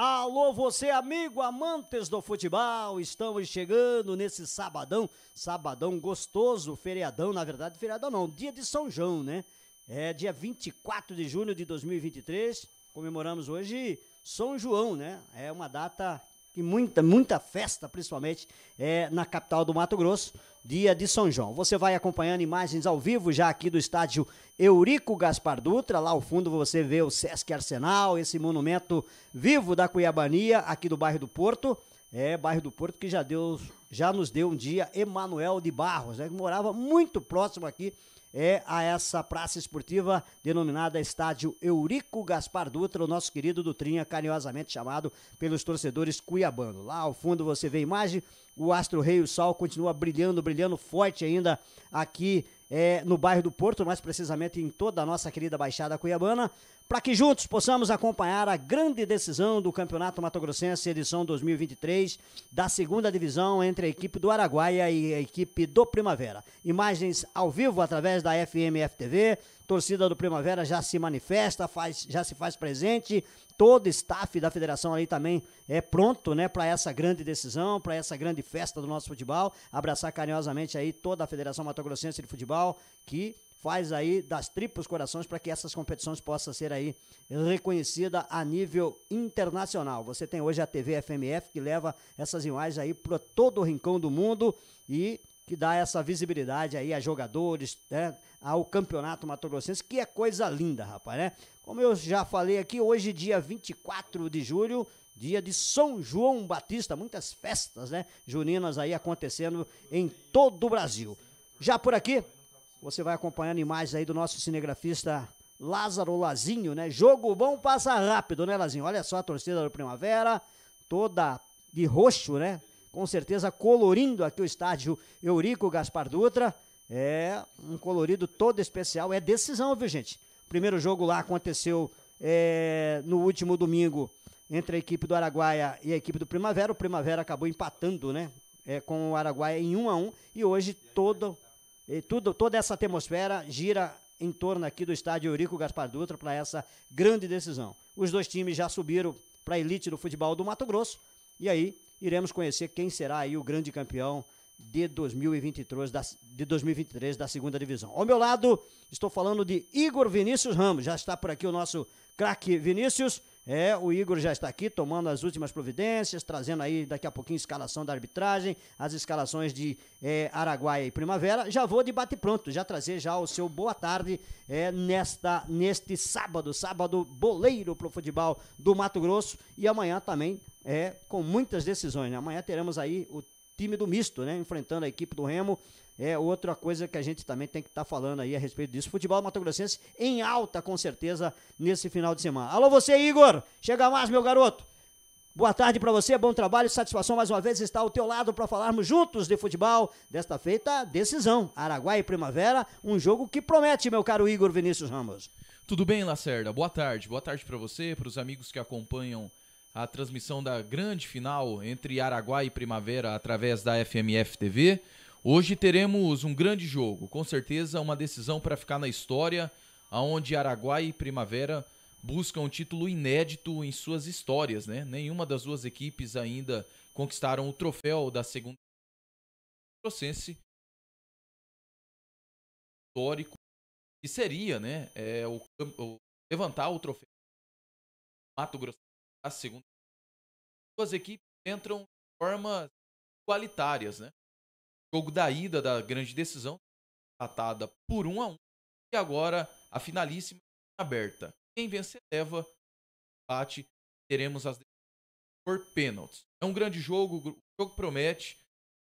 Alô, você amigo, amantes do futebol, estamos chegando nesse sabadão, sabadão gostoso, feriadão, na verdade, feriadão não, dia de São João, né? É dia 24 de junho de 2023, comemoramos hoje São João, né? É uma data que muita, muita festa, principalmente, é na capital do Mato Grosso dia de São João. Você vai acompanhando imagens ao vivo já aqui do estádio Eurico Gaspar Dutra. Lá ao fundo você vê o Sesc Arsenal, esse monumento vivo da Cuiabania, aqui do bairro do Porto. É, bairro do Porto que já deu, já nos deu um dia Emanuel de Barros, né, que morava muito próximo aqui é a essa praça esportiva denominada Estádio Eurico Gaspar Dutra, o nosso querido Dutrinha, carinhosamente chamado pelos torcedores cuiabano. Lá ao fundo você vê a imagem o Astro Rei, o Sol, continua brilhando, brilhando forte ainda aqui é, no bairro do Porto, mais precisamente em toda a nossa querida Baixada Cuiabana, para que juntos possamos acompanhar a grande decisão do Campeonato Mato Grossense, edição 2023, da segunda divisão entre a equipe do Araguaia e a equipe do Primavera. Imagens ao vivo através da FMF TV, torcida do Primavera já se manifesta, faz, já se faz presente, todo o staff da federação ali também é pronto, né, para essa grande decisão, para essa grande festa do nosso futebol. Abraçar carinhosamente aí toda a Federação Mato Grossense de Futebol que faz aí das tripas corações para que essas competições possam ser aí reconhecida a nível internacional. Você tem hoje a TV FMF que leva essas imagens aí para todo o rincão do mundo e que dá essa visibilidade aí a jogadores, né, ao campeonato matogrossense, que é coisa linda, rapaz, né? Como eu já falei aqui, hoje, dia 24 de julho, dia de São João Batista, muitas festas, né? Juninas aí acontecendo em todo o Brasil. Já por aqui, você vai acompanhando imagens aí do nosso cinegrafista Lázaro Lazinho, né? Jogo bom passa rápido, né, Lazinho? Olha só a torcida do Primavera, toda de roxo, né? Com certeza colorindo aqui o estádio Eurico Gaspar Dutra. É um colorido todo especial. É decisão, viu, gente? primeiro jogo lá aconteceu é, no último domingo entre a equipe do Araguaia e a equipe do Primavera. O Primavera acabou empatando, né? É, com o Araguaia em 1 a 1 e hoje todo, é, tudo, toda essa atmosfera gira em torno aqui do estádio Eurico Gaspar Dutra para essa grande decisão. Os dois times já subiram para a elite do futebol do Mato Grosso e aí iremos conhecer quem será aí o grande campeão de 2023 da, de 2023 da segunda divisão. Ao meu lado, estou falando de Igor Vinícius Ramos. Já está por aqui o nosso craque Vinícius. É, o Igor já está aqui tomando as últimas providências, trazendo aí daqui a pouquinho a escalação da arbitragem, as escalações de é, Araguaia e Primavera. Já vou de bate pronto, já trazer já o seu boa tarde é, nesta, neste sábado, sábado boleiro para o futebol do Mato Grosso. E amanhã também é com muitas decisões. Né? Amanhã teremos aí o time do misto, né? Enfrentando a equipe do Remo. É outra coisa que a gente também tem que estar tá falando aí a respeito disso. Futebol matogrossense em alta, com certeza, nesse final de semana. Alô, você, Igor! Chega mais, meu garoto! Boa tarde para você, bom trabalho, satisfação mais uma vez estar ao teu lado para falarmos juntos de futebol. Desta feita, decisão, Araguai e Primavera, um jogo que promete, meu caro Igor Vinícius Ramos. Tudo bem, Lacerda? Boa tarde. Boa tarde para você, para os amigos que acompanham a transmissão da grande final entre Araguai e Primavera através da FMF TV. Hoje teremos um grande jogo, com certeza uma decisão para ficar na história, aonde Araguai e Primavera buscam um título inédito em suas histórias, né? Nenhuma das duas equipes ainda conquistaram o troféu da segunda Procense histórico que seria, né, é, o, o, levantar o troféu Mato Grosso a segunda. Duas equipes entram de forma igualitárias, né? O jogo da ida da grande decisão, atada por um a um, e agora a finalíssima aberta. Quem vencer leva empate teremos as por pênaltis. É um grande jogo, o jogo promete.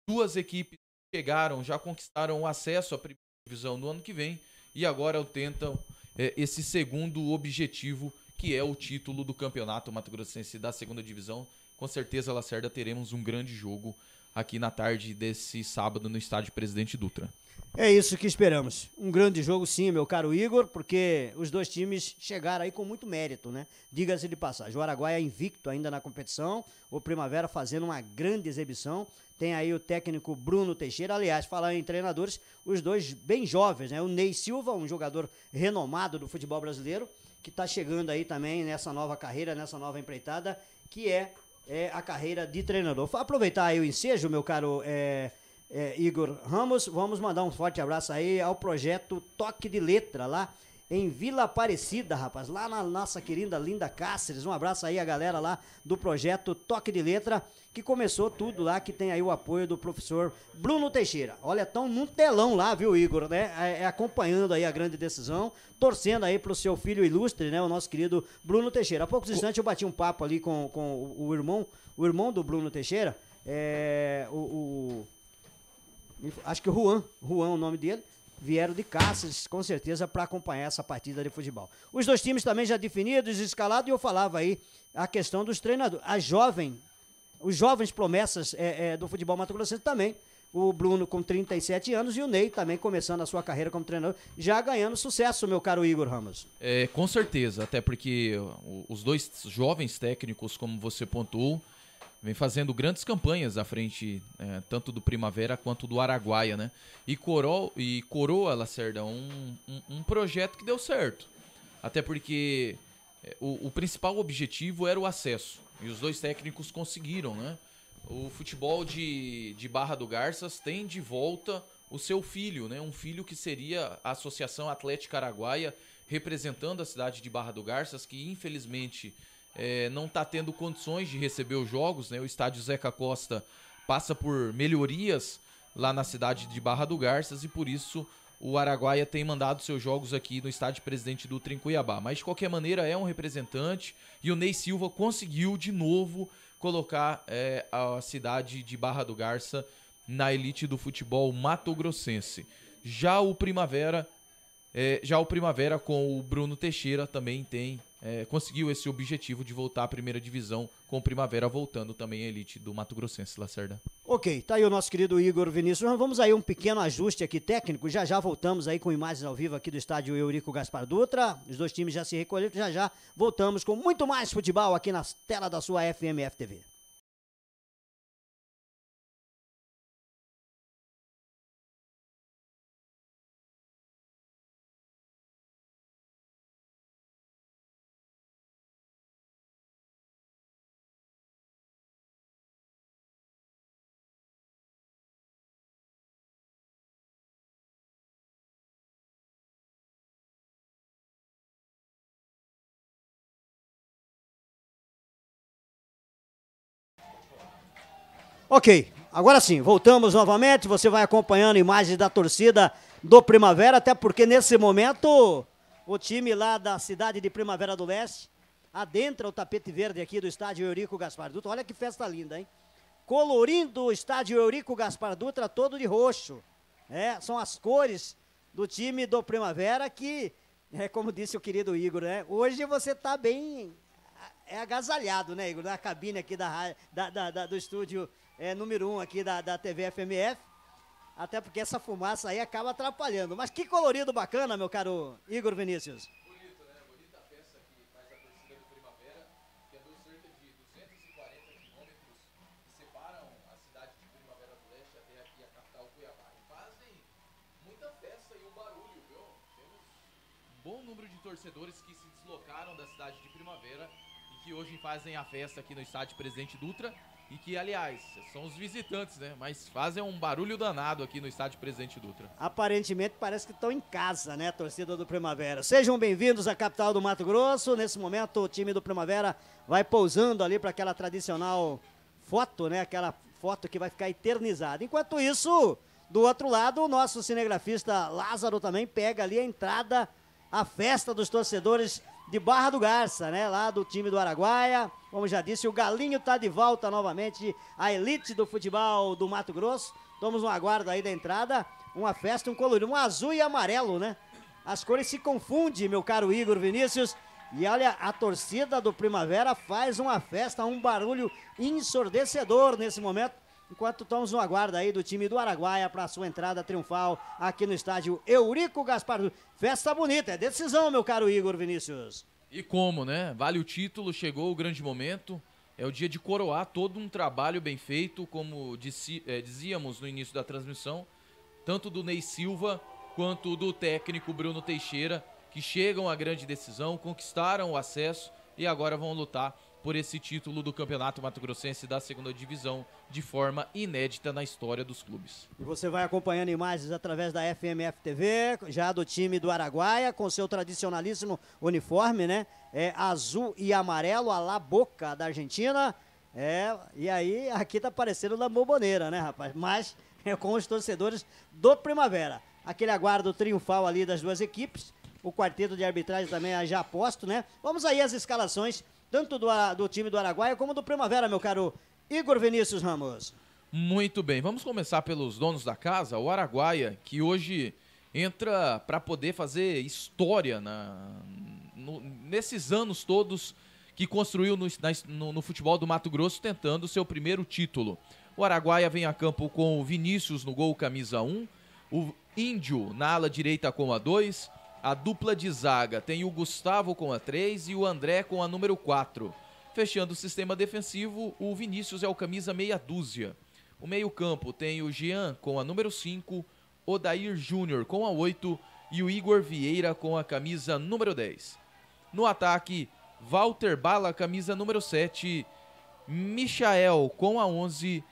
Duas equipes chegaram, já conquistaram o acesso à primeira divisão no ano que vem e agora tentam é, esse segundo objetivo que é o título do Campeonato Mato Grossense da Segunda Divisão. Com certeza, Lacerda, teremos um grande jogo aqui na tarde desse sábado no estádio Presidente Dutra. É isso que esperamos. Um grande jogo, sim, meu caro Igor, porque os dois times chegaram aí com muito mérito, né? Diga-se de passagem. O Araguaia é invicto ainda na competição, o Primavera fazendo uma grande exibição. Tem aí o técnico Bruno Teixeira. Aliás, falando em treinadores, os dois bem jovens, né? O Ney Silva, um jogador renomado do futebol brasileiro, que está chegando aí também nessa nova carreira, nessa nova empreitada, que é, é a carreira de treinador. aproveitar aí o ensejo, meu caro é, é, Igor Ramos, vamos mandar um forte abraço aí ao projeto Toque de Letra lá em Vila Aparecida, rapaz, lá na nossa querida Linda Cáceres. Um abraço aí a galera lá do projeto Toque de Letra, que começou tudo lá, que tem aí o apoio do professor Bruno Teixeira. Olha, estão num telão lá, viu, Igor, né? É, é, acompanhando aí a grande decisão, torcendo aí pro seu filho ilustre, né? O nosso querido Bruno Teixeira. Há poucos instantes eu bati um papo ali com, com o irmão, o irmão do Bruno Teixeira, é, o, o acho que o Juan, Juan é o nome dele, vieram de Cáceres, com certeza, para acompanhar essa partida de futebol. Os dois times também já definidos, escalados, e eu falava aí a questão dos treinadores. A jovem, os jovens promessas é, é, do futebol Mato Grossense também. O Bruno com 37 anos e o Ney também começando a sua carreira como treinador, já ganhando sucesso, meu caro Igor Ramos. É, com certeza, até porque os dois jovens técnicos, como você pontuou, vem fazendo grandes campanhas à frente é, tanto do Primavera quanto do Araguaia, né? E, Corol, e coroa, Lacerda, um, um, um projeto que deu certo. Até porque é, o, o, principal objetivo era o acesso. E os dois técnicos conseguiram, né? O futebol de, de Barra do Garças tem de volta o seu filho, né? Um filho que seria a Associação Atlética Araguaia representando a cidade de Barra do Garças, que infelizmente é, não está tendo condições de receber os jogos. Né? O estádio Zeca Costa passa por melhorias lá na cidade de Barra do Garças e por isso o Araguaia tem mandado seus jogos aqui no estádio Presidente Dutra em Cuiabá. Mas de qualquer maneira é um representante e o Ney Silva conseguiu de novo colocar é, a cidade de Barra do Garça na elite do futebol mato-grossense. Já o Primavera, é, já o Primavera com o Bruno Teixeira também tem é, conseguiu esse objetivo de voltar à primeira divisão com o Primavera voltando também à elite do Mato Grossense Lacerda. Ok, tá aí o nosso querido Igor Vinícius. Vamos aí um pequeno ajuste aqui técnico. Já já voltamos aí com imagens ao vivo aqui do estádio Eurico Gaspar Dutra. Os dois times já se recolheram. Já já voltamos com muito mais futebol aqui na tela da sua FMF TV. Ok, agora sim, voltamos novamente. Você vai acompanhando imagens da torcida do Primavera, até porque nesse momento o time lá da cidade de Primavera do Leste adentra o tapete verde aqui do estádio Eurico Gaspar Dutra. Olha que festa linda, hein? Colorindo o estádio Eurico Gaspar Dutra todo de roxo. É, são as cores do time do Primavera que, é, como disse o querido Igor, né? Hoje você está bem é agasalhado, né, Igor? Na cabine aqui da, da, da, da do estúdio é, número um aqui da, da TV FMF. Até porque essa fumaça aí acaba atrapalhando. Mas que colorido bacana, meu caro Igor Vinícius. Bonito, né? Bonita que faz a torcida de primavera, que cerca de 240 quilômetros que separam a cidade de Primavera do Leste até aqui a capital Cuiabá. E fazem muita festa e um barulho, viu? Temos um bom número de torcedores que se deslocaram da cidade de Primavera que hoje fazem a festa aqui no estádio Presidente Dutra e que, aliás, são os visitantes, né? Mas fazem um barulho danado aqui no estádio Presidente Dutra. Aparentemente parece que estão em casa, né, torcida do Primavera. Sejam bem-vindos à capital do Mato Grosso. Nesse momento, o time do Primavera vai pousando ali para aquela tradicional foto, né? Aquela foto que vai ficar eternizada. Enquanto isso, do outro lado, o nosso cinegrafista Lázaro também pega ali a entrada, a festa dos torcedores de Barra do Garça, né? Lá do time do Araguaia. Como já disse, o Galinho está de volta novamente à elite do futebol do Mato Grosso. Tomamos um aguardo aí da entrada, uma festa, um colorido, um azul e amarelo, né? As cores se confundem, meu caro Igor Vinícius. E olha, a torcida do Primavera faz uma festa, um barulho ensurdecedor nesse momento enquanto estamos no aguardo aí do time do Araguaia para sua entrada triunfal aqui no estádio Eurico Gaspar. Festa bonita, é decisão, meu caro Igor Vinícius. E como, né? Vale o título, chegou o grande momento. É o dia de coroar todo um trabalho bem feito, como disse, é, dizíamos no início da transmissão, tanto do Ney Silva quanto do técnico Bruno Teixeira, que chegam à grande decisão, conquistaram o acesso e agora vão lutar por esse título do Campeonato Mato Grossense da Segunda Divisão de forma inédita na história dos clubes. E você vai acompanhando imagens através da FMF TV, já do time do Araguaia, com seu tradicionalíssimo uniforme, né? É azul e amarelo, a la boca da Argentina. É, e aí aqui tá parecendo da Boboneira, né, rapaz? Mas é com os torcedores do Primavera. Aquele aguardo triunfal ali das duas equipes. O quarteto de arbitragem também já aposto, né? Vamos aí às escalações tanto do, do time do Araguaia como do Primavera, meu caro Igor Vinícius Ramos. Muito bem, vamos começar pelos donos da casa, o Araguaia, que hoje entra para poder fazer história na, no, nesses anos todos que construiu no, no, no, futebol do Mato Grosso, tentando seu primeiro título. O Araguaia vem a campo com o Vinícius no gol camisa 1, o Índio na ala direita com a 2, a dupla de zaga tem o Gustavo com a 3 e o André com a número 4. Fechando o sistema defensivo, o Vinícius é o camisa meia dúzia. O meio-campo tem o Jean com a número 5, Odair Júnior com a 8 e o Igor Vieira com a camisa número 10. No ataque, Walter Bala, camisa número 7, Michael com a 11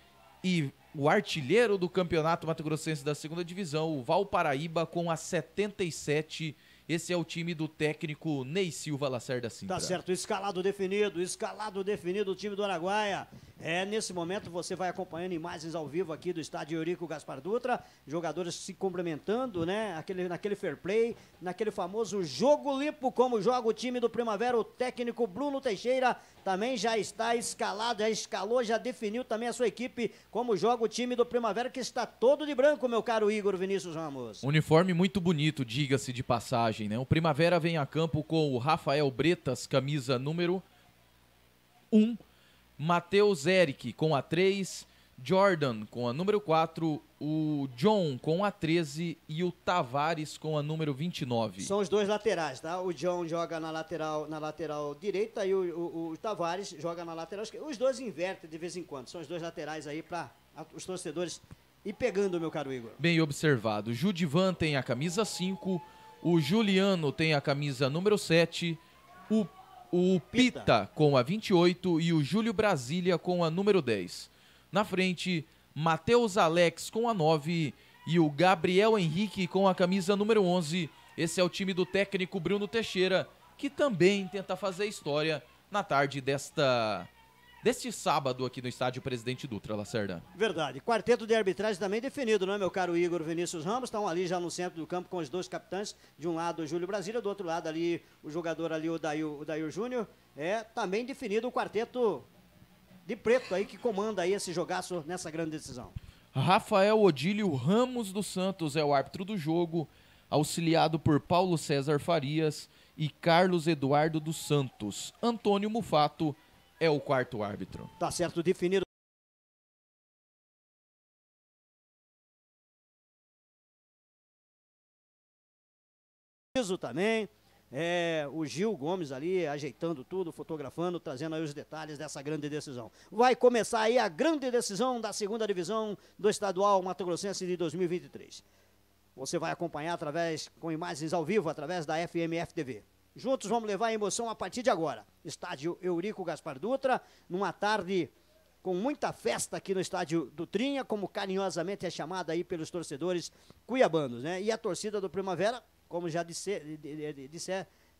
e o artilheiro do Campeonato Mato Grossense da segunda divisão, o Valparaíba, com a 77. Esse é o time do técnico Ney Silva Lacerda Sintra. Tá certo, escalado definido, escalado definido o time do Araguaia. É, nesse momento você vai acompanhando imagens ao vivo aqui do estádio Eurico Gaspar Dutra, jogadores se cumprimentando, né? Aquele, naquele fair play, naquele famoso jogo limpo, como joga o time do Primavera, o técnico Bruno Teixeira também já está escalado, já escalou, já definiu também a sua equipe, como joga o time do Primavera, que está todo de branco, meu caro Igor Vinícius Ramos. Uniforme muito bonito, diga-se de passagem, né? O Primavera vem a campo com o Rafael Bretas, camisa número 1. Um Matheus Eric com a 3, Jordan com a número 4, o John com a 13 e o Tavares com a número 29. São os dois laterais, tá? O John joga na lateral, na lateral direita e o, o, o Tavares joga na lateral esquerda. Os dois invertem de vez em quando. São os dois laterais aí para os torcedores e pegando, meu caro Igor. Bem observado. Judivan tem a camisa 5, o Juliano tem a camisa número 7, o o Pita, Pita com a 28 e o Júlio Brasília com a número 10. Na frente, Matheus Alex com a 9 e o Gabriel Henrique com a camisa número 11. Esse é o time do técnico Bruno Teixeira, que também tenta fazer história na tarde desta deste sábado aqui no estádio Presidente Dutra, Lacerda. Verdade. Quarteto de arbitragem também definido, não é, meu caro Igor Vinícius Ramos? Estão ali já no centro do campo com os dois capitães. De um lado o Júlio Brasília, do outro lado ali o jogador ali, o Dair, o Júnior. É também definido o quarteto de preto aí que comanda aí esse jogaço nessa grande decisão. Rafael Odílio Ramos dos Santos é o árbitro do jogo, auxiliado por Paulo César Farias e Carlos Eduardo dos Santos. Antônio Mufato é o quarto árbitro. Tá certo, definido. também. É, o Gil Gomes ali ajeitando tudo, fotografando, trazendo aí os detalhes dessa grande decisão. Vai começar aí a grande decisão da segunda divisão do estadual Mato Grossense de 2023. Você vai acompanhar através com imagens ao vivo através da FMF TV. Juntos vamos levar a emoção a partir de agora. Estádio Eurico Gaspar Dutra, numa tarde com muita festa aqui no estádio do Trinha, como carinhosamente é chamada aí pelos torcedores cuiabanos, né? E a torcida do Primavera, como já disse,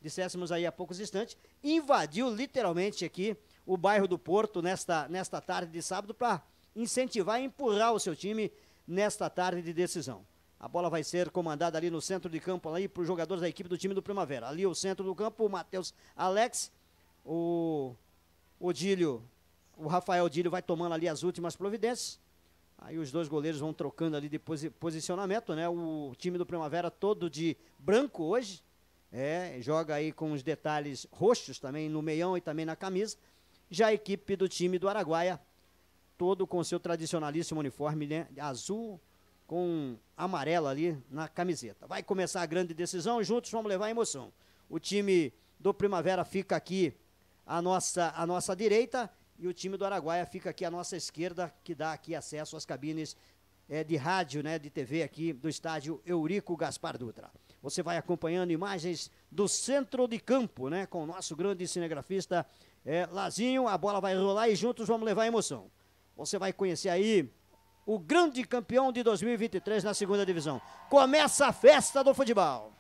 disse, aí há poucos instantes, invadiu literalmente aqui o bairro do Porto nesta, nesta tarde de sábado para incentivar e empurrar o seu time nesta tarde de decisão. A bola vai ser comandada ali no centro de campo ali para os jogadores da equipe do time do Primavera. Ali o centro do campo, o Matheus Alex, o Odílio, o Rafael Odílio vai tomando ali as últimas providências. Aí os dois goleiros vão trocando ali de posi posicionamento, né? O time do Primavera todo de branco hoje, é, joga aí com os detalhes roxos também no meião e também na camisa. Já a equipe do time do Araguaia, todo com seu tradicionalíssimo uniforme né? azul, com amarela ali na camiseta. Vai começar a grande decisão, juntos vamos levar a emoção. O time do Primavera fica aqui à nossa, à nossa direita e o time do Araguaia fica aqui à nossa esquerda, que dá aqui acesso às cabines é, de rádio, né, de TV aqui do estádio Eurico Gaspar Dutra. Você vai acompanhando imagens do centro de campo, né, com o nosso grande cinegrafista é, Lazinho. A bola vai rolar e juntos vamos levar a emoção. Você vai conhecer aí o grande campeão de 2023 na segunda divisão. Começa a festa do futebol.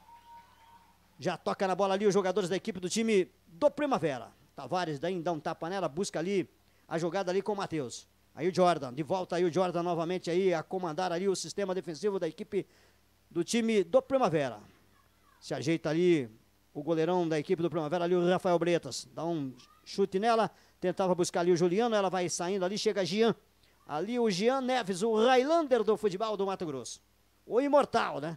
Já toca na bola ali os jogadores da equipe do time do Primavera. Tavares daí dá um tapa nela, busca ali a jogada ali com o Matheus. Aí o Jordan, de volta aí o Jordan novamente aí a comandar ali o sistema defensivo da equipe do time do Primavera. Se ajeita ali o goleirão da equipe do Primavera ali, o Rafael Bretas. Dá um chute nela, tentava buscar ali o Juliano, ela vai saindo ali, chega Gian. Ali o Jean Neves, o Highlander do futebol do Mato Grosso. O imortal, né?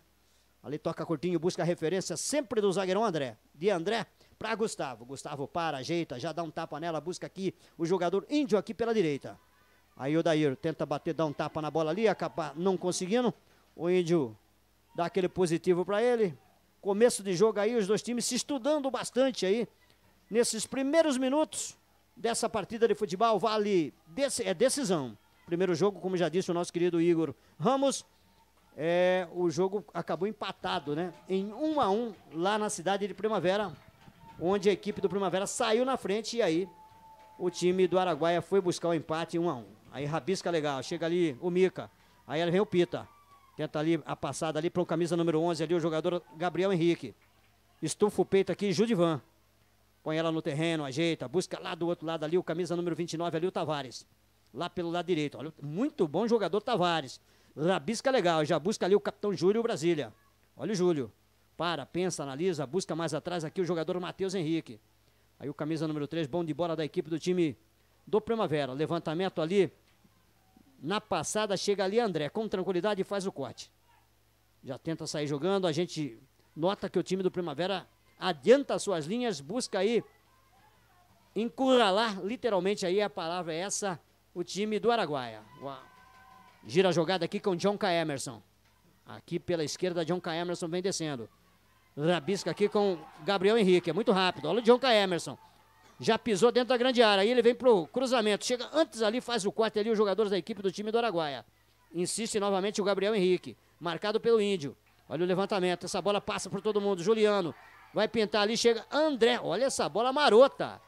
Ali toca curtinho, busca a referência sempre do zagueirão André. De André para Gustavo. Gustavo para, ajeita, já dá um tapa nela, busca aqui o jogador índio aqui pela direita. Aí o Daíro tenta bater, dá um tapa na bola ali, acaba não conseguindo. O índio dá aquele positivo para ele. Começo de jogo aí, os dois times se estudando bastante aí. Nesses primeiros minutos dessa partida de futebol, vale. é decisão. Primeiro jogo, como já disse o nosso querido Igor Ramos, é, o jogo acabou empatado, né? Em 1 a 1 lá na cidade de Primavera, onde a equipe do Primavera saiu na frente e aí o time do Araguaia foi buscar o empate 1 a 1. Aí rabisca legal, chega ali o Mica, aí vem o Pita. Tenta ali a passada ali para o camisa número 11 ali o jogador Gabriel Henrique. Estufa o peito aqui, Judivan. Põe ela no terreno, ajeita, busca lá do outro lado ali o camisa número 29 ali o Tavares lá pelo lado direito. Olha, muito bom jogador Tavares. Rabisca legal, já busca ali o capitão Júlio Brasília. Olha o Júlio. Para, pensa, analisa, busca mais atrás aqui o jogador Matheus Henrique. Aí o camisa número 3, bom de bola da equipe do time do Primavera. Levantamento ali. Na passada chega ali André, com tranquilidade faz o corte. Já tenta sair jogando, a gente nota que o time do Primavera adianta suas linhas, busca aí encurralar, literalmente aí a palavra é essa, o time do Araguaia. Uau. Gira a jogada aqui com John K. Emerson. Aqui pela esquerda, John K. Emerson vem descendo. Rabisca aqui com Gabriel Henrique. É muito rápido. Olha o John K. Emerson. Já pisou dentro da grande área. Aí ele vem pro cruzamento. Chega antes ali, faz o corte ali, os jogadores da equipe do time do Araguaia. Insiste novamente o Gabriel Henrique. Marcado pelo Índio. Olha o levantamento. Essa bola passa por todo mundo. Juliano. Vai pintar ali, chega André. Olha essa bola marota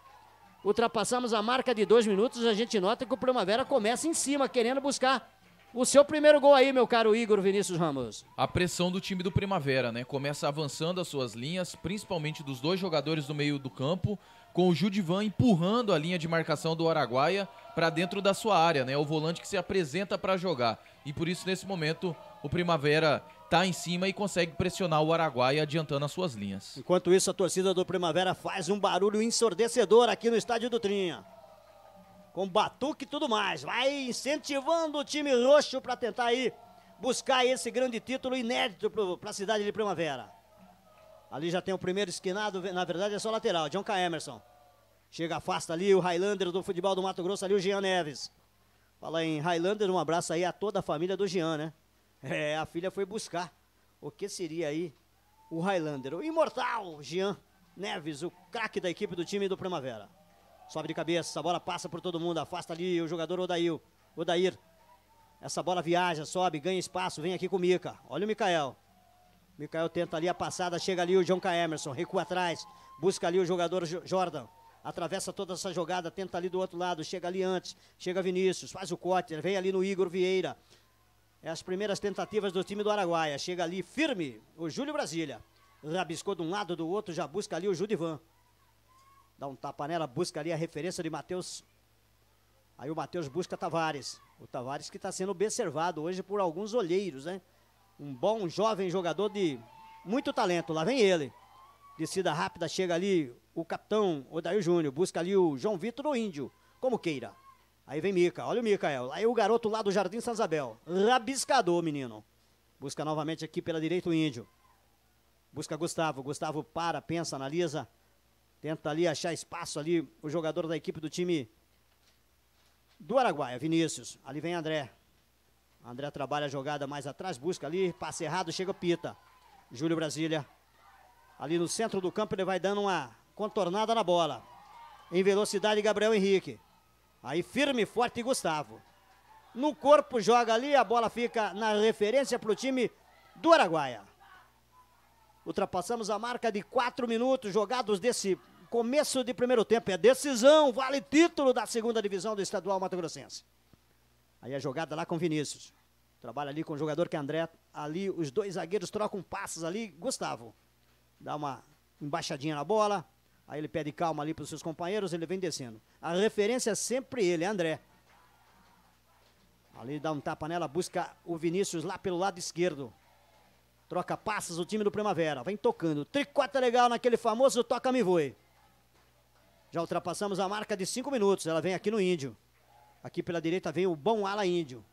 ultrapassamos a marca de dois minutos, a gente nota que o Primavera começa em cima, querendo buscar o seu primeiro gol aí, meu caro Igor Vinícius Ramos. A pressão do time do Primavera, né? Começa avançando as suas linhas, principalmente dos dois jogadores do meio do campo, com o Judivan empurrando a linha de marcação do Araguaia para dentro da sua área, né? O volante que se apresenta para jogar. E por isso, nesse momento, o Primavera tá em cima e consegue pressionar o Araguaia adiantando as suas linhas. Enquanto isso, a torcida do Primavera faz um barulho ensurdecedor aqui no estádio do Trinha. Com batuque e tudo mais. Vai incentivando o time roxo para tentar aí buscar esse grande título inédito para a cidade de Primavera. Ali já tem o primeiro esquinado, na verdade é só lateral, John K. Emerson. Chega, afasta ali o Highlander do futebol do Mato Grosso, ali o Jean Neves. Fala em Highlander, um abraço aí a toda a família do Jean, né? É, a filha foi buscar o que seria aí o Highlander, o imortal Jean Neves, o craque da equipe do time do Primavera. Sobe de cabeça, a bola passa por todo mundo, afasta ali o jogador Odair. Odair. Essa bola viaja, sobe, ganha espaço, vem aqui com o Mica. Olha o Mikael. Mikael tenta ali a passada, chega ali o John K. Emerson, recua atrás, busca ali o jogador Jordan. Atravessa toda essa jogada, tenta ali do outro lado, chega ali antes, chega Vinícius, faz o corte, vem ali no Igor Vieira. É as primeiras tentativas do time do Araguaia. Chega ali firme o Júlio Brasília. Rabiscou de um lado, do outro, já busca ali o Judivan. Dá um tapa nela, busca ali a referência de Matheus. Aí o Matheus busca Tavares. O Tavares que está sendo observado hoje por alguns olheiros, né? Um bom, jovem jogador de muito talento. Lá vem ele. Descida rápida, chega ali o capitão Odair Júnior. Busca ali o João Vitor, o índio. Como queira. Aí vem Mica, olha o Micael. Aí o garoto lá do Jardim Sanzabel. Rabiscador, menino. Busca novamente aqui pela direita o Índio. Busca Gustavo. Gustavo para, pensa, analisa. Tenta ali achar espaço ali. O jogador da equipe do time do Araguaia, Vinícius. Ali vem André. André trabalha a jogada mais atrás, busca ali, passe errado, chega Pita. Júlio Brasília. Ali no centro do campo ele vai dando uma contornada na bola. Em velocidade, Gabriel Henrique. Aí firme, forte Gustavo. No corpo joga ali, a bola fica na referência para o time do Araguaia. Ultrapassamos a marca de quatro minutos jogados desse começo de primeiro tempo. É decisão, vale título da segunda divisão do estadual Mato Grossense. Aí a é jogada lá com Vinícius. Trabalha ali com o jogador que é André. Ali os dois zagueiros trocam passes ali. Gustavo dá uma embaixadinha na bola. Aí ele pede calma ali para os seus companheiros, ele vem descendo. A referência é sempre ele, André. Ali dá um tapa nela, busca o Vinícius lá pelo lado esquerdo. Troca passos o time do Primavera. Vem tocando. Tricota legal naquele famoso toca-me voe. Já ultrapassamos a marca de 5 minutos. Ela vem aqui no Índio. Aqui pela direita vem o bom ala Índio.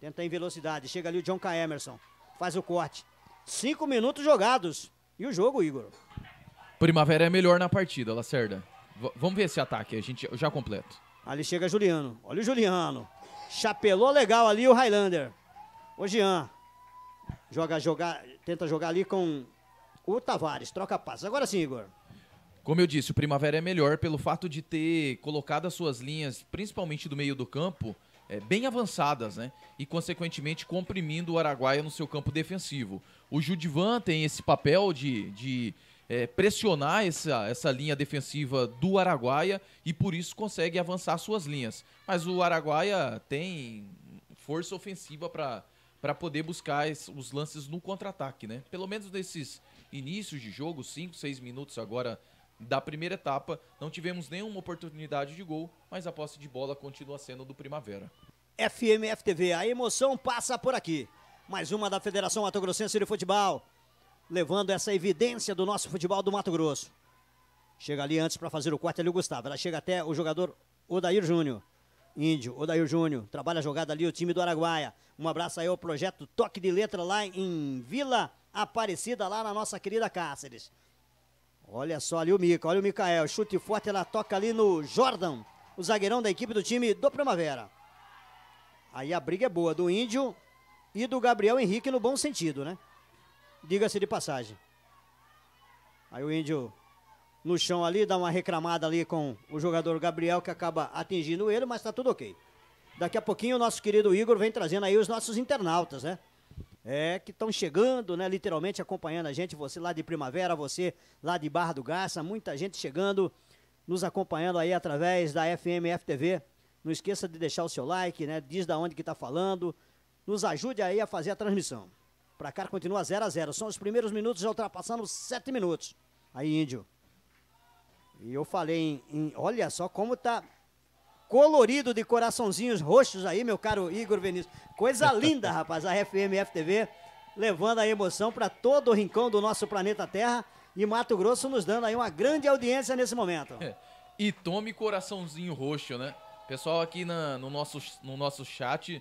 Tenta em velocidade. Chega ali o John K. Emerson. Faz o corte. 5 minutos jogados. E o jogo, Igor? Primavera é melhor na partida, Lacerda. V vamos ver esse ataque, a gente já completo. Ali chega Juliano. Olha o Juliano. Chapelou legal ali o Highlander. O Jean. Joga, joga, tenta jogar ali com o Tavares. Troca passos. Agora sim, Igor. Como eu disse, o Primavera é melhor pelo fato de ter colocado as suas linhas, principalmente do meio do campo, é, bem avançadas, né? E, consequentemente, comprimindo o Araguaia no seu campo defensivo. O Judivan tem esse papel de, de é, pressionar essa, essa linha defensiva do Araguaia e por isso consegue avançar suas linhas. Mas o Araguaia tem força ofensiva para poder buscar os lances no contra-ataque, né? Pelo menos nesses inícios de jogo, 5, 6 minutos agora da primeira etapa, não tivemos nenhuma oportunidade de gol, mas a posse de bola continua sendo do Primavera. FMF TV, a emoção passa por aqui. Mais uma da Federação Mato Grossense de Futebol levando essa evidência do nosso futebol do Mato Grosso. Chega ali antes para fazer o corte ali o Gustavo. Ela chega até o jogador Odair Júnior. Índio, Odair Júnior. Trabalha a jogada ali o time do Araguaia. Um abraço aí ao projeto Toque de Letra lá em Vila Aparecida, lá na nossa querida Cáceres. Olha só ali o Mica, olha o Micael. Chute forte, ela toca ali no Jordan, o zagueirão da equipe do time do Primavera. Aí a briga é boa do Índio e do Gabriel Henrique no bom sentido, né? diga-se de passagem. Aí o índio no chão ali, dá uma reclamada ali com o jogador Gabriel que acaba atingindo ele, mas tá tudo ok. Daqui a pouquinho o nosso querido Igor vem trazendo aí os nossos internautas, né? É, que estão chegando, né? Literalmente acompanhando a gente, você lá de Primavera, você lá de Barra do Garça, muita gente chegando, nos acompanhando aí através da FMF TV. Não esqueça de deixar o seu like, né? Diz da onde que tá falando. Nos ajude aí a fazer a transmissão. Pra cá continua 0 a 0 São os primeiros minutos, já ultrapassando 7 minutos. Aí, Índio. E eu falei em, em, Olha só como tá colorido de coraçãozinhos roxos aí, meu caro Igor Vinícius. Coisa linda, rapaz. A FM FTV levando a emoção para todo o rincão do nosso planeta Terra. E Mato Grosso nos dando aí uma grande audiência nesse momento. E tome coraçãozinho roxo, né? Pessoal aqui na, no, nosso, no nosso chat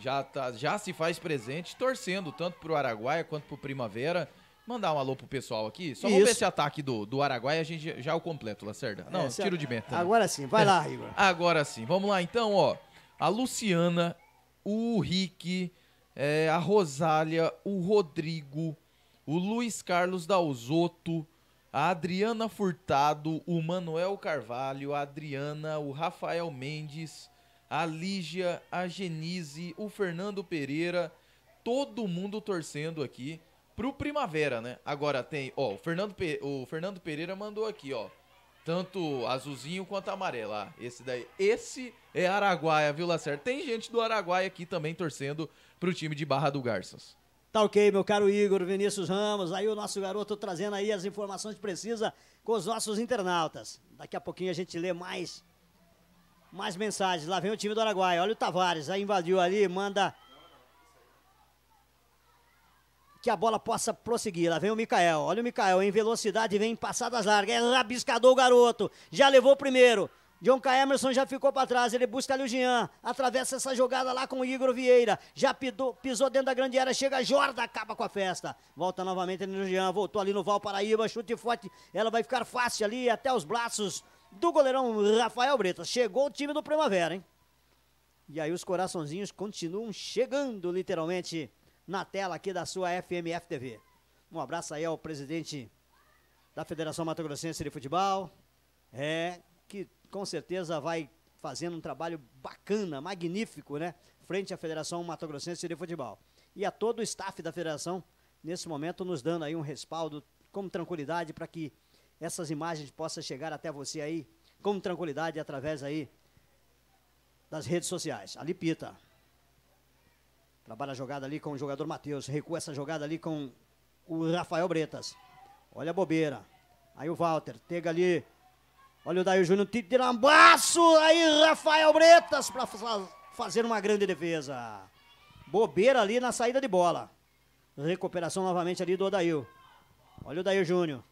já, tá, já se faz presente, torcendo tanto pro Araguaia quanto pro Primavera. Mandar um alô pro pessoal aqui. Só Isso. vamos ver esse ataque do, do Araguaia, a gente já o completo, Lacerda. Não, é, tiro de meta. Né? Agora sim, vai lá, Igor. Agora sim, vamos lá então, ó. A Luciana, o Rick, é, a Rosália, o Rodrigo, o Luiz Carlos Dalzotto, a Adriana Furtado, o Manuel Carvalho, a Adriana, o Rafael Mendes, a Lígia, a Genise, o Fernando Pereira, todo mundo torcendo aqui pro Primavera, né? Agora tem, ó, o Fernando, Pe o Fernando Pereira mandou aqui, ó, tanto azulzinho quanto amarelo. Ah, esse daí, esse é Araguaia, viu, Lacerda? Tem gente do Araguaia aqui também torcendo pro time de Barra do Garças. Tá ok, meu caro Igor Vinícius Ramos. Aí o nosso garoto trazendo aí as informações que precisa com os nossos internautas. Daqui a pouquinho a gente lê mais mais mensagens. Lá vem o time do Araguaia. Olha o Tavares. Aí invadiu ali, manda. Que a bola possa prosseguir. Lá vem o Mikael. Olha o Mikael em velocidade, vem em passadas largas. É rabiscador o garoto. Já levou o primeiro. John K. Emerson já ficou para trás, ele busca ali o Jean, atravessa essa jogada lá com o Igor Vieira, já pidou, pisou dentro da grande área, chega Jorda, acaba com a festa, volta novamente ali no Jean, voltou ali no Valparaíba, chute forte, ela vai ficar fácil ali, até os braços do goleirão Rafael Brita. Chegou o time do Primavera, hein? E aí os coraçõezinhos continuam chegando literalmente na tela aqui da sua FMF TV. Um abraço aí ao presidente da Federação Mato Grossense de Futebol, é, que com certeza vai fazendo um trabalho bacana, magnífico, né? Frente à Federação Mato Grossense de Futebol. E a todo o staff da federação, nesse momento, nos dando aí um respaldo, como tranquilidade, para que essas imagens possam chegar até você aí com tranquilidade através aí das redes sociais. Ali Pita. Trabalha a jogada ali com o jogador Matheus. Recua essa jogada ali com o Rafael Bretas. Olha a bobeira. Aí o Walter. Pega ali. Olha o Daí Júnior. Tirambaço. Aí Rafael Bretas para fazer uma grande defesa. Bobeira ali na saída de bola. Recuperação novamente ali do Odail. Olha o Daí Júnior.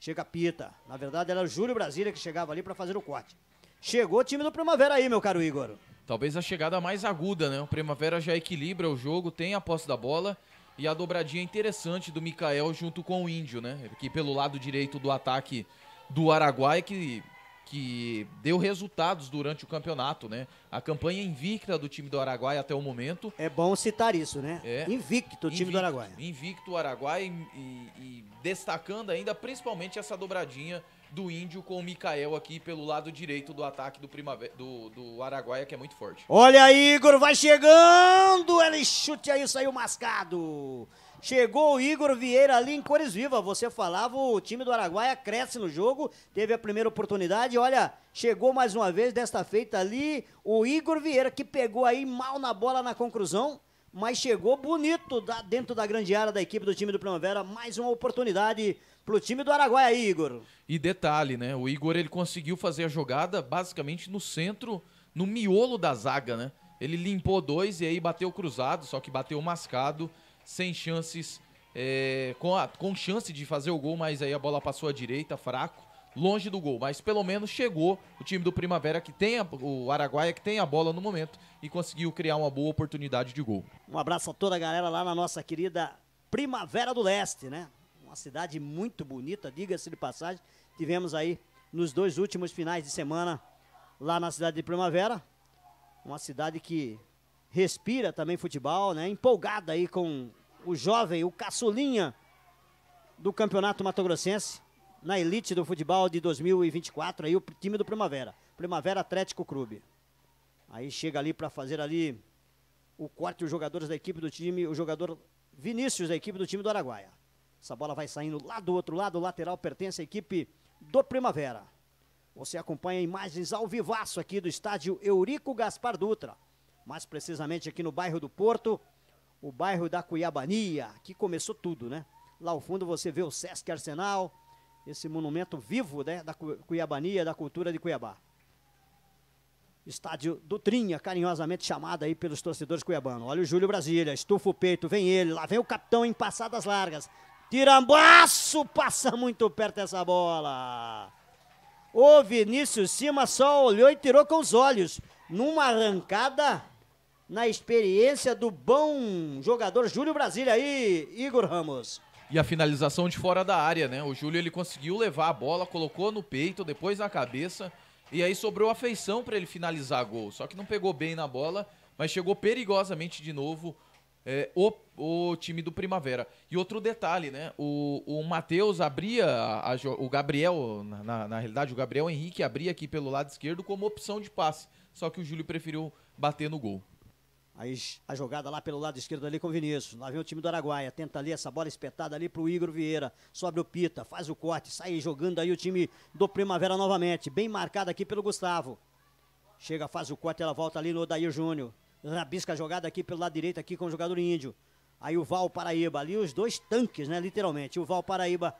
Chega Pita. Na verdade, era o Júlio Brasília que chegava ali para fazer o corte. Chegou o time do Primavera aí, meu caro Igor. Talvez a chegada mais aguda, né? O Primavera já equilibra o jogo, tem a posse da bola e a dobradinha interessante do Mikael junto com o Índio, né? Que pelo lado direito do ataque do Araguaia, que que deu resultados durante o campeonato, né? A campanha invicta do time do Araguaia até o momento. É bom citar isso, né? É. Invicto o time invicto, do Araguaia. Invicto o Araguaia e, e, e, destacando ainda principalmente essa dobradinha do Índio com o Mikael aqui pelo lado direito do ataque do, primavera, do, do Araguaia, que é muito forte. Olha aí, Igor, vai chegando! Ele chute aí, saiu mascado! Chegou o Igor Vieira ali em Cores Viva. Você falava, o time do Araguaia cresce no jogo, teve a primeira oportunidade. Olha, chegou mais uma vez desta feita ali o Igor Vieira, que pegou aí mal na bola na conclusão, mas chegou bonito dentro da grande área da equipe do time do Primavera. Mais uma oportunidade pro time do Araguaia, Igor. E detalhe, né? O Igor ele conseguiu fazer a jogada basicamente no centro, no miolo da zaga, né? Ele limpou dois e aí bateu cruzado, só que bateu mascado sem chances, é, com, a, com chance de fazer o gol, mas aí a bola passou à direita, fraco, longe do gol. Mas pelo menos chegou o time do Primavera, que tem a, o Araguaia, que tem a bola no momento e conseguiu criar uma boa oportunidade de gol. Um abraço a toda a galera lá na nossa querida Primavera do Leste, né? Uma cidade muito bonita, diga-se de passagem. Tivemos aí nos dois últimos finais de semana lá na cidade de Primavera. Uma cidade que respira também futebol, né? Empolgada aí com o jovem, o caçulinha do Campeonato Mato Grossense, na elite do futebol de 2024, aí o time do Primavera, Primavera Atlético Clube. Aí chega ali para fazer ali o corte, os jogadores da equipe do time, o jogador Vinícius da equipe do time do Araguaia. Essa bola vai saindo lá do outro lado, o lateral pertence à equipe do Primavera. Você acompanha imagens ao vivaço aqui do estádio Eurico Gaspar Dutra, mais precisamente aqui no bairro do Porto, o bairro da Cuiabania, que começou tudo, né? Lá ao fundo você vê o Sesc Arsenal, esse monumento vivo né, da Cuiabania, da cultura de Cuiabá. Estádio do Trinha, carinhosamente chamado aí pelos torcedores cuiabanos. Olha o Júlio Brasília, estufa o peito, vem ele, lá vem o capitão em passadas largas. Tirambaço, passa muito perto essa bola. O Vinícius Cima só olhou e tirou com os olhos, numa arrancada na experiência do bom jogador Júlio Brasília aí, Igor Ramos. E a finalização de fora da área, né? O Júlio ele conseguiu levar a bola, colocou no peito, depois na cabeça, e aí sobrou a feição para ele finalizar gol. Só que não pegou bem na bola, mas chegou perigosamente de novo é, o, o, time do Primavera. E outro detalhe, né? O, o Matheus abria, a, a, o Gabriel, na, na realidade, o Gabriel Henrique abria aqui pelo lado esquerdo como opção de passe. Só que o Júlio preferiu bater no gol. Aí a jogada lá pelo lado esquerdo ali com o Vinícius. Lá vem o time do Araguaia. Tenta ali essa bola espetada ali pro Igor Vieira. Sobe o Pita, faz o corte, sai jogando aí o time do Primavera novamente. Bem marcado aqui pelo Gustavo. Chega, faz o corte, ela volta ali no Odair Júnior. Rabisca a jogada aqui pelo lado direito aqui com o jogador índio. Aí o Val Paraíba, ali os dois tanques, né? Literalmente. O Val Paraíba,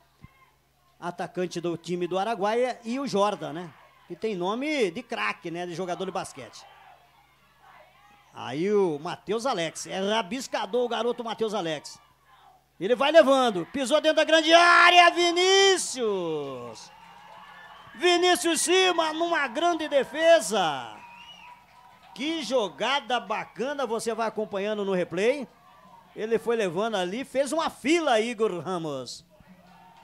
atacante do time do Araguaia, e o Jordan, né? Que tem nome de craque, né? De jogador de basquete. Aí o Matheus Alex. É rabiscador o garoto Matheus Alex. Ele vai levando. Pisou dentro da grande área. Vinícius. Vinícius Cima numa grande defesa. Que jogada bacana. Você vai acompanhando no replay. Ele foi levando ali. Fez uma fila, Igor Ramos.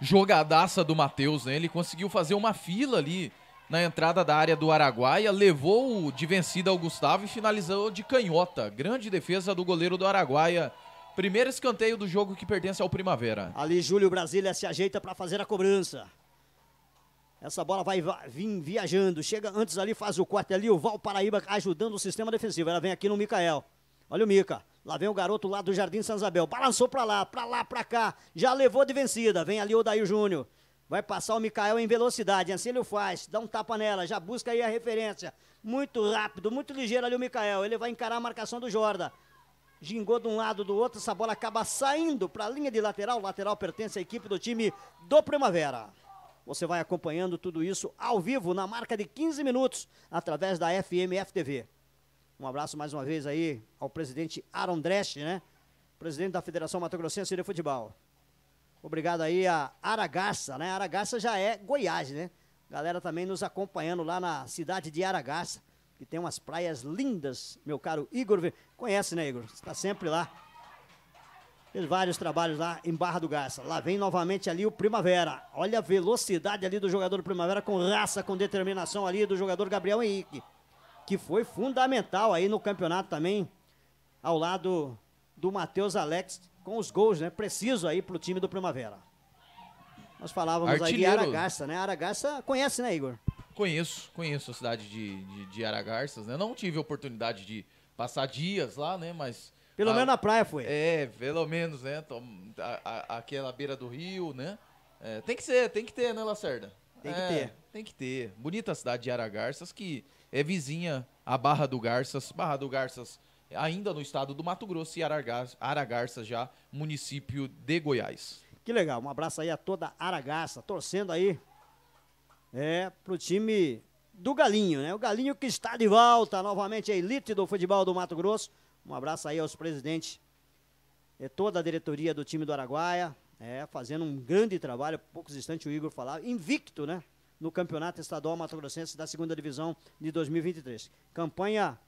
Jogadaça do Matheus, né? Ele conseguiu fazer uma fila ali na entrada da área do Araguaia, levou de vencida ao Gustavo e finalizou de canhota. Grande defesa do goleiro do Araguaia. Primeiro escanteio do jogo que pertence ao Primavera. Ali Júlio Brasília se ajeita para fazer a cobrança. Essa bola vai vir viajando. Chega antes ali, faz o corte ali. O Val Paraíba ajudando o sistema defensivo. Ela vem aqui no Micael. Olha o Mica. Lá vem o garoto lá do Jardim Sanzabel. Balançou para lá, para lá, para cá. Já levou de vencida. Vem ali o Daí Júnior. Vai passar o Mikael em velocidade, assim ele faz, dá um tapa nela, já busca aí a referência. Muito rápido, muito ligeiro ali o Mikael, ele vai encarar a marcação do Jorda. Gingou de um lado do outro, essa bola acaba saindo para a linha de lateral. O lateral pertence à equipe do time do Primavera. Você vai acompanhando tudo isso ao vivo, na marca de 15 minutos, através da FMF TV. Um abraço mais uma vez aí ao presidente Aaron Dresch, né? Presidente da Federação Mato Grossense de Futebol. Obrigado aí a Aragaça, né? Aragaça já é Goiás, né? Galera também nos acompanhando lá na cidade de Aragaça, que tem umas praias lindas, meu caro Igor. Conhece, né, Igor? Está sempre lá. Fez vários trabalhos lá em Barra do Garça. Lá vem novamente ali o Primavera. Olha a velocidade ali do jogador do Primavera, com raça, com determinação ali do jogador Gabriel Henrique, que foi fundamental aí no campeonato também, ao lado do Matheus Alex, com os gols, né? Preciso aí pro time do Primavera. Nós falávamos Artilheiro. aí de Aragaça, né? Aragaça conhece, né, Igor? Conheço, conheço a cidade de, de, de Aragarças, né? Não tive oportunidade de passar dias lá, né? Mas. Pelo a, menos na praia foi. É, pelo menos, né? A, a, aquela beira do rio, né? É, tem que ser, tem que ter, né, Lacerda? Tem que é, ter. Tem que ter. Bonita a cidade de Aragarças, que é vizinha à Barra do Garças. Barra do Garças ainda no estado do Mato Grosso e Aragarça, Aragarça já, município de Goiás. Que legal, um abraço aí a toda Aragarça, torcendo aí é, pro time do Galinho, né? O Galinho que está de volta, novamente a elite do futebol do Mato Grosso. Um abraço aí aos presidentes e é, toda a diretoria do time do Araguaia, é, fazendo um grande trabalho, poucos instantes o Igor falava, invicto, né? No Campeonato Estadual Mato Grossense da segunda divisão de 2023. Campanha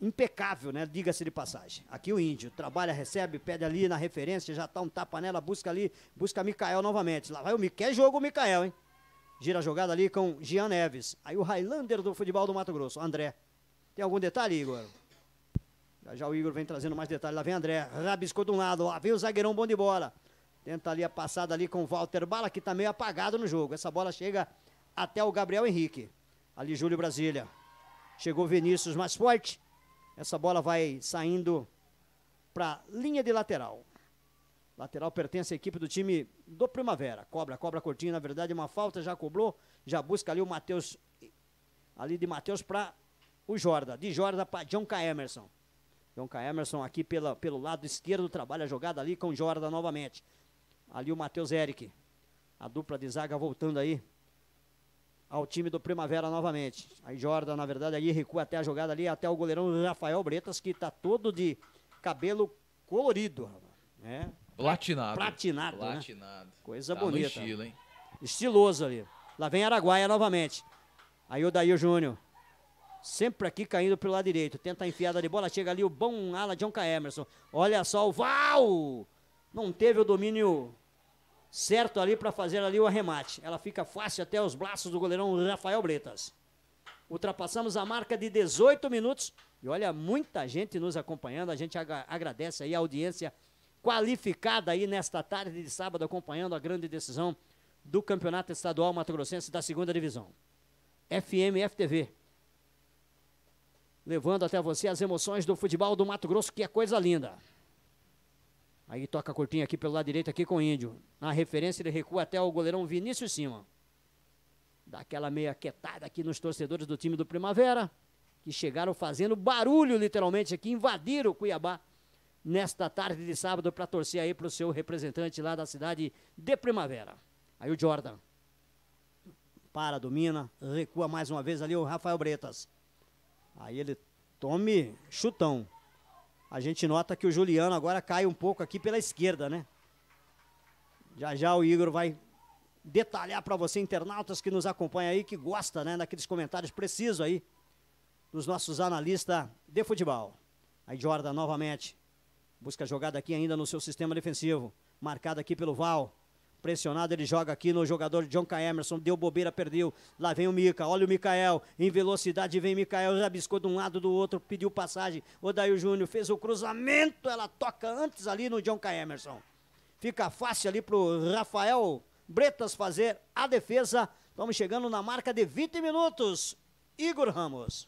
impecável, né? Diga-se de passagem. Aqui o índio trabalha, recebe, pede ali na referência, já tá um tapa nela, busca ali, busca Mikael novamente. Lá vai o Mikael, é jogo o Mikael, hein? Gira a jogada ali com Gian Neves. Aí o Highlander do futebol do Mato Grosso, André. Tem algum detalhe, Igor? Já, já o Igor vem trazendo mais detalhes. Lá vem André, rabiscou de um lado, lá vem o zagueirão bom de bola. Tenta ali a passada ali com o Walter Bala, que tá meio apagado no jogo. Essa bola chega até o Gabriel Henrique. Ali Júlio Brasília. Chegou Vinícius mais forte. Essa bola vai saindo para linha de lateral. Lateral pertence à equipe do time do Primavera. Cobra, cobra curtinho, na verdade, uma falta, já cobrou, já busca ali o Matheus, ali de Matheus para o Jorda. De Jorda para John K. Emerson. John K. Emerson aqui pela, pelo lado esquerdo, trabalha a jogada ali com Jorda novamente. Ali o Matheus Eric. A dupla de zaga voltando aí ao time do Primavera novamente. Aí Jordan, na verdade, ali recua até a jogada ali, até o goleirão Rafael Bretas, que está todo de cabelo colorido, né? Platinado. Platinado. Né? Platinado. Né? Coisa tá bonita. Estilo, hein? Estiloso ali. Lá vem Araguaia novamente. Aí o Daí Júnior. Sempre aqui caindo pelo lado direito. Tenta a enfiada de bola. Chega ali o bom ala John K. Emerson. Olha só o Val! Não teve o domínio certo ali para fazer ali o arremate. Ela fica fácil até os braços do goleirão Rafael Bretas. Ultrapassamos a marca de 18 minutos e olha, muita gente nos acompanhando. A gente ag agradece aí a audiência qualificada aí nesta tarde de sábado acompanhando a grande decisão do Campeonato Estadual Mato Grossense da Segunda Divisão. FMFTV. Levando até você as emoções do futebol do Mato Grosso, que é coisa linda. Aí toca curtinho aqui pelo lado direito aqui com o Índio. Na referência ele recua até o goleirão Vinícius Cima. Dá aquela meia quietada aqui nos torcedores do time do Primavera, que chegaram fazendo barulho literalmente aqui, invadiram o Cuiabá nesta tarde de sábado para torcer aí para o seu representante lá da cidade de Primavera. Aí o Jordan para, domina, recua mais uma vez ali o Rafael Bretas. Aí ele tome chutão. A gente nota que o Juliano agora cai um pouco aqui pela esquerda, né? Já já o Igor vai detalhar para você, internautas que nos acompanha aí, que gosta, né, daqueles comentários precisos aí dos nossos analistas de futebol. Aí Jordan novamente busca a jogada aqui ainda no seu sistema defensivo, marcado aqui pelo Val. Pressionado, ele joga aqui no jogador John K. Emerson. Deu bobeira, perdeu. Lá vem o Mica. Olha o Micael. Em velocidade vem Micael. Já biscou de um lado do outro. Pediu passagem. o Odair Júnior fez o cruzamento. Ela toca antes ali no John K. Emerson. Fica fácil ali pro Rafael Bretas fazer a defesa. Estamos chegando na marca de 20 minutos. Igor Ramos.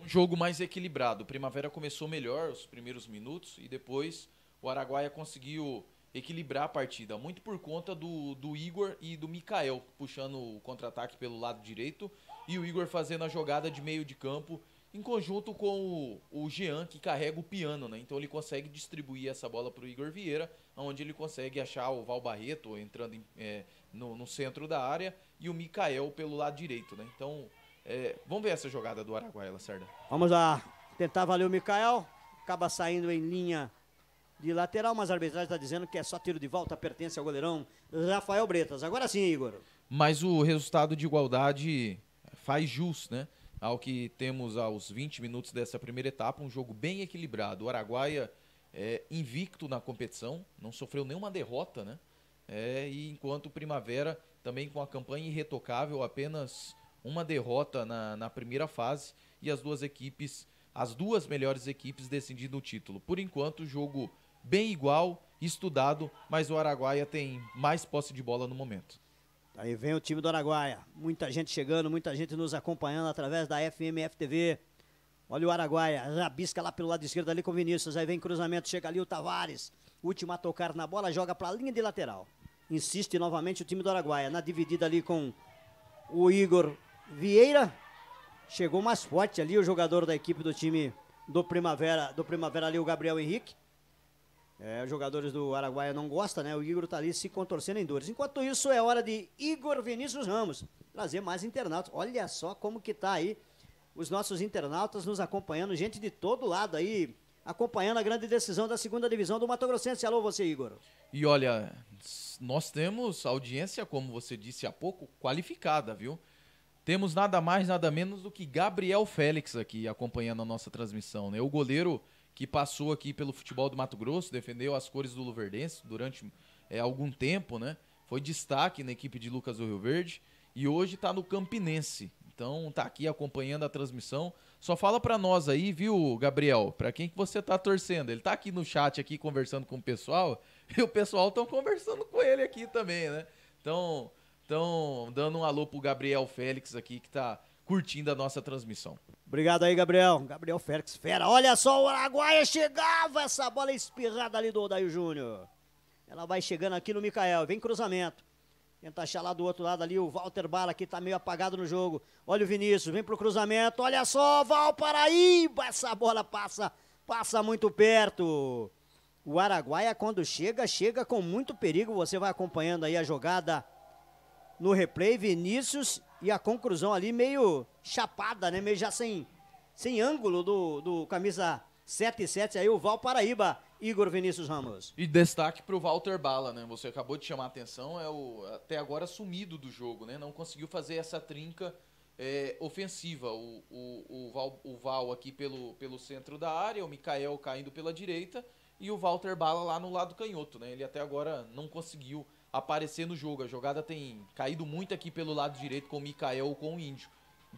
Um jogo mais equilibrado. Primavera começou melhor os primeiros minutos e depois o Araguaia conseguiu equilibrar a partida, muito por conta do, do Igor e do Mikael puxando o contra-ataque pelo lado direito e o Igor fazendo a jogada de meio de campo em conjunto com o, o Jean que carrega o piano, né? Então ele consegue distribuir essa bola para o Igor Vieira, onde ele consegue achar o Val Barreto entrando em, é, no, no, centro da área e o Mikael pelo lado direito, né? Então é, vamos ver essa jogada do Araguaia, Lacerda. Vamos lá, tentar valer o Mikael, acaba saindo em linha de lateral, mas a arbitragem está dizendo que é só tiro de volta, pertence ao goleirão Rafael Bretas. Agora sim, Igor. Mas o resultado de igualdade faz jus, né? Ao que temos aos 20 minutos dessa primeira etapa, um jogo bem equilibrado. O Araguaia é, invicto na competição, não sofreu nenhuma derrota, né? É, e enquanto o Primavera também com a campanha irretocável, apenas uma derrota na, na primeira fase e as duas equipes, as duas melhores equipes decidindo o título. Por enquanto, o jogo bem igual, estudado, mas o Araguaia tem mais posse de bola no momento. Aí vem o time do Araguaia. Muita gente chegando, muita gente nos acompanhando através da FMF TV. Olha o Araguaia, rabisca lá pelo lado esquerdo ali com o Vinícius. Aí vem cruzamento, chega ali o Tavares. Último a tocar na bola, joga para a linha de lateral. Insiste novamente o time do Araguaia na dividida ali com o Igor Vieira. Chegou mais forte ali o jogador da equipe do time do Primavera, do Primavera ali o Gabriel Henrique. É, jogadores do Araguaia não gostam, né? O Igor tá ali se contorcendo em dores. Enquanto isso, é hora de Igor Vinícius Ramos trazer mais internautas. Olha só como que tá aí os nossos internautas nos acompanhando, gente de todo lado aí, acompanhando a grande decisão da segunda divisão do Mato Grossense. Alô, você, Igor. E olha, nós temos audiência, como você disse há pouco, qualificada, viu? Temos nada mais, nada menos do que Gabriel Félix aqui acompanhando a nossa transmissão, né? O goleiro que passou aqui pelo futebol do Mato Grosso, defendeu as cores do Luverdense durante é, algum tempo, né? Foi destaque na equipe de Lucas do Rio Verde e hoje está no Campinense. Então tá aqui acompanhando a transmissão. Só fala para nós aí, viu, Gabriel, para quem que você tá torcendo? Ele tá aqui no chat aqui conversando com o pessoal, e o pessoal tá conversando com ele aqui também, né? Então, tão dando um alô pro Gabriel Félix aqui que tá curtindo a nossa transmissão. Obrigado aí, Gabriel. Gabriel Félix, fera. Olha só, o Araguaia chegava essa bola espirrada ali do Odair Júnior. Ela vai chegando aqui no Mikael, vem cruzamento. Tenta achar lá do outro lado ali o Walter Bala, que tá meio apagado no jogo. Olha o Vinícius, vem pro cruzamento. Olha só, Valparaíba, essa bola passa, passa muito perto. O Araguaia, quando chega, chega com muito perigo. Você vai acompanhando aí a jogada no replay. Vinícius e a conclusão ali meio chapada, né? Meio já sem, sem ângulo do, do camisa 77, aí o Valparaíba, Igor Vinícius Ramos. E destaque para o Walter Bala, né? Você acabou de chamar a atenção, é o até agora sumido do jogo, né? Não conseguiu fazer essa trinca é, ofensiva. O, o, o, Val, o Val aqui pelo, pelo centro da área, o Mikael caindo pela direita e o Walter Bala lá no lado canhoto, né? Ele até agora não conseguiu aparecer no jogo. A jogada tem caído muito aqui pelo lado direito com o Mikael ou com o Índio,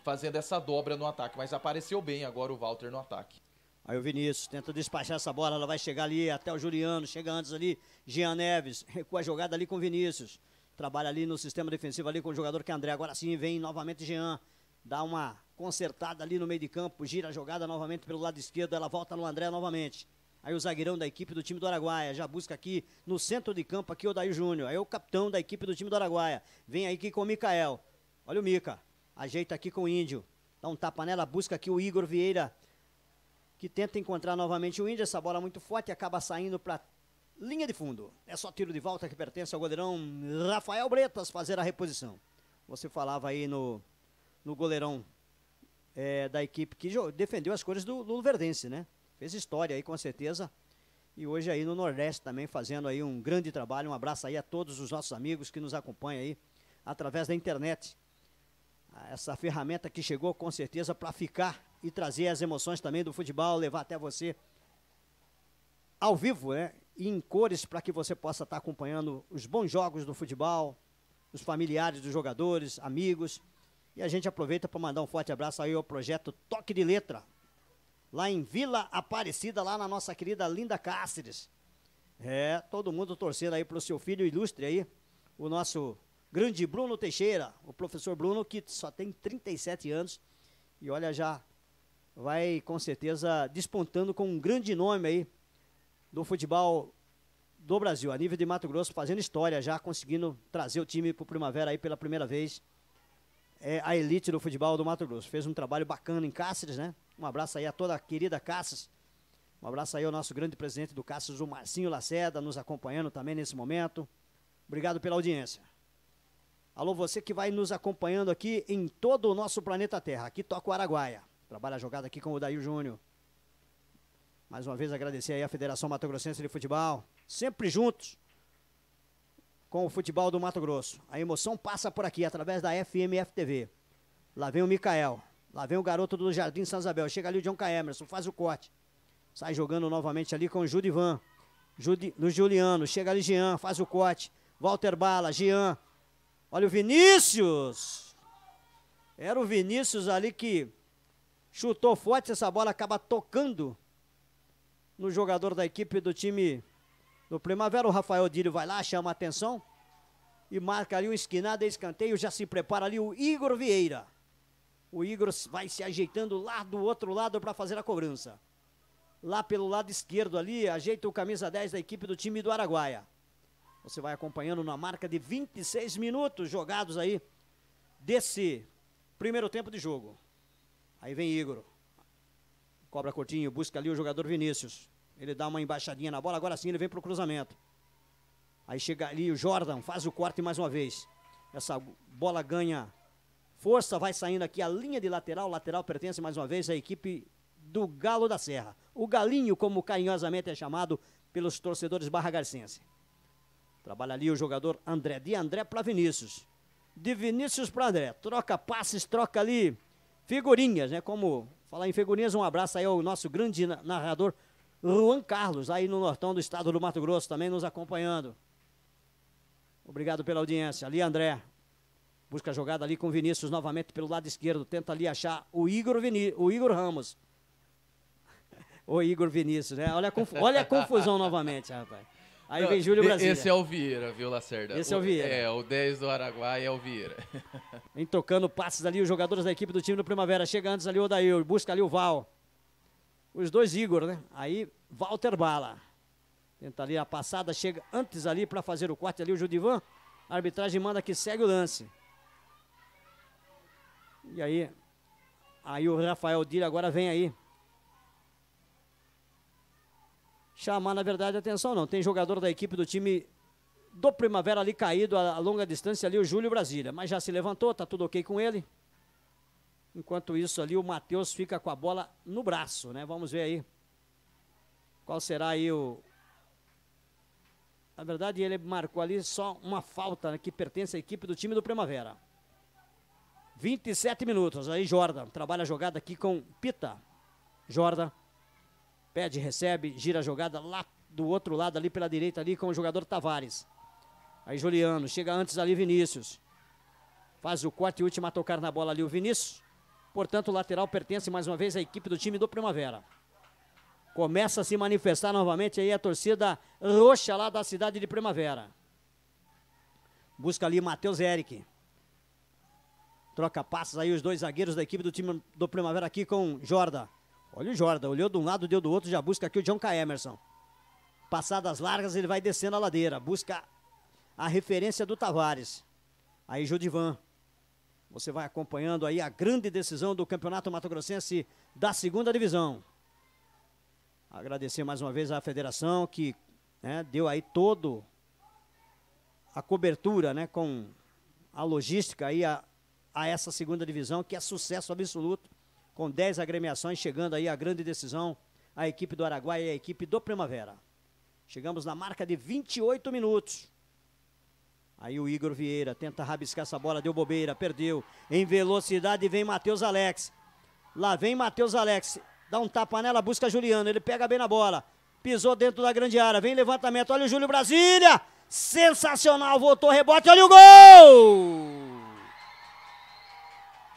fazendo essa dobra no ataque. Mas apareceu bem agora o Walter no ataque. Aí o Vinícius tenta despachar essa bola, ela vai chegar ali até o Juliano, chega antes ali, Jean Neves, recua a jogada ali com o Vinícius. Trabalha ali no sistema defensivo ali com o jogador que é André. Agora sim vem novamente Jean, dá uma consertada ali no meio de campo, gira a jogada novamente pelo lado esquerdo, ela volta no André novamente. Aí o zagueirão da equipe do time do Araguaia já busca aqui no centro de campo aqui o Daí Júnior. Aí o capitão da equipe do time do Araguaia. Vem aí aqui com o Mikael. Olha o Mica. Ajeita aqui com o Índio. Dá um tapa nela, busca aqui o Igor Vieira. Que tenta encontrar novamente o Índio. Essa bola muito forte acaba saindo para linha de fundo. É só tiro de volta que pertence ao goleirão Rafael Bretas fazer a reposição. Você falava aí no, no goleirão é, da equipe que defendeu as cores do Lulo Verdense, né? Fez história aí com certeza. E hoje aí no Nordeste também fazendo aí um grande trabalho. Um abraço aí a todos os nossos amigos que nos acompanham aí através da internet. Ah, essa ferramenta que chegou com certeza para ficar e trazer as emoções também do futebol, levar até você ao vivo, né? E em cores para que você possa estar tá acompanhando os bons jogos do futebol, os familiares dos jogadores, amigos. E a gente aproveita para mandar um forte abraço aí ao projeto Toque de Letra, lá em Vila Aparecida, lá na nossa querida Linda Cáceres. É, todo mundo torcendo aí para o seu filho ilustre aí, o nosso grande Bruno Teixeira, o professor Bruno, que só tem 37 anos e olha já, vai com certeza despontando com um grande nome aí do futebol do Brasil, a nível de Mato Grosso, fazendo história já, conseguindo trazer o time para o Primavera aí pela primeira vez, é, a elite do futebol do Mato Grosso. Fez um trabalho bacana em Cáceres, né? Um abraço aí a toda a querida Cassius. Um abraço aí ao nosso grande presidente do Cassius, o Marcinho Laceda, nos acompanhando também nesse momento. Obrigado pela audiência. Alô, você que vai nos acompanhando aqui em todo o nosso planeta Terra. Aqui toca o Araguaia. Trabalha a jogada aqui com o Daí Júnior. Mais uma vez agradecer aí a Federação Mato Grossense de Futebol. Sempre juntos com o futebol do Mato Grosso. A emoção passa por aqui, através da FMF TV. Lá vem o Mikael. Lá vem o garoto do Jardim São Isabel. Chega ali o John K. Emerson, faz o corte. Sai jogando novamente ali com o Judivan. Judi, no Juliano. Chega ali Jean, faz o corte. Walter Bala, Jean. Olha o Vinícius. Era o Vinícius ali que chutou forte. Essa bola acaba tocando no jogador da equipe do time do Primavera. O Rafael Dílio vai lá, chama a atenção. E marca ali um esquinado, é escanteio. Já se prepara ali o Igor Vieira. O Igor vai se ajeitando lá do outro lado para fazer a cobrança. Lá pelo lado esquerdo ali, ajeita o camisa 10 da equipe do time do Araguaia. Você vai acompanhando na marca de 26 minutos jogados aí desse primeiro tempo de jogo. Aí vem Igor. Cobra curtinho, busca ali o jogador Vinícius. Ele dá uma embaixadinha na bola, agora sim ele vem para o cruzamento. Aí chega ali o Jordan, faz o corte mais uma vez. Essa bola ganha Força vai saindo aqui a linha de lateral. Lateral pertence mais uma vez à equipe do Galo da Serra. O Galinho, como carinhosamente é chamado pelos torcedores barra garcense Trabalha ali o jogador André. De André para Vinícius. De Vinícius para André. Troca passes, troca ali figurinhas, né? Como falar em figurinhas, um abraço aí ao nosso grande narrador Juan Carlos, aí no nortão do estado do Mato Grosso, também nos acompanhando. Obrigado pela audiência. Ali, André. Busca a jogada ali com Vinícius novamente pelo lado esquerdo. Tenta ali achar o Igor, Viní o Igor Ramos. o Igor Vinícius, né? Olha a, Olha a confusão novamente, rapaz. Aí vem Júlio Brasil. Esse é o Vieira, viu, Lacerda? Esse é o Vieira. É, o 10 do Araguaia é o Vieira. Vem tocando passes ali os jogadores da equipe do time do Primavera. Chega antes ali o Odair, busca ali o Val. Os dois Igor, né? Aí Walter Bala. Tenta ali a passada, chega antes ali para fazer o corte ali o Judivan. A arbitragem manda que segue o lance. E aí, aí o Rafael Dílio agora vem aí. Chamar, na verdade, atenção não. Tem jogador da equipe do time do Primavera ali caído a longa distância ali, o Júlio Brasília. Mas já se levantou, tá tudo ok com ele. Enquanto isso ali, o Matheus fica com a bola no braço, né? Vamos ver aí. Qual será aí o... Na verdade, ele marcou ali só uma falta né, que pertence à equipe do time do Primavera. 27 minutos. Aí Jordan trabalha a jogada aqui com Pita. Jordan pede, recebe, gira a jogada lá do outro lado ali pela direita ali com o jogador Tavares. Aí Juliano, chega antes ali Vinícius. Faz o corte último a tocar na bola ali o Vinícius. Portanto, o lateral pertence mais uma vez à equipe do time do Primavera. Começa a se manifestar novamente aí a torcida roxa lá da cidade de Primavera. Busca ali Matheus Eric. Troca passes aí os dois zagueiros da equipe do time do Primavera aqui com Jorda. Olha o Jorda, olhou de um lado, deu do outro, já busca aqui o John K. Emerson. Passadas largas, ele vai descendo a ladeira, busca a referência do Tavares. Aí Judivan. Você vai acompanhando aí a grande decisão do Campeonato Mato Grossense da segunda divisão. Agradecer mais uma vez à federação que né, deu aí todo a cobertura, né, com a logística aí, a, a essa segunda divisão, que é sucesso absoluto, com 10 agremiações chegando aí a grande decisão, a equipe do Araguaia e a equipe do Primavera. Chegamos na marca de 28 minutos. Aí o Igor Vieira tenta rabiscar essa bola, deu bobeira, perdeu. Em velocidade vem Matheus Alex. Lá vem Matheus Alex. Dá um tapa nela, busca Juliano. Ele pega bem na bola. Pisou dentro da grande área. Vem levantamento. Olha o Júlio Brasília. Sensacional. Voltou rebote. Olha o gol!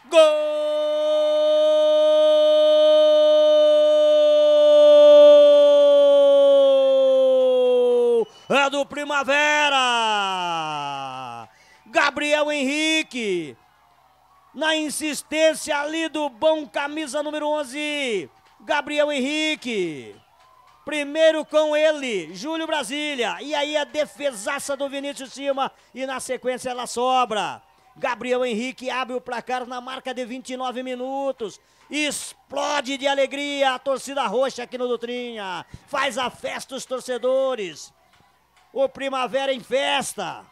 Gol! É do Primavera! Gabriel Henrique, na insistência ali do bom camisa número 11, Gabriel Henrique. Primeiro com ele, Júlio Brasília. E aí a defesaça do Vinícius Cima. E na sequência ela sobra. Gabriel Henrique abre o placar na marca de 29 minutos. Explode de alegria a torcida roxa aqui no Dutrinha. Faz a festa os torcedores. O Primavera em festa.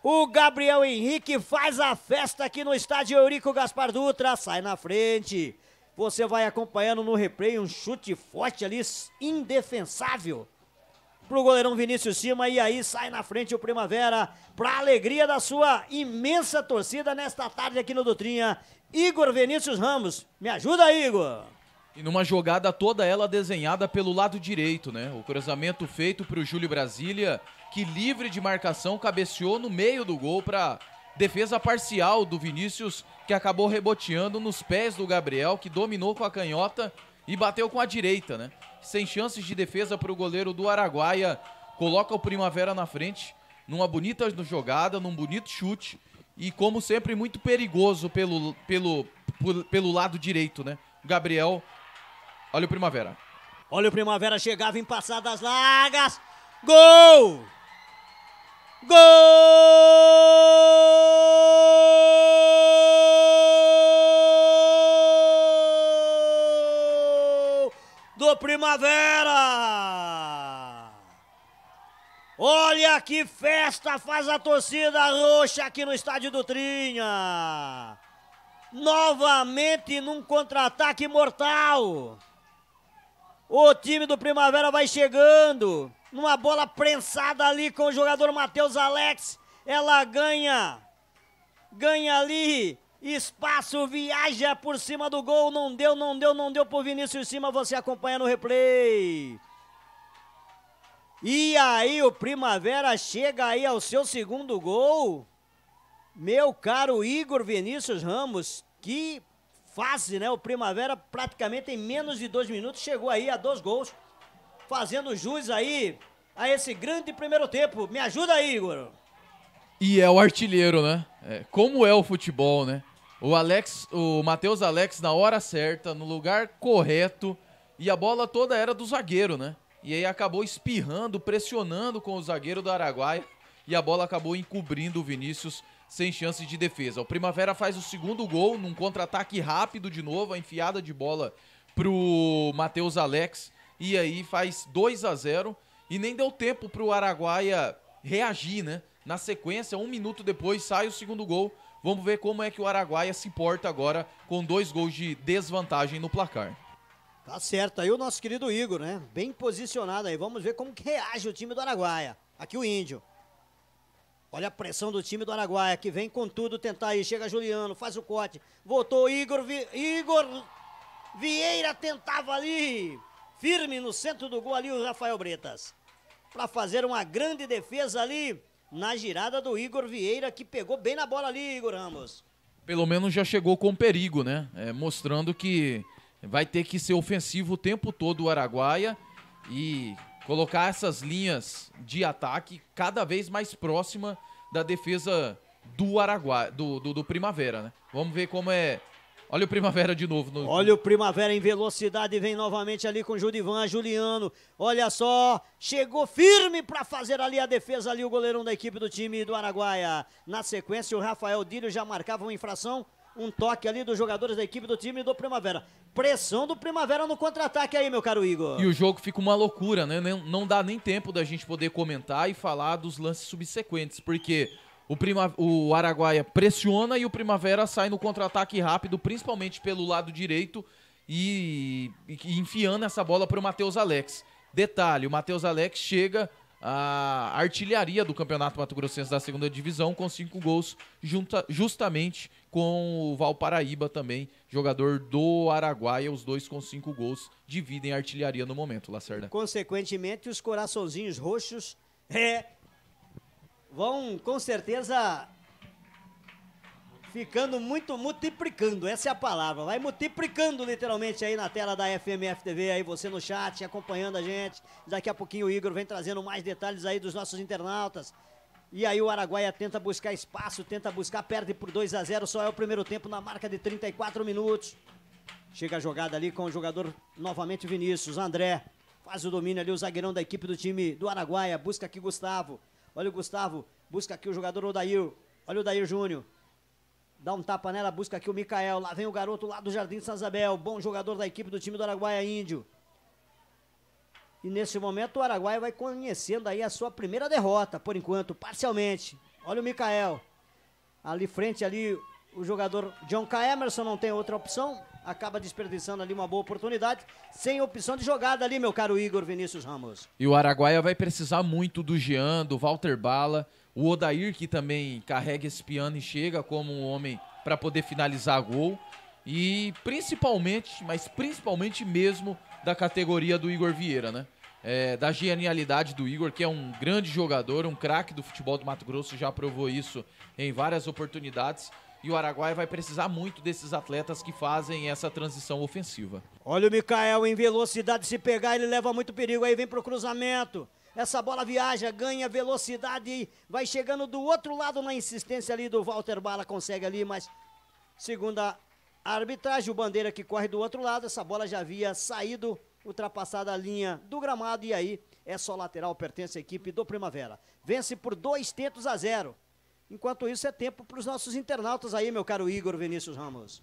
O Gabriel Henrique faz a festa aqui no estádio Eurico Gaspar Dutra. Sai na frente. Você vai acompanhando no replay um chute forte ali, indefensável pro goleirão Vinícius Cima e aí sai na frente o Primavera pra alegria da sua imensa torcida nesta tarde aqui no Dutrinha. Igor Vinícius Ramos, me ajuda, Igor. E numa jogada toda ela desenhada pelo lado direito, né? O cruzamento feito pro Júlio Brasília, que livre de marcação cabeceou no meio do gol para defesa parcial do Vinícius, que acabou reboteando nos pés do Gabriel, que dominou com a canhota e bateu com a direita, né? sem chances de defesa para o goleiro do Araguaia. Coloca o Primavera na frente, numa bonita jogada, num bonito chute. E, como sempre, muito perigoso pelo, pelo, pelo lado direito, né? Gabriel, olha o Primavera. Olha o Primavera chegava em passadas largas. Gol! Gol! Primavera! Olha que festa faz a torcida roxa aqui no estádio do Trinha! Novamente num contra-ataque mortal. O time do Primavera vai chegando. Numa bola prensada ali com o jogador Matheus Alex. Ela ganha. Ganha ali Espaço viaja por cima do gol. Não deu, não deu, não deu pro Vinícius em Cima. Você acompanha no replay. E aí o Primavera chega aí ao seu segundo gol. Meu caro Igor Vinícius Ramos, que fase, né? O Primavera praticamente em menos de dois minutos chegou aí a dois gols. Fazendo jus aí a esse grande primeiro tempo. Me ajuda aí, Igor. E é o artilheiro, né? É, como é o futebol, né? O Alex, o Matheus Alex na hora certa, no lugar correto, e a bola toda era do zagueiro, né? E aí acabou espirrando, pressionando com o zagueiro do Araguaia, e a bola acabou encobrindo o Vinícius sem chance de defesa. O Primavera faz o segundo gol num contra-ataque rápido de novo, a enfiada de bola pro Matheus Alex, e aí faz 2 a 0 e nem deu tempo pro Araguaia reagir, né? Na sequência, um minuto depois, sai o segundo gol. Vamos ver como é que o Araguaia se porta agora com dois gols de desvantagem no placar. Tá certo aí o nosso querido Igor, né? Bem posicionado aí. Vamos ver como reage o time do Araguaia. Aqui o Índio. Olha a pressão do time do Araguaia, que vem com tudo tentar aí. Chega Juliano, faz o corte. Voltou Igor. Vi... Igor Vieira tentava ali. Firme no centro do gol ali o Rafael Bretas. Para fazer uma grande defesa ali na girada do Igor Vieira, que pegou bem na bola ali, Igor Ramos. Pelo menos já chegou com perigo, né? É, mostrando que vai ter que ser ofensivo o tempo todo o Araguaia e colocar essas linhas de ataque cada vez mais próxima da defesa do Araguaia, do, do, do Primavera, né? Vamos ver como é Olha o Primavera de novo. No... Olha o Primavera em velocidade, vem novamente ali com o Judivan, Juliano. Olha só, chegou firme para fazer ali a defesa ali o goleirão da equipe do time do Araguaia. Na sequência, o Rafael Dírio já marcava uma infração, um toque ali dos jogadores da equipe do time do Primavera. Pressão do Primavera no contra-ataque aí, meu caro Igor. E o jogo fica uma loucura, né? Não dá nem tempo da gente poder comentar e falar dos lances subsequentes, porque o, prima, o Araguaia pressiona e o Primavera sai no contra-ataque rápido, principalmente pelo lado direito, e, e enfiando essa bola para o Matheus Alex. Detalhe: o Matheus Alex chega à artilharia do Campeonato Mato Grossense da segunda divisão com cinco gols, junta, justamente com o Valparaíba também, jogador do Araguaia, os dois com cinco gols, dividem a artilharia no momento, Lacerda. Consequentemente, os coraçõezinhos roxos é, vão com certeza ficando muito multiplicando, essa é a palavra. Vai multiplicando literalmente aí na tela da FMF TV, aí você no chat acompanhando a gente. Daqui a pouquinho o Igor vem trazendo mais detalhes aí dos nossos internautas. E aí o Araguaia tenta buscar espaço, tenta buscar, perde por 2 a 0, só é o primeiro tempo na marca de 34 minutos. Chega a jogada ali com o jogador novamente Vinícius, André. Faz o domínio ali o zagueirão da equipe do time do Araguaia, busca aqui Gustavo. Olha o Gustavo, busca aqui o jogador Odair. Olha o Odair Júnior. Dá um tapa nela, busca aqui o Mikael. Lá vem o garoto lá do Jardim Sanzabel. Bom jogador da equipe do time do Araguaia Índio. E nesse momento o Araguaia vai conhecendo aí a sua primeira derrota, por enquanto, parcialmente. Olha o Mikael. Ali frente ali o jogador John K. Emerson não tem outra opção acaba desperdiçando ali uma boa oportunidade, sem opção de jogada ali, meu caro Igor Vinícius Ramos. E o Araguaia vai precisar muito do Jean, do Walter Bala, o Odair que também carrega esse piano e chega como um homem para poder finalizar gol. E principalmente, mas principalmente mesmo da categoria do Igor Vieira, né? É, da genialidade do Igor, que é um grande jogador, um craque do futebol do Mato Grosso, já provou isso em várias oportunidades e o Araguaia vai precisar muito desses atletas que fazem essa transição ofensiva. Olha o Mikael em velocidade, se pegar ele leva muito perigo, aí vem pro cruzamento. Essa bola viaja, ganha velocidade e vai chegando do outro lado na insistência ali do Walter Bala, consegue ali, mas segundo a arbitragem, o Bandeira que corre do outro lado, essa bola já havia saído, ultrapassada a linha do gramado e aí é só lateral, pertence à equipe do Primavera. Vence por dois tentos a zero. Enquanto isso, é tempo para os nossos internautas aí, meu caro Igor Vinícius Ramos.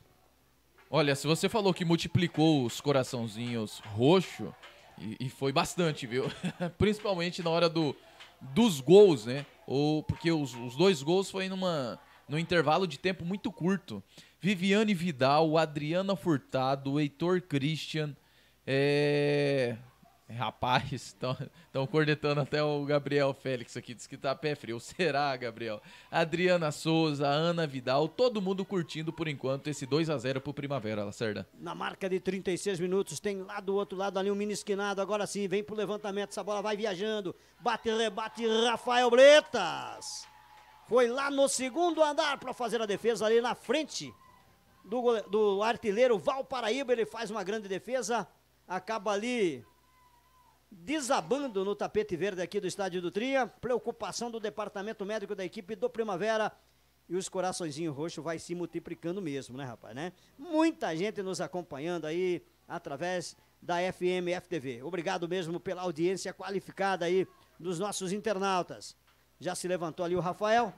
Olha, se você falou que multiplicou os coraçãozinhos roxo, e, e foi bastante, viu? Principalmente na hora do, dos gols, né? Ou porque os, os dois gols foi numa no intervalo de tempo muito curto. Viviane Vidal, Adriana Furtado, Heitor Christian, é... É, rapaz, estão cornetando até o Gabriel Félix aqui, diz que tá pé frio. Será, Gabriel? Adriana Souza, Ana Vidal, todo mundo curtindo por enquanto esse 2 a 0 pro Primavera, Lacerda. Na marca de 36 minutos, tem lá do outro lado ali um mini esquinado. Agora sim, vem pro levantamento, essa bola vai viajando. Bate, rebate, Rafael Bretas. Foi lá no segundo andar para fazer a defesa ali na frente do, do artilheiro Valparaíba. Ele faz uma grande defesa, acaba ali desabando no tapete verde aqui do estádio do Tria. Preocupação do departamento médico da equipe do Primavera. E os coraçõezinhos roxos vai se multiplicando mesmo, né, rapaz, né? Muita gente nos acompanhando aí através da FM FTV. Obrigado mesmo pela audiência qualificada aí dos nossos internautas. Já se levantou ali o Rafael.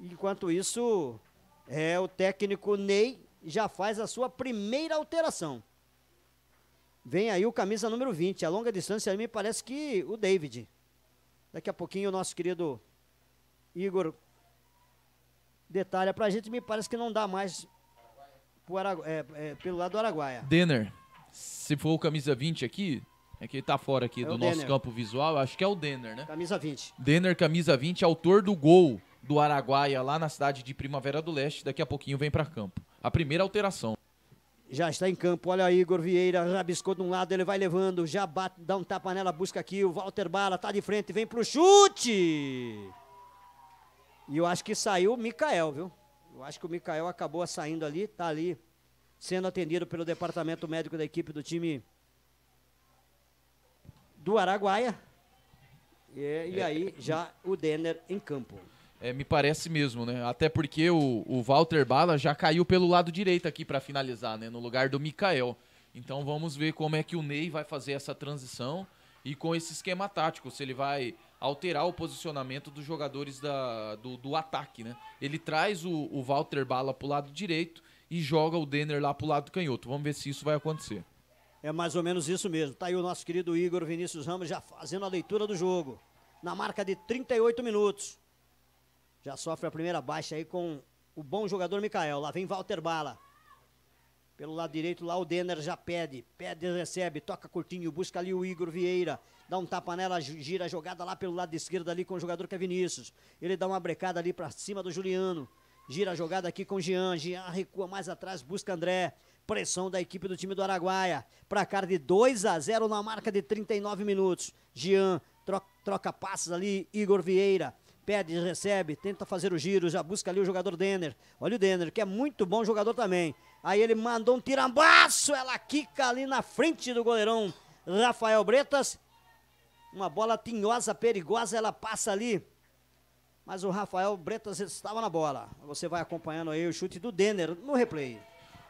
Enquanto isso, é o técnico Ney já faz a sua primeira alteração. Vem aí o camisa número 20. A longa distância me parece que o David. Daqui a pouquinho o nosso querido Igor detalha pra gente. Me parece que não dá mais Aragu... é, é, pelo lado do Araguaia. Denner, se for o camisa 20 aqui, é que ele tá fora aqui é do nosso Denner. campo visual, acho que é o Denner, né? Camisa 20. Denner, camisa 20, autor do gol do Araguaia lá na cidade de Primavera do Leste. Daqui a pouquinho vem para campo. A primeira alteração. Já está em campo, olha aí, Igor Vieira, rabiscou de um lado, ele vai levando, já bate, dá um tapa nela, busca aqui, o Walter Bala tá de frente, vem pro chute! E eu acho que saiu o Mikael, viu? Eu acho que o Mikael acabou saindo ali, tá ali, sendo atendido pelo departamento médico da equipe do time do Araguaia. E, e é. aí já o Denner em campo. É, me parece mesmo, né? Até porque o, o Walter Bala já caiu pelo lado direito aqui para finalizar, né? No lugar do Mikael. Então vamos ver como é que o Ney vai fazer essa transição e com esse esquema tático, se ele vai alterar o posicionamento dos jogadores da, do, do ataque, né? Ele traz o, o Walter Bala pro lado direito e joga o Denner lá pro lado canhoto. Vamos ver se isso vai acontecer. É mais ou menos isso mesmo. Tá aí o nosso querido Igor Vinícius Ramos já fazendo a leitura do jogo. Na marca de 38 minutos. Já sofre a primeira baixa aí com o bom jogador Mikael. Lá vem Walter Bala. Pelo lado direito, lá o Denner já pede. Pede, recebe, toca curtinho, busca ali o Igor Vieira. Dá um tapa nela, gira a jogada lá pelo lado esquerdo ali com o jogador que é Vinícius. Ele dá uma brecada ali para cima do Juliano. Gira a jogada aqui com Jean. Jean recua mais atrás, busca André. Pressão da equipe do time do Araguaia. cá de 2 a 0 na marca de 39 minutos. Jean troca, troca passes ali, Igor Vieira pede, recebe, tenta fazer o giro, já busca ali o jogador Denner. Olha o Denner, que é muito bom jogador também. Aí ele mandou um tirambaço, ela quica ali na frente do goleirão Rafael Bretas. Uma bola tinhosa, perigosa, ela passa ali. Mas o Rafael Bretas estava na bola. Você vai acompanhando aí o chute do Denner no replay.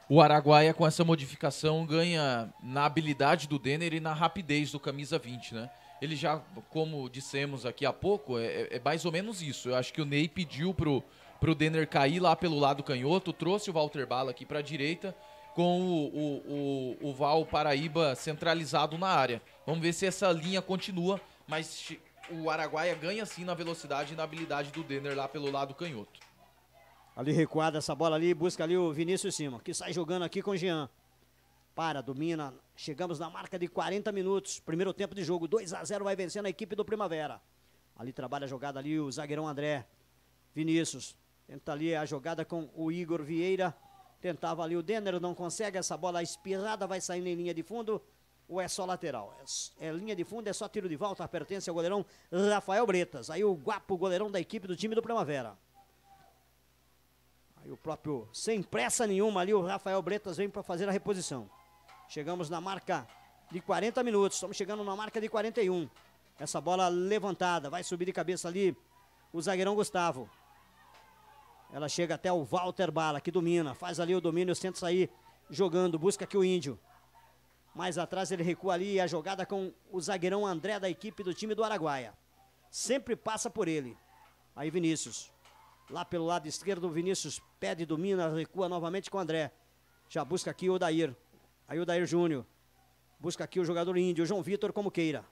O Araguaia, com essa modificação, ganha na habilidade do Denner e na rapidez do camisa 20, né? ele já, como dissemos aqui há pouco, é, é, é, mais ou menos isso. Eu acho que o Ney pediu pro, pro Denner cair lá pelo lado canhoto, trouxe o Walter Bala aqui para a direita, com o, o, o, o Val Paraíba centralizado na área. Vamos ver se essa linha continua, mas o Araguaia ganha sim na velocidade e na habilidade do Denner lá pelo lado canhoto. Ali recuada essa bola ali, busca ali o Vinícius Cima, que sai jogando aqui com o Jean para, domina. Chegamos na marca de 40 minutos. Primeiro tempo de jogo, 2 a 0 vai vencendo a equipe do Primavera. Ali trabalha a jogada ali o zagueirão André Vinícius. Tenta ali a jogada com o Igor Vieira. Tentava ali o Denner, não consegue. Essa bola espirrada vai saindo em linha de fundo. Ou é só lateral? É, é linha de fundo, é só tiro de volta. Pertence ao goleirão Rafael Bretas. Aí o guapo goleirão da equipe do time do Primavera. Aí o próprio, sem pressa nenhuma ali, o Rafael Bretas vem para fazer a reposição. Chegamos na marca de 40 minutos. Estamos chegando na marca de 41. Essa bola levantada. Vai subir de cabeça ali o zagueirão Gustavo. Ela chega até o Walter Bala, que domina. Faz ali o domínio, tenta sair jogando. Busca aqui o Índio. Mais atrás ele recua ali a jogada com o zagueirão André da equipe do time do Araguaia. Sempre passa por ele. Aí Vinícius. Lá pelo lado esquerdo, Vinícius pede, domina, recua novamente com o André. Já busca aqui o Dair. Aí o Dair Júnior busca aqui o jogador índio, João Vitor, como queira.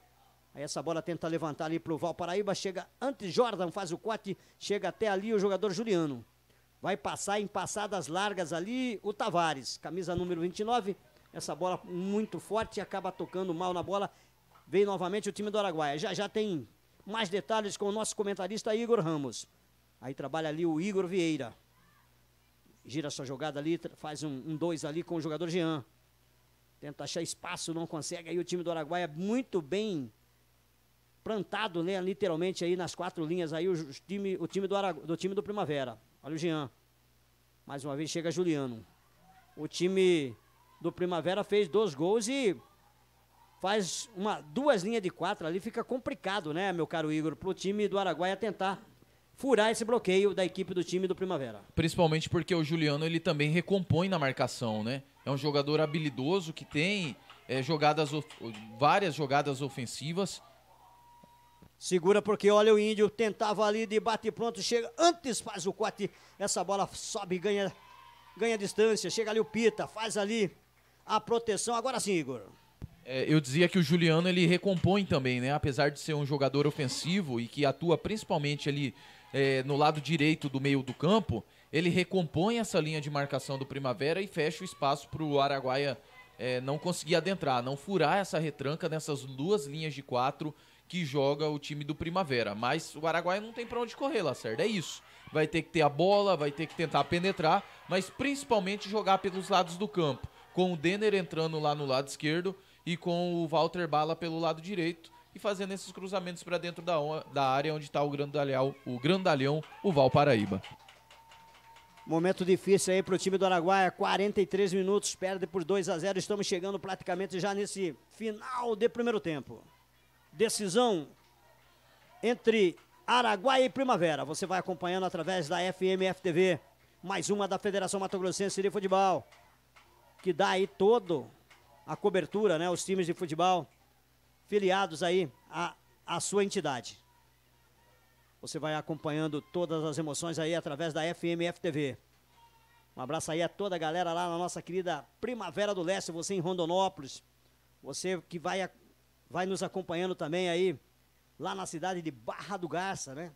Aí essa bola tenta levantar ali para o Valparaíba, chega antes Jordan, faz o corte, chega até ali o jogador Juliano. Vai passar em passadas largas ali o Tavares, camisa número 29. Essa bola muito forte, acaba tocando mal na bola. Vem novamente o time do Araguaia. Já já tem mais detalhes com o nosso comentarista Igor Ramos. Aí trabalha ali o Igor Vieira. Gira sua jogada ali, faz um 2 um ali com o jogador Jean. Tenta achar espaço, não consegue. Aí o time do Araguaia é muito bem plantado, né, literalmente aí nas quatro linhas aí o time, o time do, Arag... do time do Primavera. Olha o Jean. Mais uma vez chega Juliano. O time do Primavera fez dois gols e faz uma duas linhas de quatro ali, fica complicado, né, meu caro Igor, pro time do Araguaia tentar furar esse bloqueio da equipe do time do Primavera. Principalmente porque o Juliano ele também recompõe na marcação, né? É um jogador habilidoso que tem é, jogadas, várias jogadas ofensivas. Segura porque olha o índio, tentava ali de bate pronto, chega antes, faz o corte. Essa bola sobe, ganha, ganha distância, chega ali o Pita, faz ali a proteção. Agora sim, Igor. É, eu dizia que o Juliano ele recompõe também, né? Apesar de ser um jogador ofensivo e que atua principalmente ali é, no lado direito do meio do campo, ele recompõe essa linha de marcação do Primavera e fecha o espaço para o Araguaia é, não conseguir adentrar, não furar essa retranca nessas duas linhas de quatro que joga o time do Primavera. Mas o Araguaia não tem para onde correr, Lacerda, é isso. Vai ter que ter a bola, vai ter que tentar penetrar, mas principalmente jogar pelos lados do campo, com o Denner entrando lá no lado esquerdo e com o Walter Bala pelo lado direito e fazendo esses cruzamentos para dentro da, da, área onde está o grandalhão, o grandalhão, o Valparaíba. Momento difícil aí para o time do Araguaia. 43 minutos, perde por 2 a 0. Estamos chegando praticamente já nesse final de primeiro tempo. Decisão entre Araguaia e Primavera. Você vai acompanhando através da FMFTV, Mais uma da Federação Mato Grossense de Futebol. Que dá aí todo a cobertura, né? Os times de futebol filiados aí à, à sua entidade. Você vai acompanhando todas as emoções aí através da FMF TV. Um abraço aí a toda a galera lá na nossa querida Primavera do Leste, você em Rondonópolis. Você que vai, vai nos acompanhando também aí lá na cidade de Barra do Garça, né?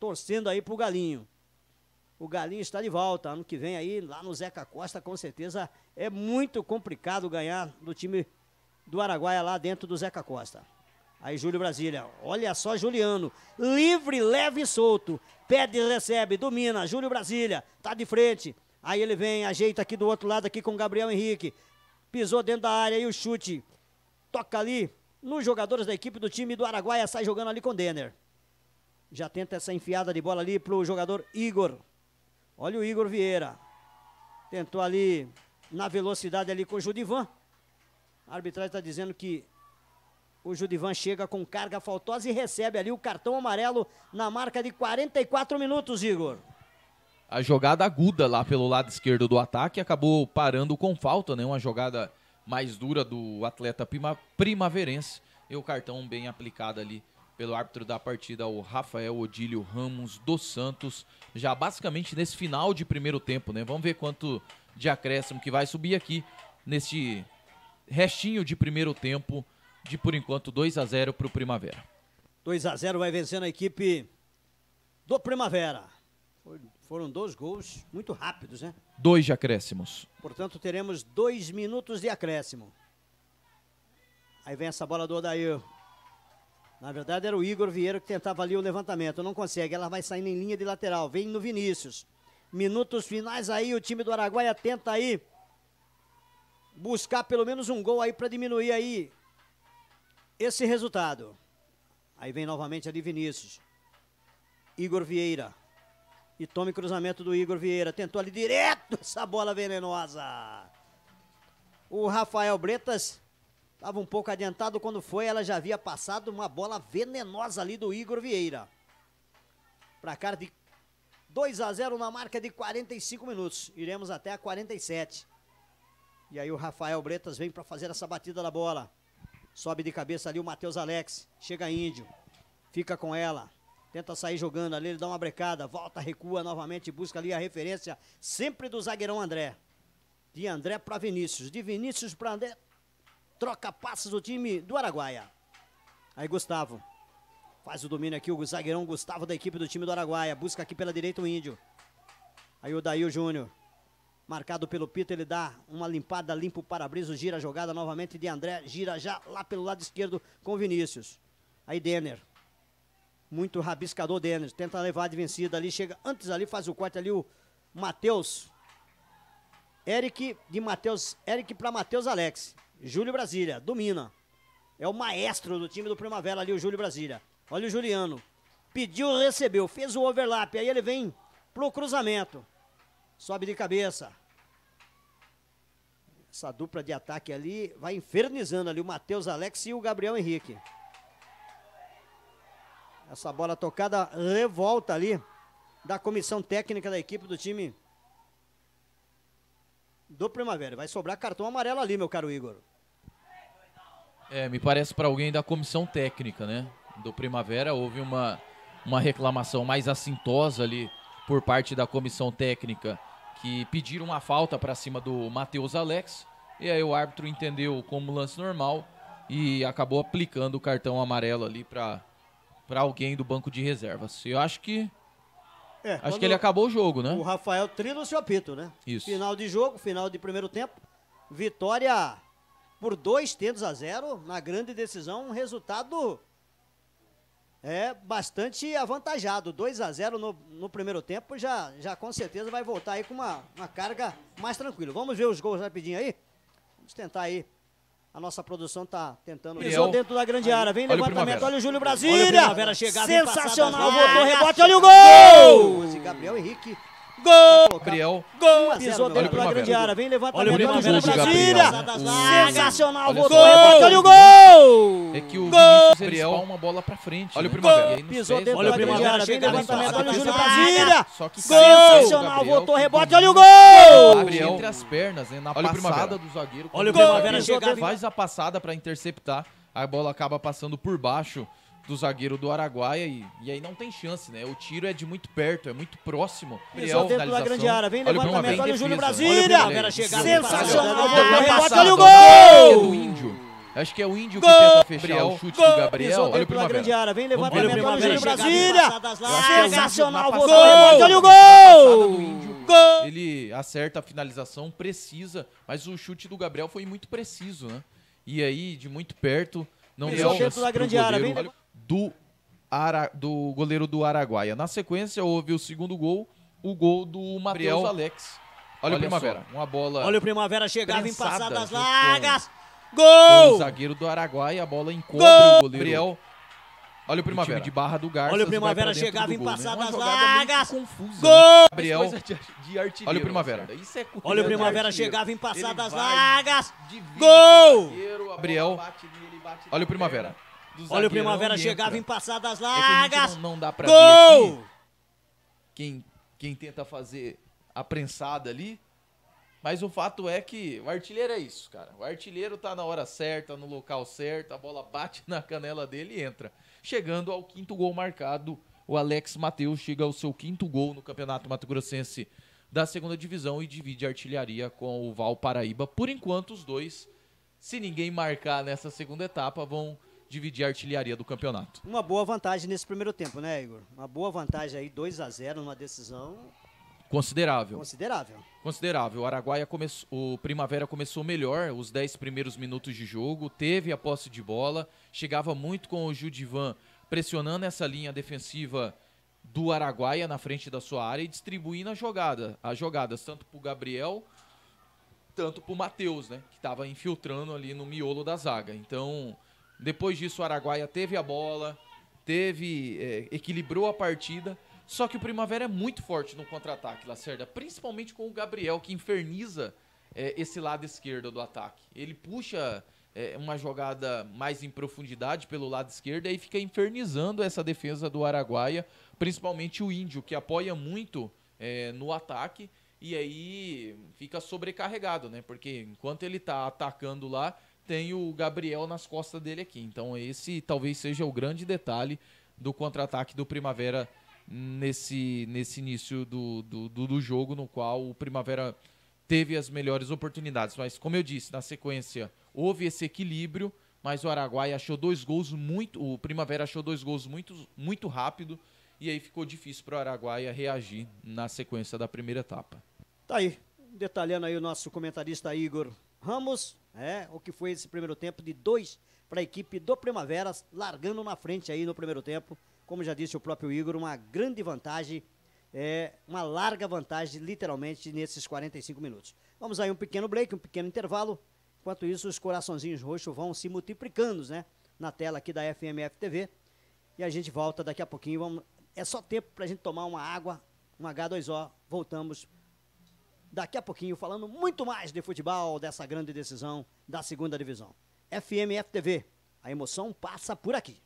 Torcendo aí pro Galinho. O Galinho está de volta. Ano que vem aí, lá no Zeca Costa, com certeza é muito complicado ganhar do time do Araguaia lá dentro do Zeca Costa. Aí Júlio Brasília, olha só Juliano, livre, leve e solto. Pede, recebe, domina, Júlio Brasília, tá de frente. Aí ele vem, ajeita aqui do outro lado aqui com Gabriel Henrique. Pisou dentro da área e o chute toca ali nos jogadores da equipe do time do Araguaia, sai jogando ali com Denner. Já tenta essa enfiada de bola ali pro jogador Igor. Olha o Igor Vieira. Tentou ali na velocidade ali com o Judivan. A arbitragem está dizendo que o Judivan chega com carga faltosa e recebe ali o cartão amarelo na marca de 44 minutos, Igor. A jogada aguda lá pelo lado esquerdo do ataque acabou parando com falta, né? Uma jogada mais dura do atleta prima, primaverense. E o cartão bem aplicado ali pelo árbitro da partida, o Rafael Odílio Ramos dos Santos, já basicamente nesse final de primeiro tempo, né? Vamos ver quanto de acréscimo que vai subir aqui nesse restinho de primeiro tempo de, por enquanto, 2 a 0 para o Primavera. 2 a 0 vai vencendo a equipe do Primavera. Foram dois gols muito rápidos, né? Dois de acréscimos. Portanto, teremos dois minutos de acréscimo. Aí vem essa bola do Odair. Na verdade, era o Igor Vieira que tentava ali o levantamento. Não consegue. Ela vai saindo em linha de lateral. Vem no Vinícius. Minutos finais aí. O time do Araguaia tenta aí buscar pelo menos um gol aí para diminuir aí esse resultado. Aí vem novamente ali Vinícius. Igor Vieira. E tome cruzamento do Igor Vieira. Tentou ali direto essa bola venenosa. O Rafael Bretas estava um pouco adiantado quando foi. Ela já havia passado uma bola venenosa ali do Igor Vieira. Para cá de 2 a 0 na marca de 45 minutos. Iremos até a 47. E aí o Rafael Bretas vem para fazer essa batida da bola. Sobe de cabeça ali o Matheus Alex. Chega índio. Fica com ela. Tenta sair jogando ali, ele dá uma brecada, volta, recua novamente, busca ali a referência sempre do zagueirão André. De André para Vinícius, de Vinícius para André. Troca passes do time do Araguaia. Aí Gustavo. Faz o domínio aqui o zagueirão Gustavo da equipe do time do Araguaia. Busca aqui pela direita o Índio. Aí o Dail Júnior marcado pelo Pito, ele dá uma limpada, limpa o para-brisa, gira a jogada novamente de André, gira já lá pelo lado esquerdo com Vinícius. Aí Denner, muito rabiscador Denner, tenta levar de vencida ali, chega antes ali, faz o corte ali o Matheus. Eric de Matheus, Eric para Matheus Alex. Júlio Brasília, domina. É o maestro do time do Primavera ali, o Júlio Brasília. Olha o Juliano. Pediu, recebeu, fez o overlap, aí ele vem pro cruzamento. Sobe de cabeça. Essa dupla de ataque ali vai infernizando ali o Matheus Alex e o Gabriel Henrique. Essa bola tocada revolta ali da comissão técnica da equipe do time do Primavera. Vai sobrar cartão amarelo ali, meu caro Igor. É, me parece para alguém da comissão técnica, né? Do Primavera houve uma, uma reclamação mais assintosa ali por parte da comissão técnica que pediram uma falta para cima do Matheus Alex. E aí o árbitro entendeu como lance normal e acabou aplicando o cartão amarelo ali para alguém do banco de reservas. Eu acho que. É, acho que ele acabou o jogo, né? O Rafael Trino o seu apito, né? Isso. Final de jogo, final de primeiro tempo. Vitória por dois tentos a zero na grande decisão. Um resultado é bastante avantajado. 2 a 0 no, no, primeiro tempo, já, já com certeza vai voltar aí com uma, uma carga mais tranquila. Vamos ver os gols rapidinho aí? Vamos tentar aí. A nossa produção está tentando. Pisou dentro da grande área. Vem olha levantamento. O olha o Júlio Brasília. Olha o chegada, Sensacional. Voltou rebote. Olha o gol! Gabriel Henrique Gol! Gabriel. Gol! Pisou dentro pra grande área. Vem levantar Olha o Primavera Brasília. Sensacional. Voltou. Olha o gol! É que o Gabriel uma bola pra frente. Olha o né? Primavera. Pisou dentro pela grande área. Vem levantamento. Olha o Júnior Brasília. Sensacional. Voltou rebote. Olha o gol! Gabriel entre as pernas, né? Na passada do zagueiro. Olha o Primavera chegar. Faz a passada pra interceptar. A bola acaba passando por baixo do zagueiro do Araguaia e, e, aí não tem chance, né? O tiro é de muito perto, é muito próximo. Ele é dentro da grande área, vem levantamento, olha, olha o Júnior Brasília, olha o sensacional, Olha o gol! Do índio. Acho que é o índio gol, que tenta fechar Gabriel, o chute gol, do Gabriel. Olha o Primavera. grande área, vem levantamento, olha o Júnior Brasília. Sensacional, você é olha o gol! Gol! Ele acerta a finalização, precisa, mas o chute do Gabriel foi muito preciso, né? E aí, de muito perto, não deu chance da grande área, vem levantamento do, Ara, do goleiro do Araguaia. Na sequência, houve o segundo gol, o gol do Matheus Alex. Olha, Olha o Primavera, só. uma bola. Olha o Primavera chegava em passadas largas. Gol! O zagueiro do Araguaia, a bola encontra gol! o goleiro. Gabriel. Olha o Primavera. O de barra do Garças. Olha o Primavera né? né? chegava em passadas largas. gol! Gabriel. Olha o Primavera. Olha o Primavera chegava em passadas largas. Gol! Gabriel. Olha o Primavera. Olha o Primavera chegava em passadas é largas. É não, não, dá pra Gol! Quem, quem tenta fazer a prensada ali. Mas o fato é que o artilheiro é isso, cara. O artilheiro tá na hora certa, no local certo, a bola bate na canela dele e entra. Chegando ao quinto gol marcado, o Alex Mateus chega ao seu quinto gol no Campeonato Mato Grossense da segunda divisão e divide a artilharia com o Valparaíba. Por enquanto, os dois, se ninguém marcar nessa segunda etapa, vão dividir a artilharia do campeonato. Uma boa vantagem nesse primeiro tempo, né, Igor? Uma boa vantagem aí, 2 a 0 numa decisão Considerável. Considerável. Considerável. O Araguaia começou, o Primavera começou melhor, os 10 primeiros minutos de jogo, teve a posse de bola, chegava muito com o Judivan pressionando essa linha defensiva do Araguaia na frente da sua área e distribuindo a jogada, as jogadas tanto para o Gabriel, tanto para o Matheus, né, que estava infiltrando ali no miolo da zaga. Então, depois disso, o Araguaia teve a bola, teve é, equilibrou a partida. Só que o Primavera é muito forte no contra-ataque, Lacerda, principalmente com o Gabriel, que inferniza é, esse lado esquerdo do ataque. Ele puxa é, uma jogada mais em profundidade pelo lado esquerdo e fica infernizando essa defesa do Araguaia, principalmente o Índio, que apoia muito é, no ataque e aí fica sobrecarregado, né? Porque enquanto ele tá atacando lá, tem o Gabriel nas costas dele aqui. Então esse talvez seja o grande detalhe do contra-ataque do Primavera nesse, nesse início do, do, do, jogo, no qual o Primavera teve as melhores oportunidades. Mas como eu disse, na sequência houve esse equilíbrio, mas o Araguaia achou dois gols muito. O Primavera achou dois gols muito, muito rápido. E aí ficou difícil para o Araguaia reagir na sequência da primeira etapa. Tá aí, detalhando aí o nosso comentarista Igor Ramos, é, o que foi esse primeiro tempo de dois para a equipe do Primavera, largando na frente aí no primeiro tempo. Como já disse o próprio Igor, uma grande vantagem, é, uma larga vantagem, literalmente, nesses 45 minutos. Vamos aí um pequeno break, um pequeno intervalo. Enquanto isso, os coraçõezinhos roxos vão se multiplicando, né? Na tela aqui da FMF TV. E a gente volta daqui a pouquinho. Vamos... É só tempo para a gente tomar uma água, um H2O. Voltamos daqui a pouquinho falando muito mais de futebol, dessa grande decisão da segunda divisão. FMFTV, a emoção passa por aqui.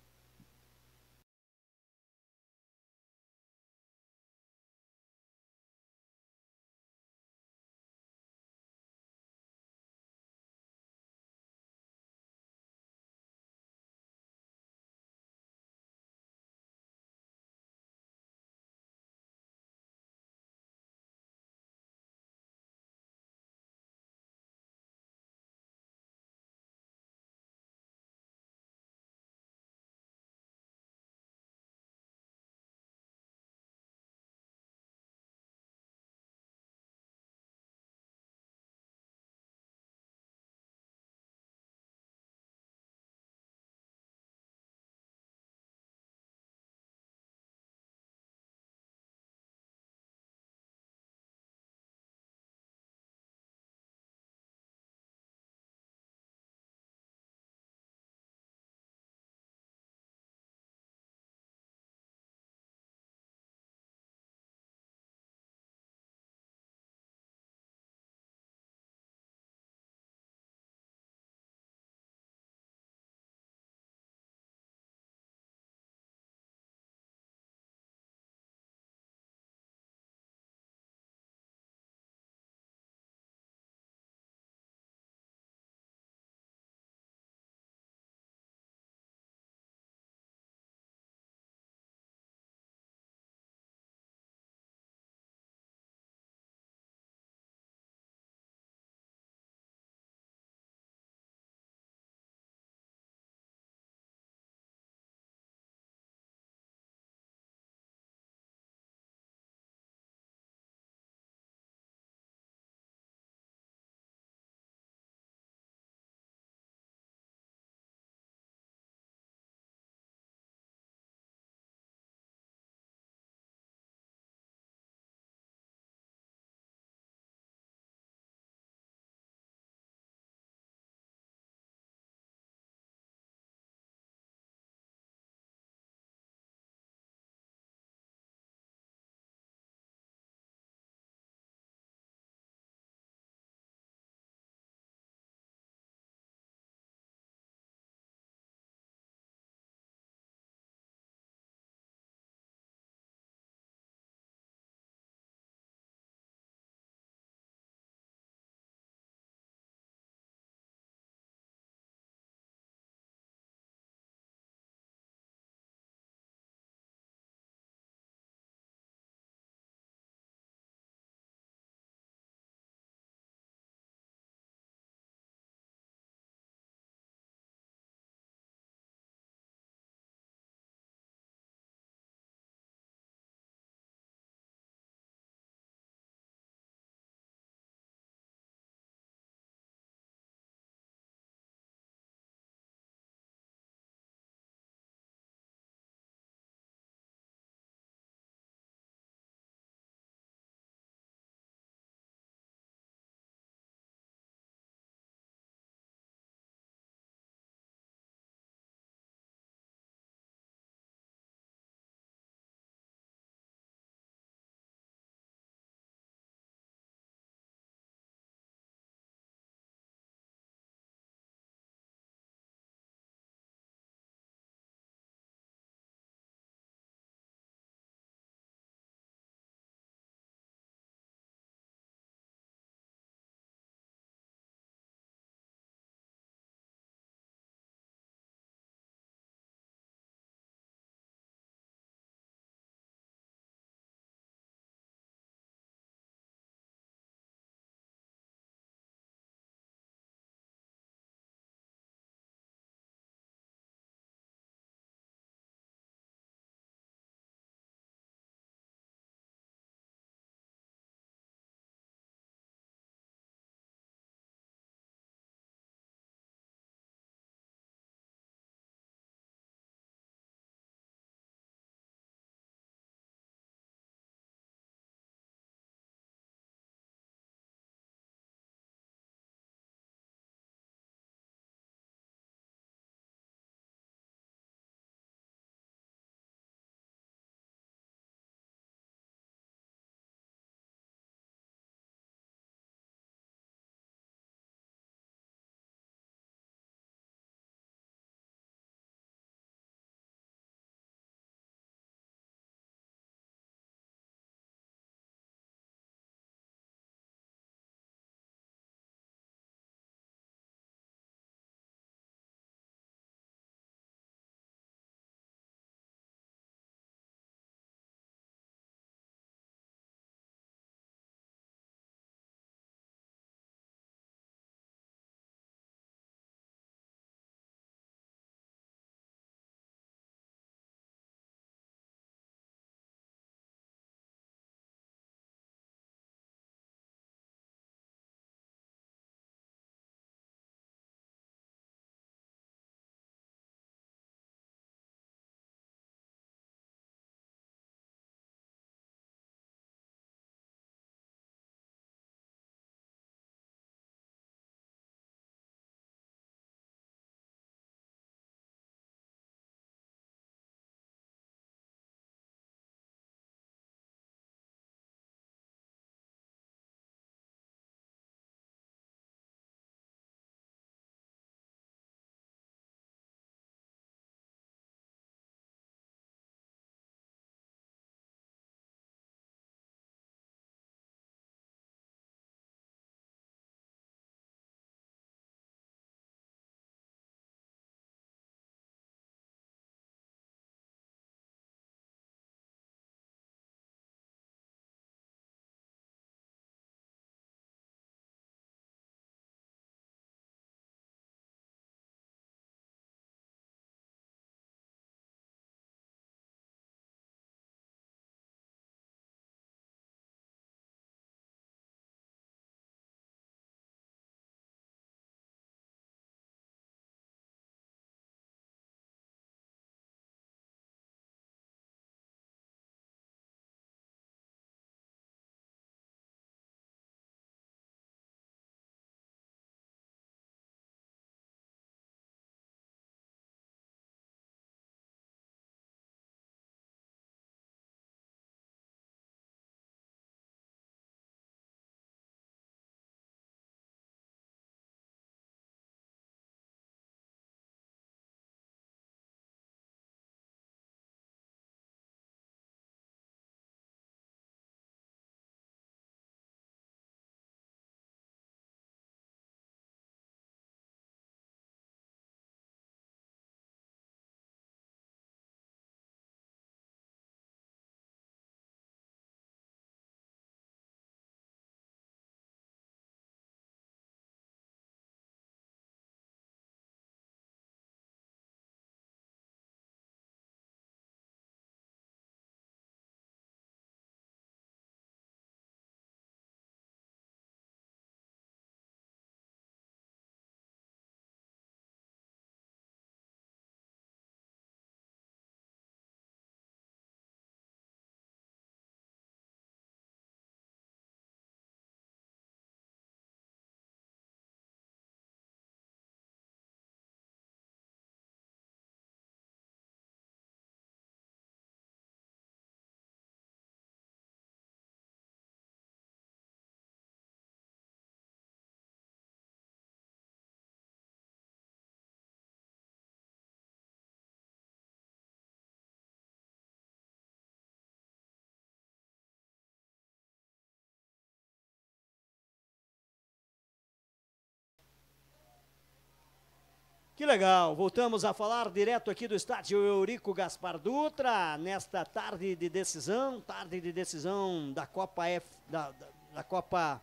Que legal! Voltamos a falar direto aqui do estádio Eurico Gaspar Dutra, nesta tarde de decisão, tarde de decisão da Copa F, da, da, da Copa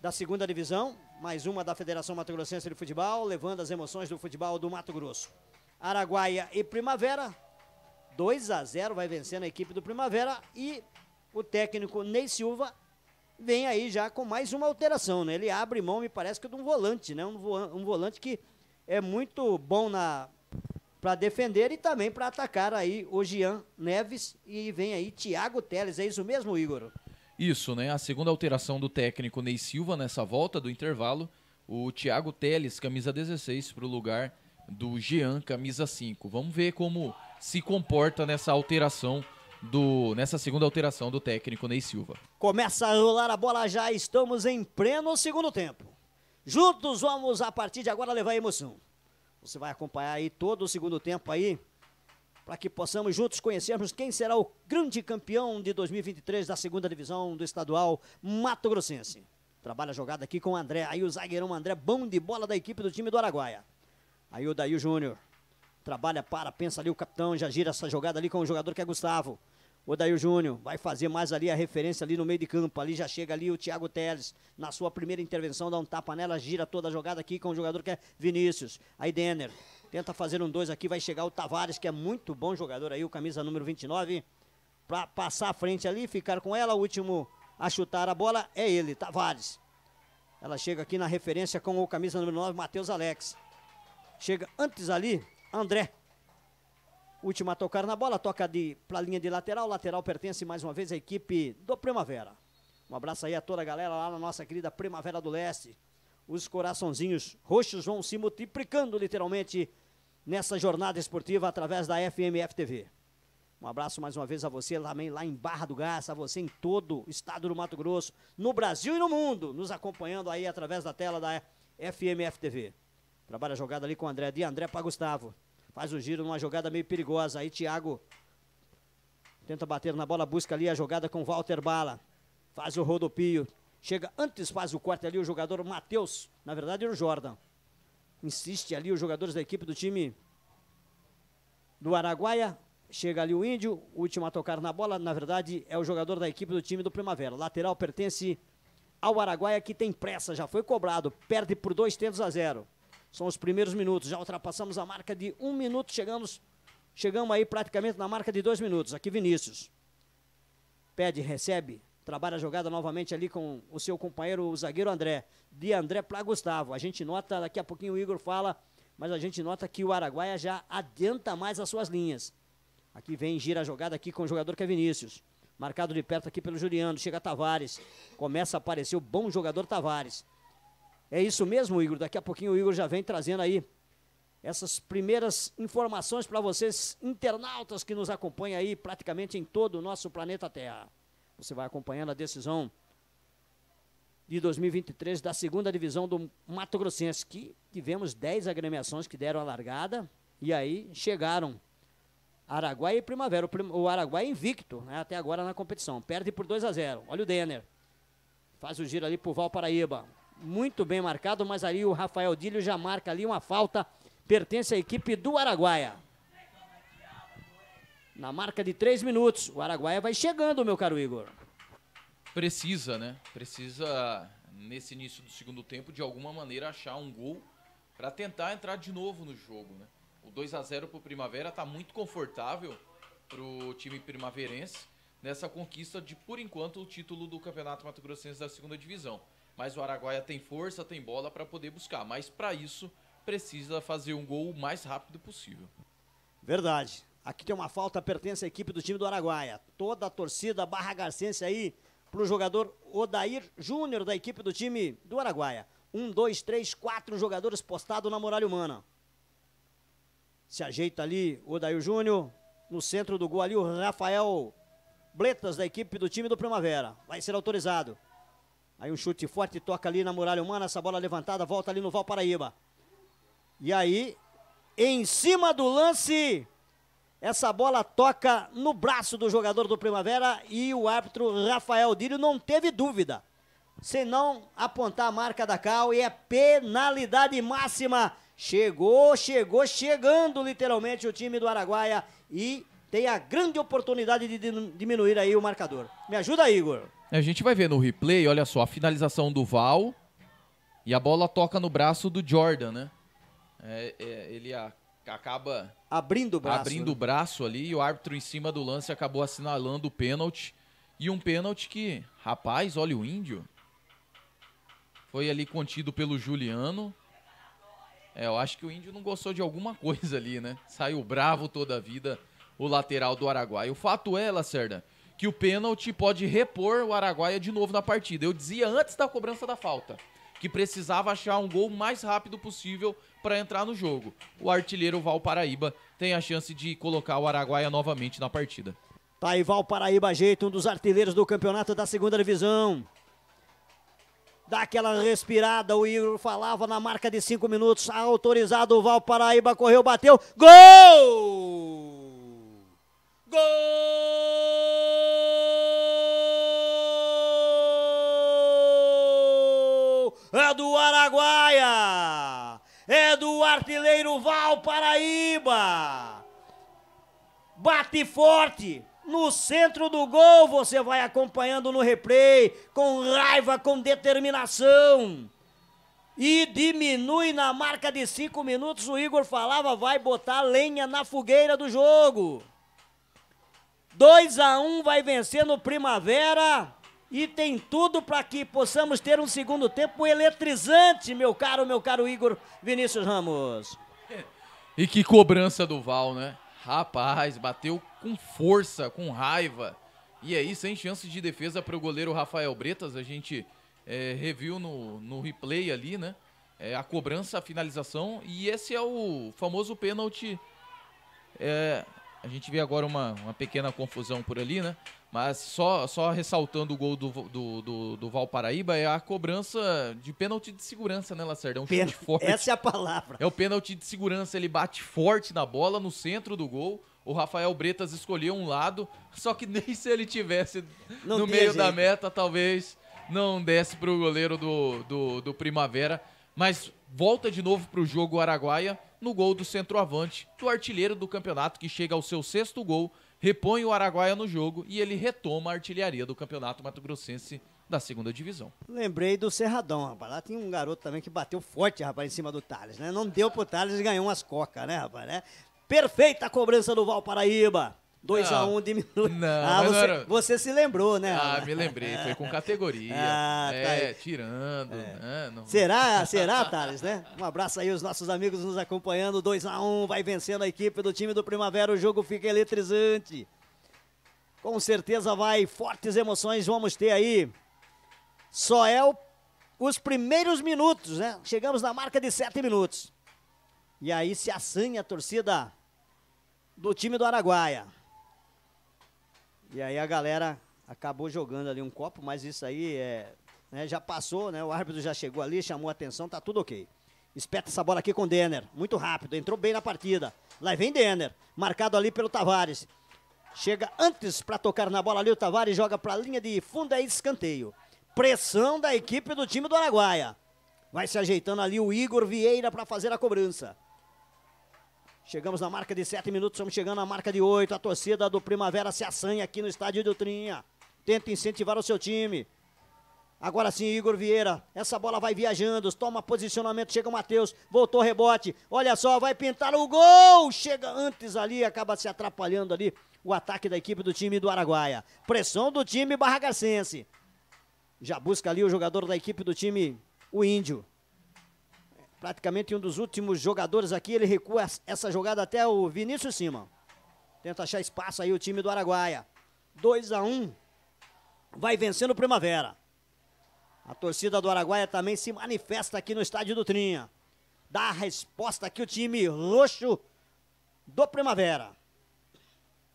da Segunda Divisão, mais uma da Federação Mato Grossense de Futebol, levando as emoções do futebol do Mato Grosso. Araguaia e Primavera, 2 a 0 vai vencendo a equipe do Primavera e o técnico Ney Silva vem aí já com mais uma alteração, né? Ele abre mão, me parece que de um volante, né? Um, vo um volante que é muito bom na para defender e também para atacar aí o Jean Neves e vem aí Thiago Teles. É isso mesmo, Igor? Isso, né? A segunda alteração do técnico Ney Silva nessa volta do intervalo, o Thiago Teles, camisa 16, para o lugar do Jean, camisa 5. Vamos ver como se comporta nessa alteração do nessa segunda alteração do técnico Ney Silva. Começa a rolar a bola já, estamos em pleno segundo tempo. Juntos vamos, a partir de agora, levar a emoção. Você vai acompanhar aí todo o segundo tempo aí, para que possamos juntos conhecermos quem será o grande campeão de 2023 da segunda divisão do estadual Mato Grossense. Trabalha a jogada aqui com o André. Aí o zagueirão André, bom de bola da equipe do time do Araguaia. Aí o Daí Júnior. Trabalha, para, pensa ali o capitão, já gira essa jogada ali com o jogador que é Gustavo. O Odair Júnior vai fazer mais ali a referência ali no meio de campo. Ali já chega ali o Thiago Teles. Na sua primeira intervenção, dá um tapa nela, gira toda a jogada aqui com o jogador que é Vinícius. Aí Denner tenta fazer um dois aqui, vai chegar o Tavares, que é muito bom jogador aí, o camisa número 29. Para passar à frente ali, ficar com ela. O último a chutar a bola é ele, Tavares. Ela chega aqui na referência com o camisa número 9, Matheus Alex. Chega antes ali, André. Última a tocar na bola, toca de para a linha de lateral. Lateral pertence mais uma vez à equipe do Primavera. Um abraço aí a toda a galera lá na nossa querida Primavera do Leste. Os coraçãozinhos roxos vão se multiplicando literalmente nessa jornada esportiva através da FMF TV. Um abraço mais uma vez a você também lá em Barra do Garça, a você em todo o estado do Mato Grosso, no Brasil e no mundo, nos acompanhando aí através da tela da FMF TV. Trabalha a jogada ali com o André de André para Gustavo. Faz o giro numa jogada meio perigosa. Aí Thiago tenta bater na bola, busca ali a jogada com Walter Bala. Faz o rodopio. Chega antes, faz o corte ali o jogador Matheus. Na verdade, era o Jordan. Insiste ali os jogadores da equipe do time do Araguaia. Chega ali o Índio, último a tocar na bola. Na verdade, é o jogador da equipe do time do Primavera. Lateral pertence ao Araguaia, que tem pressa. Já foi cobrado. Perde por dois tentos a zero. São os primeiros minutos. Já ultrapassamos a marca de um minuto, chegamos, chegamos aí praticamente na marca de dois minutos. Aqui Vinícius. Pede, recebe, trabalha a jogada novamente ali com o seu companheiro, o zagueiro André. De André para Gustavo. A gente nota, daqui a pouquinho o Igor fala, mas a gente nota que o Araguaia já adianta mais as suas linhas. Aqui vem, gira a jogada aqui com o jogador que é Vinícius. Marcado de perto aqui pelo Juliano, chega Tavares. Começa a aparecer o bom jogador Tavares. É isso mesmo, Igor? Daqui a pouquinho o Igor já vem trazendo aí essas primeiras informações para vocês, internautas que nos acompanham aí praticamente em todo o nosso planeta Terra. Você vai acompanhando a decisão de 2023 da segunda divisão do Mato Grossense, que tivemos 10 agremiações que deram a largada e aí chegaram Araguai e Primavera. O Araguai invicto né, até agora na competição. Perde por 2 a 0. Olha o Denner. Faz o giro ali por Valparaíba muito bem marcado, mas ali o Rafael Dílio já marca ali uma falta, pertence à equipe do Araguaia. Na marca de três minutos, o Araguaia vai chegando, meu caro Igor. Precisa, né? Precisa, nesse início do segundo tempo, de alguma maneira achar um gol para tentar entrar de novo no jogo, né? O 2 a 0 o Primavera está muito confortável para o time primaverense nessa conquista de, por enquanto, o título do Campeonato Mato Grossense da segunda divisão mas o Araguaia tem força, tem bola para poder buscar. Mas para isso precisa fazer um gol o mais rápido possível. Verdade. Aqui tem uma falta, pertence à equipe do time do Araguaia. Toda a torcida barragarcense aí para o jogador Odair Júnior da equipe do time do Araguaia. Um, dois, três, quatro jogadores postados na muralha humana. Se ajeita ali Odair Júnior. No centro do gol ali o Rafael Bletas da equipe do time do Primavera. Vai ser autorizado. Aí um chute forte, toca ali na muralha humana, essa bola levantada, volta ali no Val E aí, em cima do lance, essa bola toca no braço do jogador do Primavera e o árbitro Rafael Dírio não teve dúvida. senão apontar a marca da Cal e é penalidade máxima. Chegou, chegou, chegando literalmente o time do Araguaia e tem a grande oportunidade de diminuir aí o marcador. Me ajuda, Igor. A gente vai ver no replay, olha só, a finalização do Val e a bola toca no braço do Jordan, né? É, é, ele a, acaba abrindo o braço, abrindo né? o braço ali e o árbitro em cima do lance acabou assinalando o pênalti. E um pênalti que, rapaz, olha o índio. Foi ali contido pelo Juliano. É, eu acho que o índio não gostou de alguma coisa ali, né? Saiu bravo toda a vida o lateral do Araguai. O fato é, Lacerda, que o pênalti pode repor o Araguaia de novo na partida. Eu dizia antes da cobrança da falta que precisava achar um gol mais rápido possível para entrar no jogo. O artilheiro Valparaíba tem a chance de colocar o Araguaia novamente na partida. Tá aí Valparaíba jeito um dos artilheiros do campeonato da segunda divisão. Dá aquela respirada, o Igor falava na marca de cinco minutos, autorizado o Valparaíba, correu, bateu, gol! Gol! do Araguaia, é do artilheiro Val Paraíba. Bate forte, no centro do gol, você vai acompanhando no replay, com raiva, com determinação. E diminui na marca de cinco minutos. O Igor falava, vai botar lenha na fogueira do jogo. 2 a 1 um vai no Primavera e tem tudo para que possamos ter um segundo tempo eletrizante, meu caro, meu caro Igor Vinícius Ramos. E que cobrança do Val, né? Rapaz, bateu com força, com raiva. E aí, sem chance de defesa para o goleiro Rafael Bretas, a gente é, reviu no, no replay ali, né? É, a cobrança, a finalização, e esse é o famoso pênalti é, a gente vê agora uma, uma pequena confusão por ali, né? Mas só, só ressaltando o gol do, do, do, do Valparaíba é a cobrança de pênalti de segurança, né, Lacerda? É um Pen forte. Essa é a palavra. É o pênalti de segurança, ele bate forte na bola, no centro do gol. O Rafael Bretas escolheu um lado, só que nem se ele tivesse Não no meio jeito. da meta, talvez não desce para o goleiro do, do, do, Primavera. Mas volta de novo para o jogo Araguaia no gol do centroavante, do artilheiro do campeonato que chega ao seu sexto gol, repõe o Araguaia no jogo e ele retoma a artilharia do campeonato mato-grossense da segunda divisão. Lembrei do Serradão, rapaz. Lá tinha um garoto também que bateu forte, rapaz, em cima do Thales, né? Não deu pro Thales e ganhou umas cocas, né, rapaz, né? Perfeita a cobrança do Valparaíba. 2x1 um diminuiu. Não, ah, você, era... você, se lembrou, né? Ah, me lembrei, foi com categoria. ah, tá é, tirando. É. Né? Não... Será, será, Thales, né? Um abraço aí, os nossos amigos nos acompanhando. 2x1, um, vai vencendo a equipe do time do Primavera, o jogo fica eletrizante. Com certeza vai, fortes emoções vamos ter aí. Só é o, os primeiros minutos, né? Chegamos na marca de 7 minutos. E aí se assanha a torcida do time do Araguaia. E aí a galera acabou jogando ali um copo, mas isso aí é, né, já passou, né? O árbitro já chegou ali, chamou a atenção, tá tudo ok. Espeta essa bola aqui com o Denner, muito rápido, entrou bem na partida. Lá vem Denner, marcado ali pelo Tavares. Chega antes para tocar na bola ali o Tavares, joga para a linha de fundo, aí é escanteio. Pressão da equipe do time do Araguaia. Vai se ajeitando ali o Igor Vieira para fazer a cobrança. Chegamos na marca de 7 minutos, estamos chegando na marca de 8. A torcida do Primavera se assanha aqui no estádio do Trinha. Tenta incentivar o seu time. Agora sim, Igor Vieira. Essa bola vai viajando, toma posicionamento, chega o Matheus, voltou o rebote. Olha só, vai pintar o gol. Chega antes ali, acaba se atrapalhando ali o ataque da equipe do time do Araguaia. Pressão do time barragarcense. Já busca ali o jogador da equipe do time, o Índio praticamente um dos últimos jogadores aqui, ele recua essa jogada até o Vinícius cima Tenta achar espaço aí o time do Araguaia. 2 a 1 um. Vai vencendo o Primavera. A torcida do Araguaia também se manifesta aqui no estádio do Trinha. Dá a resposta aqui o time roxo do Primavera.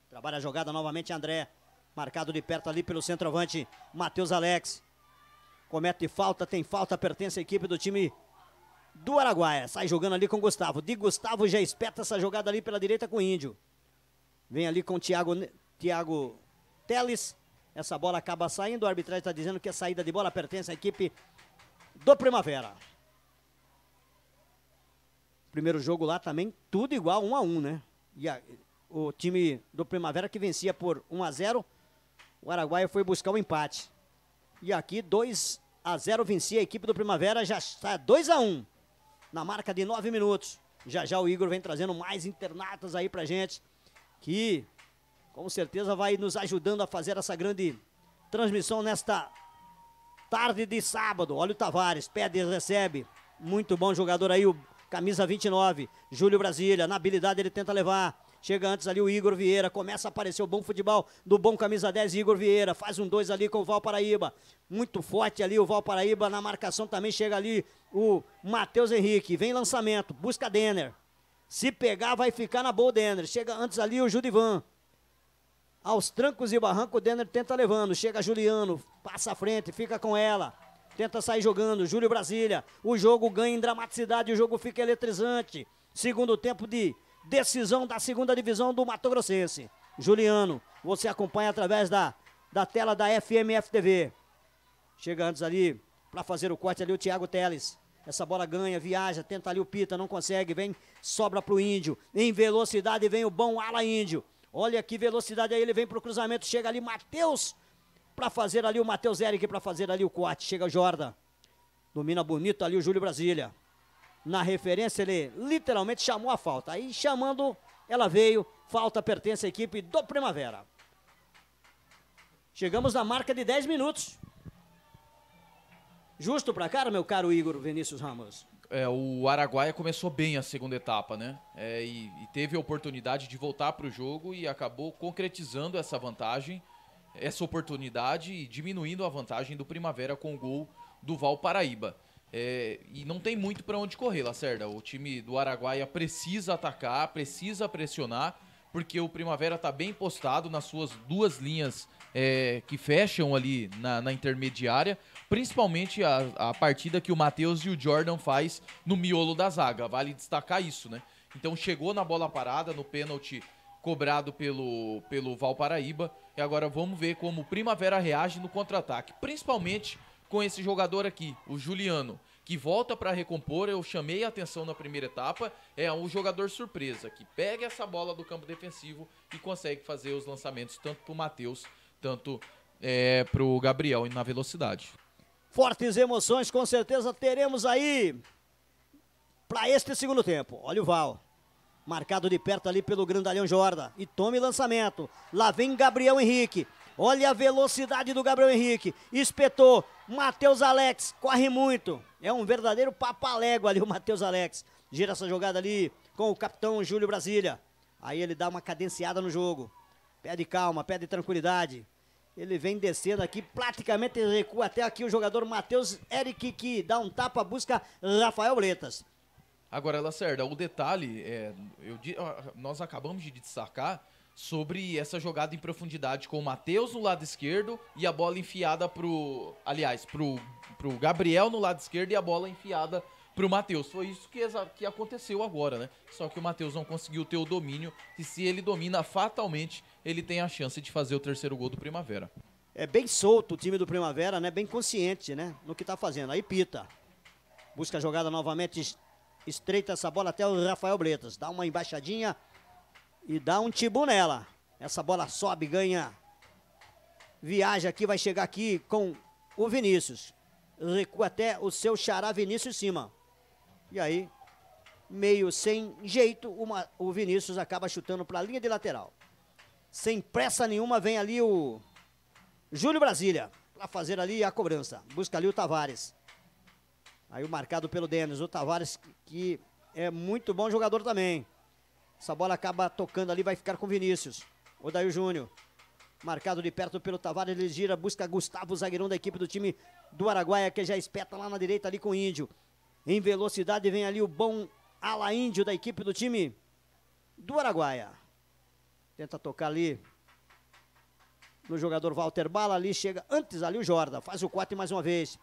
Trabalha a jogada novamente André. Marcado de perto ali pelo centroavante Matheus Alex. Comete falta, tem falta, pertence à equipe do time do Araguaia. Sai jogando ali com o Gustavo. De Gustavo já espeta essa jogada ali pela direita com o Índio. Vem ali com o Thiago, Thiago Teles. Essa bola acaba saindo. O arbitragem está dizendo que a é saída de bola pertence à equipe do Primavera. Primeiro jogo lá também, tudo igual, 1 um a 1 um, né? E a, o time do Primavera que vencia por 1 um a 0 o Araguaia foi buscar o um empate. E aqui 2 a 0 vencia a equipe do Primavera, já está 2 a 1 na marca de nove minutos. Já já o Igor vem trazendo mais internatas aí pra gente, que com certeza vai nos ajudando a fazer essa grande transmissão nesta tarde de sábado. Olha o Tavares, pede, recebe. Muito bom jogador aí, o camisa 29, Júlio Brasília. Na habilidade ele tenta levar. Chega antes ali o Igor Vieira, começa a aparecer o bom futebol do bom camisa 10 Igor Vieira, faz um 2 ali com o Valparaíba. Muito forte ali o Valparaíba na marcação também chega ali o Matheus Henrique, vem lançamento, busca Denner. Se pegar vai ficar na boa o Denner. Chega antes ali o Judivan. Aos trancos e barranco o Denner tenta levando, chega Juliano, passa à frente, fica com ela tenta sair jogando. Júlio Brasília, o jogo ganha em dramaticidade, o jogo fica eletrizante. Segundo tempo de decisão da segunda divisão do Mato Grossense. Juliano, você acompanha através da, da tela da FMF TV. Chega antes ali para fazer o corte ali o Thiago Teles. Essa bola ganha, viaja, tenta ali o Pita, não consegue, vem, sobra pro Índio. Em velocidade vem o bom ala Índio. Olha que velocidade aí, ele vem pro cruzamento, chega ali Matheus para fazer ali o Matheus Eric para fazer ali o corte. Chega o Jordan. Domina bonito ali o Júlio Brasília na referência, ele literalmente chamou a falta. Aí chamando, ela veio, falta pertence à equipe do Primavera. Chegamos na marca de 10 minutos. Justo pra cara, meu caro Igor Vinícius Ramos. É, o Araguaia começou bem a segunda etapa, né? É, e, e, teve a oportunidade de voltar para o jogo e acabou concretizando essa vantagem, essa oportunidade e diminuindo a vantagem do Primavera com o gol do Valparaíba. É, e não tem muito para onde correr, Lacerda. O time do Araguaia precisa atacar, precisa pressionar, porque o Primavera está bem postado nas suas duas linhas é, que fecham ali na, na intermediária, principalmente a, a partida que o Matheus e o Jordan faz no miolo da zaga. Vale destacar isso, né? Então chegou na bola parada, no pênalti cobrado pelo, pelo Valparaíba. E agora vamos ver como o Primavera reage no contra-ataque, principalmente com esse jogador aqui, o Juliano, que volta para recompor. Eu chamei a atenção na primeira etapa. É um jogador surpresa que pega essa bola do campo defensivo e consegue fazer os lançamentos tanto para o Matheus, tanto é, para o Gabriel na velocidade. Fortes emoções, com certeza teremos aí para este segundo tempo. Olha o Val. Marcado de perto ali pelo grandalhão Jorda. E tome lançamento. Lá vem Gabriel Henrique. Olha a velocidade do Gabriel Henrique. Espetou. Matheus Alex corre muito. É um verdadeiro papalego ali o Matheus Alex. Gira essa jogada ali com o capitão Júlio Brasília. Aí ele dá uma cadenciada no jogo. Pede calma, pede tranquilidade. Ele vem descendo aqui, praticamente recua até aqui o jogador Matheus Eric, que dá um tapa, busca Rafael Bretas. Agora, Lacerda, o detalhe, é, eu, nós acabamos de destacar sobre essa jogada em profundidade com o Matheus no lado esquerdo e a bola enfiada pro, aliás, pro, pro Gabriel no lado esquerdo e a bola enfiada pro Matheus. Foi isso que, que aconteceu agora, né? Só que o Matheus não conseguiu ter o domínio e se ele domina fatalmente, ele tem a chance de fazer o terceiro gol do Primavera. É bem solto o time do Primavera, né? Bem consciente, né? No que tá fazendo. Aí pita. Busca a jogada novamente, estreita essa bola até o Rafael Bretas. Dá uma embaixadinha, e dá um tibu nela. Essa bola sobe, ganha. Viaja aqui, vai chegar aqui com o Vinícius. Recua até o seu xará Vinícius em cima. E aí, meio sem jeito, uma, o Vinícius acaba chutando para a linha de lateral. Sem pressa nenhuma, vem ali o Júlio Brasília para fazer ali a cobrança. Busca ali o Tavares. Aí o marcado pelo Denis, o Tavares, que é muito bom jogador também. Essa bola acaba tocando ali, vai ficar com Vinícius. Odair Júnior. Marcado de perto pelo Tavares, ele gira, busca Gustavo, zagueirão da equipe do time do Araguaia, que já espeta lá na direita ali com o Índio. Em velocidade vem ali o bom ala Índio da equipe do time do Araguaia. Tenta tocar ali no jogador Walter Bala, ali chega antes ali o Jorda, faz o corte mais uma vez.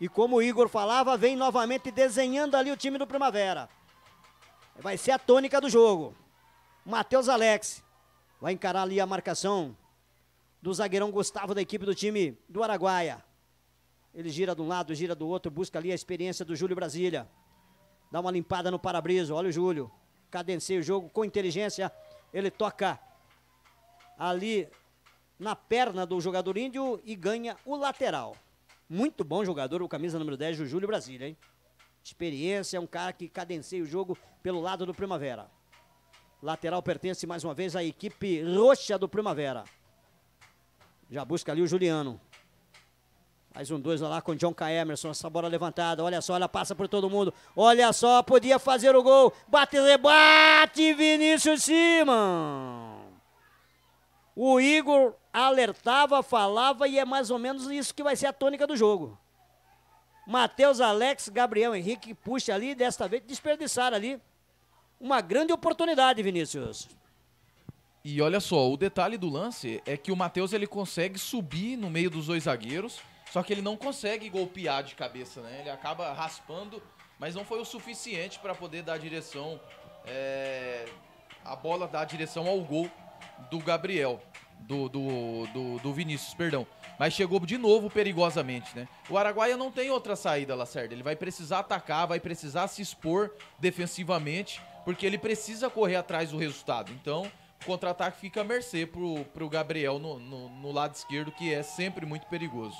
E como o Igor falava, vem novamente desenhando ali o time do Primavera. Vai ser a tônica do jogo. Matheus Alex vai encarar ali a marcação do zagueirão Gustavo da equipe do time do Araguaia. Ele gira de um lado, gira do outro, busca ali a experiência do Júlio Brasília. Dá uma limpada no para-brisa, olha o Júlio. Cadenceia o jogo com inteligência. Ele toca ali na perna do jogador índio e ganha o lateral. Muito bom jogador, o camisa número 10, o Júlio Brasília, hein? experiência, é um cara que cadencia o jogo pelo lado do Primavera. Lateral pertence mais uma vez à equipe roxa do Primavera. Já busca ali o Juliano. Mais um dois lá com o John K. Emerson. Essa bola levantada. Olha só, ela passa por todo mundo. Olha só, podia fazer o gol. Bate, rebate, Vinícius Simão. O Igor alertava, falava e é mais ou menos isso que vai ser a tônica do jogo. Matheus, Alex, Gabriel Henrique puxa ali, desta vez desperdiçaram ali. Uma grande oportunidade, Vinícius. E olha só, o detalhe do lance é que o Matheus ele consegue subir no meio dos dois zagueiros, só que ele não consegue golpear de cabeça, né? Ele acaba raspando, mas não foi o suficiente para poder dar a direção, é, a bola dar a direção ao gol do Gabriel do, do, do, do, Vinícius, perdão. Mas chegou de novo perigosamente, né? O Araguaia não tem outra saída, Lacerda. Ele vai precisar atacar, vai precisar se expor defensivamente, porque ele precisa correr atrás do resultado. Então, o contra-ataque fica a mercê pro, pro Gabriel no, no, no lado esquerdo, que é sempre muito perigoso.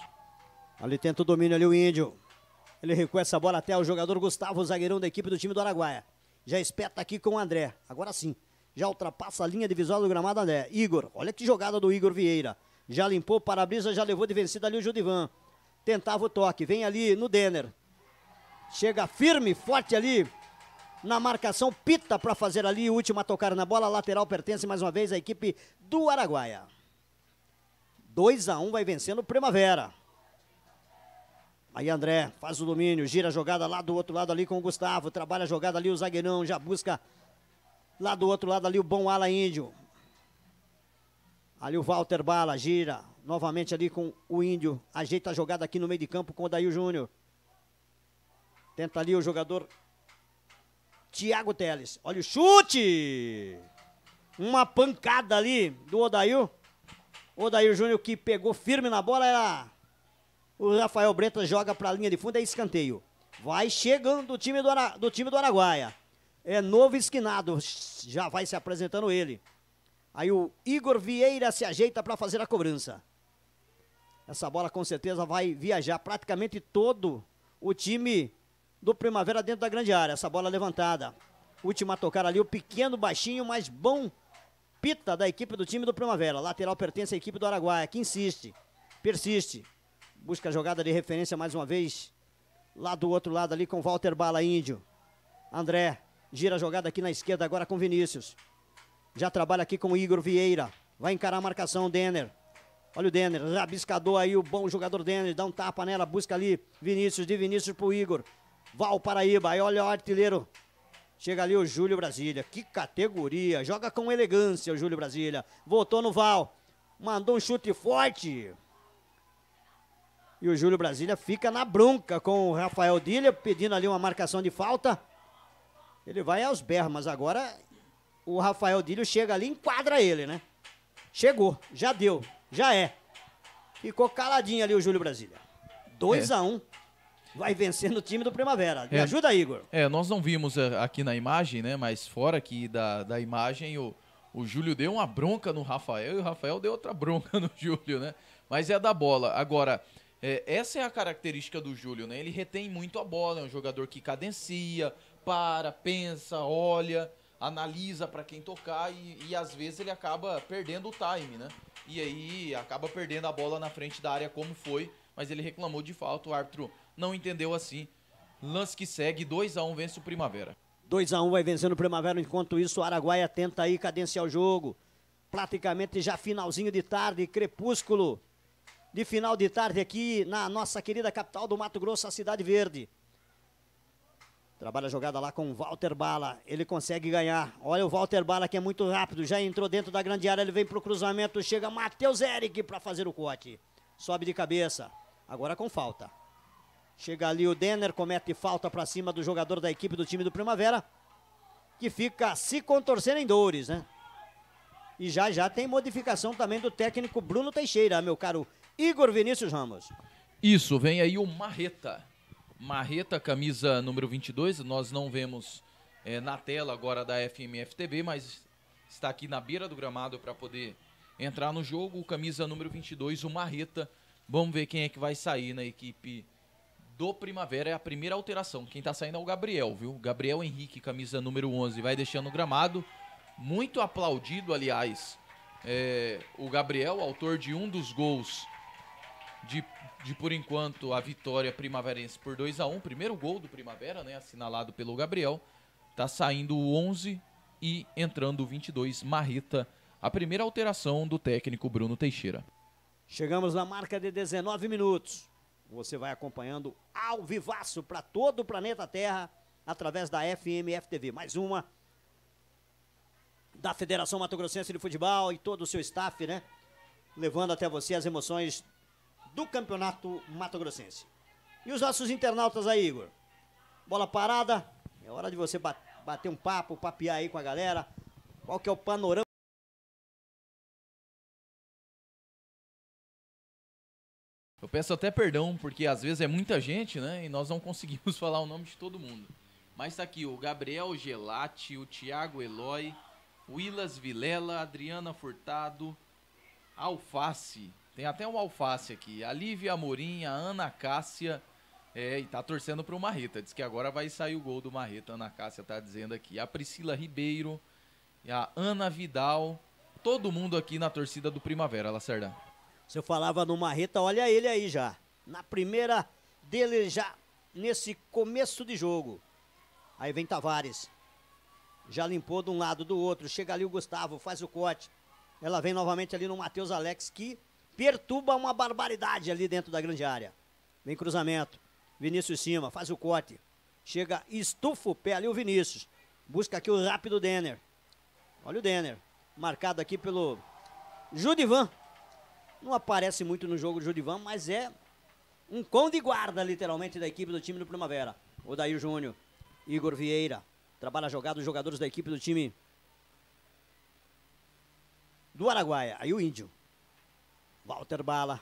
Ali tenta o domínio ali o Índio. Ele recua essa bola até o jogador Gustavo, zagueirão da equipe do time do Araguaia. Já espeta aqui com o André. Agora sim já ultrapassa a linha divisória do gramado André. Igor, olha que jogada do Igor Vieira. Já limpou o para-brisa, já levou de vencida ali o Judivan. Tentava o toque, vem ali no Denner. Chega firme, forte ali na marcação, pita para fazer ali, última a tocar na bola, lateral pertence mais uma vez à equipe do Araguaia. 2 a 1 um, vai vencendo o Primavera. Aí André faz o domínio, gira a jogada lá do outro lado ali com o Gustavo, trabalha a jogada ali o zagueirão, já busca Lá do outro lado ali o bom ala índio. Ali o Walter Bala gira. Novamente ali com o índio. Ajeita a jogada aqui no meio de campo com o Daí Júnior. Tenta ali o jogador Tiago Teles. Olha o chute! Uma pancada ali do Odair. Odaiu Júnior que pegou firme na bola. Era... O Rafael Breta joga para a linha de fundo, é escanteio. Vai chegando o time do, Ara... do time do Araguaia é novo esquinado, já vai se apresentando ele. Aí o Igor Vieira se ajeita para fazer a cobrança. Essa bola com certeza vai viajar praticamente todo o time do Primavera dentro da grande área. Essa bola levantada. Última a tocar ali, o pequeno, baixinho, mas bom pita da equipe do time do Primavera. Lateral pertence à equipe do Araguaia, que insiste, persiste. Busca a jogada de referência mais uma vez. Lá do outro lado ali com Walter Bala Índio. André Gira a jogada aqui na esquerda agora com Vinícius. Já trabalha aqui com Igor Vieira. Vai encarar a marcação, Denner. Olha o Denner, rabiscador aí, o bom jogador Denner. Dá um tapa nela, busca ali Vinícius, de Vinícius pro Igor. Val Paraíba, aí olha o artilheiro. Chega ali o Júlio Brasília. Que categoria! Joga com elegância o Júlio Brasília. Voltou no Val. Mandou um chute forte. E o Júlio Brasília fica na bronca com o Rafael Dília, pedindo ali uma marcação de falta. Ele vai aos berros, agora o Rafael Dílio chega ali e enquadra ele, né? Chegou, já deu, já é. Ficou caladinho ali o Júlio Brasília. 2 é. a 1 um, Vai vencendo o time do Primavera. Me é. ajuda, Igor. É, nós não vimos eh, aqui na imagem, né? Mas fora aqui da, da imagem, o, o Júlio deu uma bronca no Rafael e o Rafael deu outra bronca no Júlio, né? Mas é da bola. Agora, é, essa é a característica do Júlio, né? Ele retém muito a bola, é um jogador que cadencia, para, pensa, olha, analisa para quem tocar e, e às vezes ele acaba perdendo o time, né? E aí acaba perdendo a bola na frente da área como foi, mas ele reclamou de falta, o árbitro não entendeu assim. Lance que segue, 2 a 1 um, vence o Primavera. 2 a 1 um, vai vencendo o Primavera, enquanto isso o Araguaia tenta aí cadenciar o jogo. Praticamente já finalzinho de tarde, crepúsculo de final de tarde aqui na nossa querida capital do Mato Grosso, a Cidade Verde. Trabalha a jogada lá com o Walter Bala. Ele consegue ganhar. Olha o Walter Bala que é muito rápido. Já entrou dentro da grande área. Ele vem pro cruzamento. Chega Matheus Eric para fazer o corte. Sobe de cabeça. Agora com falta. Chega ali o Denner. Comete falta para cima do jogador da equipe do time do Primavera. Que fica se contorcendo em dores, né? E já já tem modificação também do técnico Bruno Teixeira, meu caro Igor Vinícius Ramos. Isso, vem aí o Marreta. Marreta, camisa número 22. Nós não vemos é, na tela agora da FMFTB, mas está aqui na beira do gramado para poder entrar no jogo. O camisa número 22, o Marreta. Vamos ver quem é que vai sair na equipe do Primavera. É a primeira alteração. Quem está saindo é o Gabriel, viu? Gabriel Henrique, camisa número 11, vai deixando o gramado. Muito aplaudido, aliás, é, o Gabriel, autor de um dos gols de, de por enquanto a vitória primaverense por 2 a 1 primeiro gol do Primavera, né, assinalado pelo Gabriel, tá saindo o 11 e entrando o 22 Marreta, a primeira alteração do técnico Bruno Teixeira. Chegamos na marca de 19 minutos. Você vai acompanhando ao vivaço para todo o planeta Terra através da FMF TV. Mais uma da Federação Mato Grossense de Futebol e todo o seu staff, né? Levando até você as emoções do Campeonato Mato Grossense. E os nossos internautas aí, Igor? Bola parada, é hora de você bater um papo, papear aí com a galera. Qual que é o panorama? Eu peço até perdão, porque às vezes é muita gente, né? E nós não conseguimos falar o nome de todo mundo. Mas tá aqui o Gabriel Gelati, o Thiago Eloy, Willas Vilela, Adriana Furtado, Alface, tem até um alface aqui. A Lívia Amorim, a Ana Cássia. É, e tá torcendo pro Marreta. Diz que agora vai sair o gol do Marreta. Ana Cássia tá dizendo aqui. A Priscila Ribeiro, a Ana Vidal. Todo mundo aqui na torcida do Primavera, Lacerda. Se eu falava no Marreta, olha ele aí já. Na primeira dele já, nesse começo de jogo. Aí vem Tavares. Já limpou de um lado do outro. Chega ali o Gustavo, faz o corte. Ela vem novamente ali no Matheus Alex, que perturba uma barbaridade ali dentro da grande área. Vem cruzamento. Vinícius Cima, faz o corte. Chega, estufa o pé ali o Vinícius. Busca aqui o rápido Denner. Olha o Denner. Marcado aqui pelo Judivan. Não aparece muito no jogo do Judivan, mas é um cão de guarda, literalmente, da equipe do time do Primavera. O Odair Júnior, Igor Vieira. Trabalha a jogada os jogadores da equipe do time do Araguaia. Aí o Índio. Walter Bala.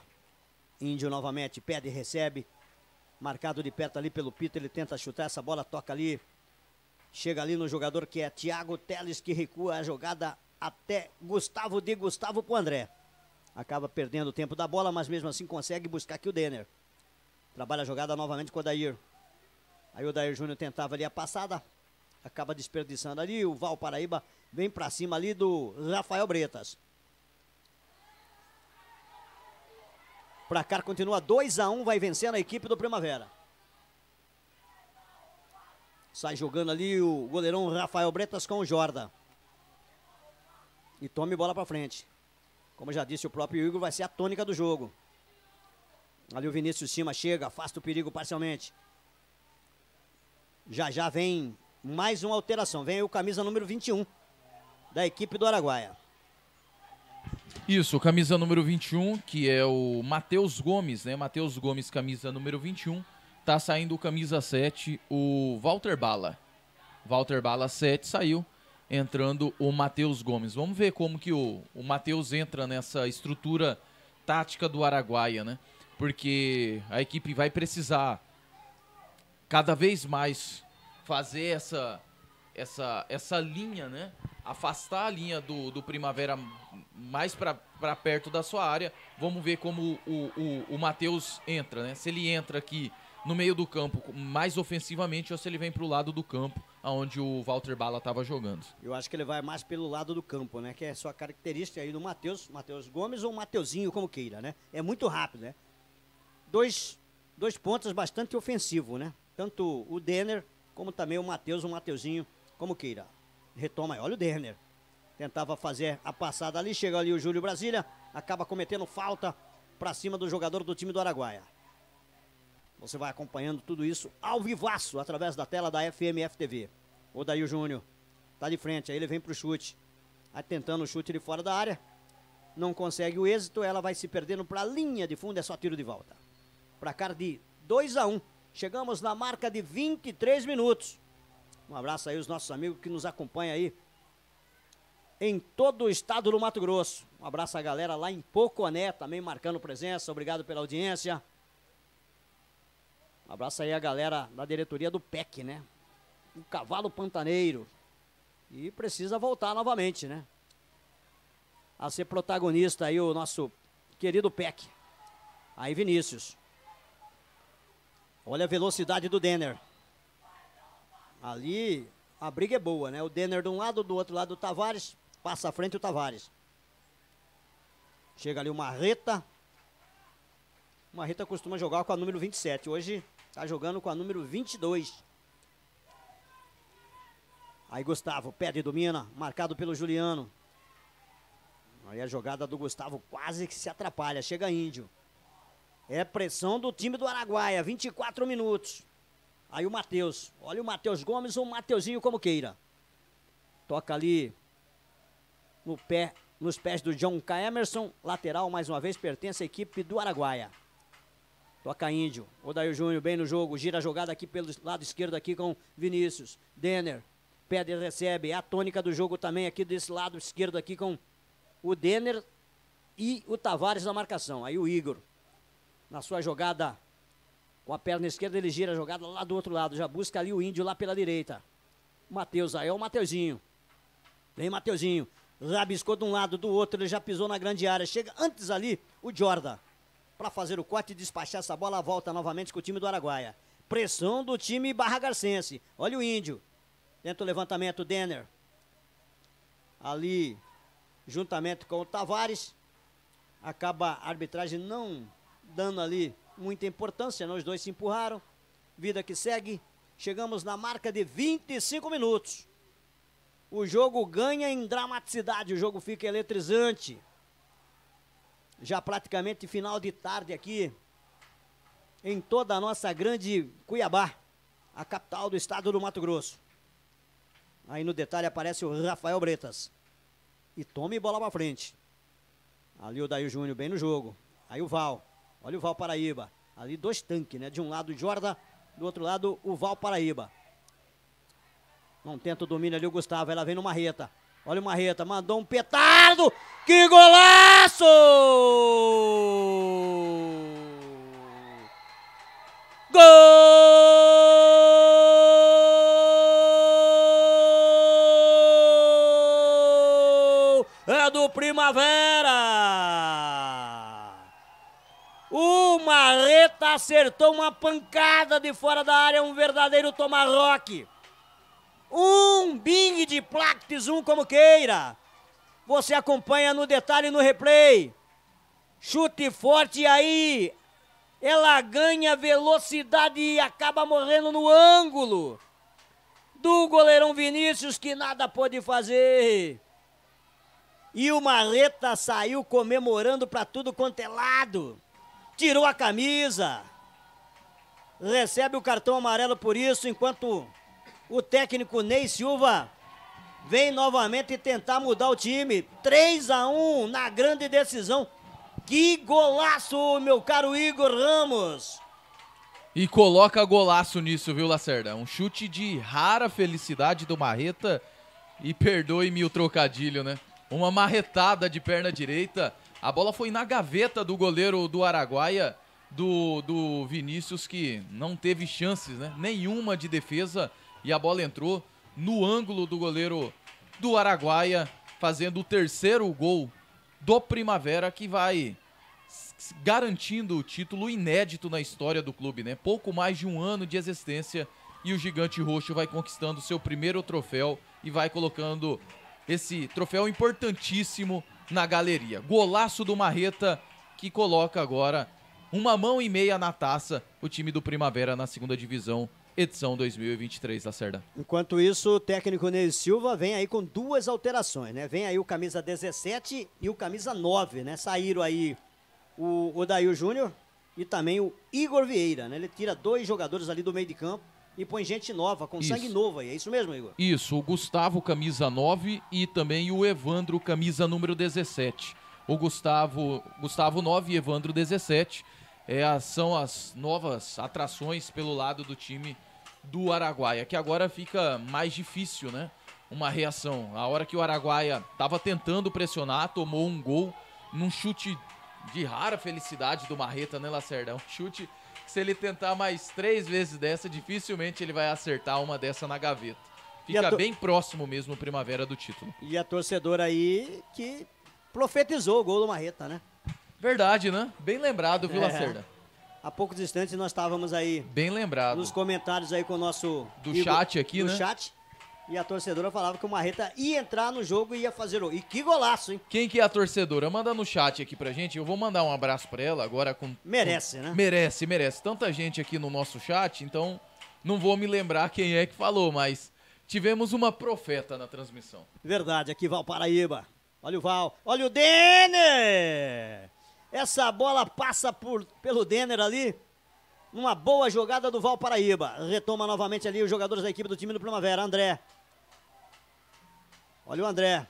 Índio novamente pede e recebe. Marcado de perto ali pelo Pito, ele tenta chutar essa bola, toca ali. Chega ali no jogador que é Thiago Teles, que recua a jogada até Gustavo de Gustavo com André. Acaba perdendo o tempo da bola, mas mesmo assim consegue buscar aqui o Denner. Trabalha a jogada novamente com o Dair. Aí o Dair Júnior tentava ali a passada, acaba desperdiçando ali. O Val Paraíba vem para cima ali do Rafael Bretas. Placar continua 2 a 1 um, vai vencendo a equipe do Primavera. Sai jogando ali o goleirão Rafael Bretas com o Jorda. E tome bola para frente. Como já disse o próprio Igor, vai ser a tônica do jogo. Ali o Vinícius Cima chega, afasta o perigo parcialmente. Já já vem mais uma alteração. Vem o camisa número 21 da equipe do Araguaia. Isso, camisa número 21, que é o Matheus Gomes, né? Matheus Gomes, camisa número 21. Tá saindo camisa 7, o Walter Bala. Walter Bala 7 saiu, entrando o Matheus Gomes. Vamos ver como que o, o Matheus entra nessa estrutura tática do Araguaia, né? Porque a equipe vai precisar cada vez mais fazer essa essa essa linha, né? afastar a linha do, do Primavera mais para perto da sua área. Vamos ver como o, o, o Matheus entra, né? Se ele entra aqui no meio do campo mais ofensivamente ou se ele vem para o lado do campo aonde o Walter Bala estava jogando. Eu acho que ele vai mais pelo lado do campo, né? Que é sua característica aí do Matheus, Matheus Gomes ou Mateuzinho, como queira, né? É muito rápido, né? Dois, dois pontos bastante ofensivo, né? Tanto o Denner como também o Matheus, o Mateuzinho, como queira retoma aí. Olha o Derner. Tentava fazer a passada ali, chega ali o Júlio Brasília, acaba cometendo falta para cima do jogador do time do Araguaia. Você vai acompanhando tudo isso ao vivaço através da tela da FMF TV. O Daí Júnior tá de frente, aí ele vem pro chute. Aí tentando o chute de fora da área. Não consegue o êxito, ela vai se perdendo para a linha de fundo, é só tiro de volta. Para cara de 2 a 1. Um. Chegamos na marca de 23 minutos. Um abraço aí os nossos amigos que nos acompanham aí em todo o estado do Mato Grosso. Um abraço à galera lá em Poconé, também marcando presença. Obrigado pela audiência. Um abraço aí a galera da diretoria do PEC, né? O cavalo pantaneiro. E precisa voltar novamente, né? A ser protagonista aí o nosso querido PEC. Aí Vinícius. Olha a velocidade do Denner. Ali a briga é boa, né? O Denner de um lado, do outro lado o Tavares, passa à frente o Tavares. Chega ali o Marreta. O Marreta costuma jogar com a número 27. Hoje está jogando com a número 22. Aí Gustavo pede e domina, marcado pelo Juliano. Aí a jogada do Gustavo quase que se atrapalha. Chega Índio. É pressão do time do Araguaia, 24 minutos. Aí o Matheus, olha o Matheus Gomes ou o Mateuzinho como queira. Toca ali no pé, nos pés do John K. Emerson, lateral mais uma vez pertence à equipe do Araguaia. Toca Índio, Odair Júnior bem no jogo, gira a jogada aqui pelo lado esquerdo aqui com Vinícius, Denner, pede recebe, é a tônica do jogo também aqui desse lado esquerdo aqui com o Denner e o Tavares na marcação. Aí o Igor, na sua jogada com a perna esquerda ele gira a jogada lá do outro lado. Já busca ali o índio lá pela direita. Matheus aí, é o Mateuzinho. Vem Mateuzinho. Rabiscou de um lado, do outro, ele já pisou na grande área. Chega antes ali o Jordan. Para fazer o corte e despachar essa bola, volta novamente com o time do Araguaia. Pressão do time Garcense. Olha o índio. Tenta o levantamento, Denner. Ali, juntamente com o Tavares. Acaba a arbitragem não dando ali muita importância, nós dois se empurraram. Vida que segue, chegamos na marca de 25 minutos. O jogo ganha em dramaticidade, o jogo fica eletrizante. Já praticamente final de tarde aqui, em toda a nossa grande Cuiabá, a capital do estado do Mato Grosso. Aí no detalhe aparece o Rafael Bretas. E tome bola pra frente. Ali o Daí Júnior bem no jogo. Aí o Val. Olha o Valparaíba. Ali dois tanques, né? De um lado o do outro lado o Valparaíba. Não tenta o domínio ali o Gustavo. Ela vem no Marreta. Olha o Marreta. Mandou um petardo. Que golaço! Gol! Arrascaeta acertou uma pancada de fora da área, um verdadeiro tomahawk Um bing de Plactis, um como queira. Você acompanha no detalhe no replay. Chute forte aí. Ela ganha velocidade e acaba morrendo no ângulo. Do goleirão Vinícius que nada pôde fazer. E o Marreta saiu comemorando para tudo quanto é lado tirou a camisa, recebe o cartão amarelo por isso, enquanto o técnico Ney Silva vem novamente tentar mudar o time. 3 a 1 na grande decisão. Que golaço, meu caro Igor Ramos! E coloca golaço nisso, viu, Lacerda? Um chute de rara felicidade do Marreta. E perdoe-me o trocadilho, né? Uma marretada de perna direita a bola foi na gaveta do goleiro do Araguaia, do, do Vinícius, que não teve chances né? nenhuma de defesa. E a bola entrou no ângulo do goleiro do Araguaia, fazendo o terceiro gol do Primavera, que vai garantindo o título inédito na história do clube, né? Pouco mais de um ano de existência e o Gigante Roxo vai conquistando seu primeiro troféu e vai colocando esse troféu importantíssimo na galeria. Golaço do Marreta, que coloca agora uma mão e meia na taça o time do Primavera na segunda divisão edição 2023, tá Cerda. Enquanto isso, o técnico Ney Silva vem aí com duas alterações, né? Vem aí o camisa 17 e o camisa 9, né? Saíram aí o Odair Júnior e também o Igor Vieira, né? Ele tira dois jogadores ali do meio de campo e põe gente nova, com isso. sangue novo aí. É isso mesmo, Igor? Isso, o Gustavo, camisa 9, e também o Evandro, camisa número 17. O Gustavo, Gustavo 9 e Evandro 17 é, são as novas atrações pelo lado do time do Araguaia, que agora fica mais difícil, né? Uma reação. A hora que o Araguaia estava tentando pressionar, tomou um gol num chute de rara felicidade do Marreta, né, Lacerda? Um chute se ele tentar mais três vezes dessa, dificilmente ele vai acertar uma dessa na gaveta. Fica to... bem próximo mesmo Primavera do título. E a torcedora aí que profetizou o gol do Marreta, né? Verdade, né? Bem lembrado, viu, é. Lacerda? Há poucos instantes nós estávamos aí. Bem lembrado. Nos comentários aí com o nosso. Do amigo, chat aqui, do né? Do chat. E a torcedora falava que o Marreta ia entrar no jogo e ia fazer o. E que golaço, hein? Quem que é a torcedora? Manda no chat aqui pra gente. Eu vou mandar um abraço pra ela agora com. Merece, com... né? Merece, merece. Tanta gente aqui no nosso chat, então não vou me lembrar quem é que falou, mas tivemos uma profeta na transmissão. Verdade, aqui Val Paraíba. Olha o Val. Olha o Denner! Essa bola passa por, pelo Denner ali. uma boa jogada do Val Paraíba. Retoma novamente ali os jogadores da equipe do time do Primavera. André Olha o André.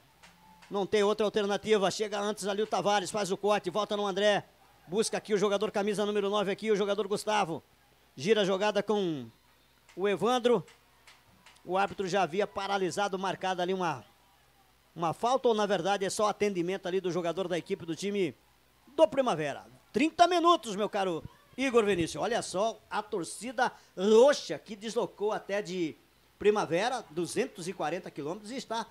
Não tem outra alternativa. Chega antes ali o Tavares, faz o corte, volta no André. Busca aqui o jogador camisa número 9 aqui, o jogador Gustavo. Gira a jogada com o Evandro. O árbitro já havia paralisado, marcado ali uma, uma falta, ou na verdade é só atendimento ali do jogador da equipe do time do Primavera. 30 minutos, meu caro Igor Vinícius. Olha só a torcida roxa que deslocou até de Primavera, 240 quilômetros, e está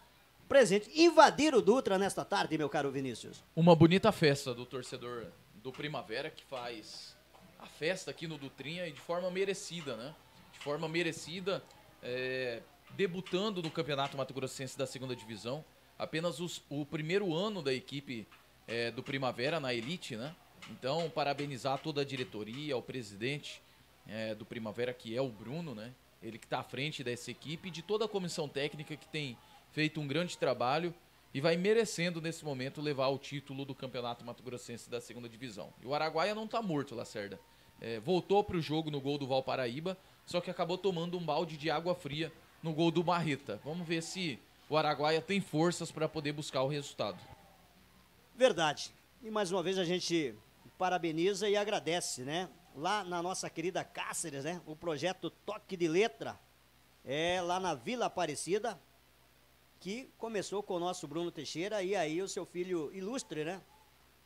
presente. Invadir o Dutra nesta tarde, meu caro Vinícius. Uma bonita festa do torcedor do Primavera que faz a festa aqui no Dutrinha e de forma merecida, né? De forma merecida, é, debutando no Campeonato Mato Grossense da segunda divisão. Apenas os, o primeiro ano da equipe é, do Primavera na elite, né? Então, parabenizar toda a diretoria, o presidente é, do Primavera, que é o Bruno, né? Ele que está à frente dessa equipe e de toda a comissão técnica que tem feito um grande trabalho e vai merecendo nesse momento levar o título do Campeonato Mato Grossense da segunda divisão. E o Araguaia não está morto, Lacerda. É, voltou para o jogo no gol do Valparaíba, só que acabou tomando um balde de água fria no gol do Marreta. Vamos ver se o Araguaia tem forças para poder buscar o resultado. Verdade. E mais uma vez a gente parabeniza e agradece, né? Lá na nossa querida Cáceres, né? O projeto Toque de Letra é lá na Vila Aparecida, que começou com o nosso Bruno Teixeira e aí o seu filho ilustre, né?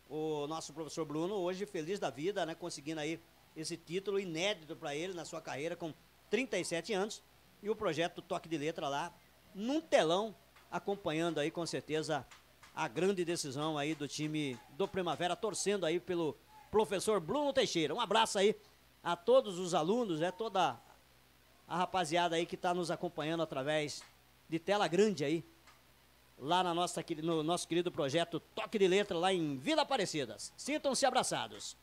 O nosso professor Bruno, hoje feliz da vida, né? Conseguindo aí esse título inédito para ele na sua carreira com 37 anos e o projeto Toque de Letra lá num telão acompanhando aí com certeza a grande decisão aí do time do Primavera torcendo aí pelo professor Bruno Teixeira. Um abraço aí a todos os alunos, é né? toda a rapaziada aí que está nos acompanhando através de tela grande aí, lá na nossa, no nosso querido projeto Toque de Letra, lá em Vila Aparecidas. Sintam-se abraçados.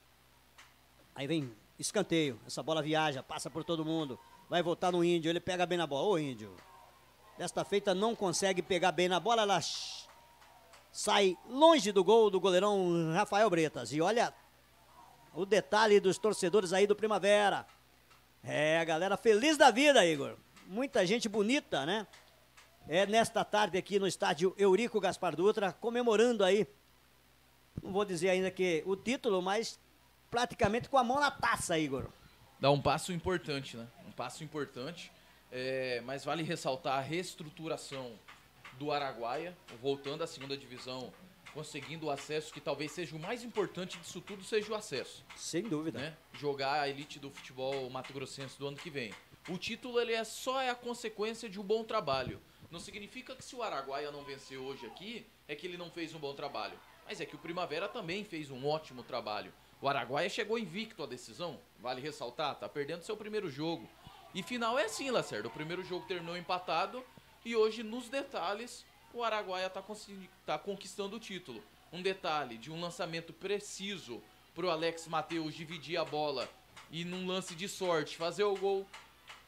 Aí vem escanteio, essa bola viaja, passa por todo mundo, vai voltar no Índio, ele pega bem na bola. Ô Índio, desta feita não consegue pegar bem na bola, ela sai longe do gol do goleirão Rafael Bretas. E olha o detalhe dos torcedores aí do Primavera. É, a galera feliz da vida, Igor. Muita gente bonita, né? é, nesta tarde aqui no estádio Eurico Gaspar Dutra, comemorando aí, não vou dizer ainda que o título, mas praticamente com a mão na taça, Igor. Dá um passo importante, né? Um passo importante, é, mas vale ressaltar a reestruturação do Araguaia, voltando à segunda divisão, conseguindo o acesso que talvez seja o mais importante disso tudo, seja o acesso. Sem dúvida. Né? Jogar a elite do futebol mato-grossense do ano que vem. O título ele é só é a consequência de um bom trabalho. Não significa que se o Araguaia não venceu hoje aqui, é que ele não fez um bom trabalho. Mas é que o Primavera também fez um ótimo trabalho. O Araguaia chegou invicto à decisão, vale ressaltar, tá perdendo seu primeiro jogo. E final é assim, Lacerda. O primeiro jogo terminou empatado e hoje, nos detalhes, o Araguaia tá, tá conquistando o título. Um detalhe de um lançamento preciso pro Alex Mateus dividir a bola e num lance de sorte fazer o gol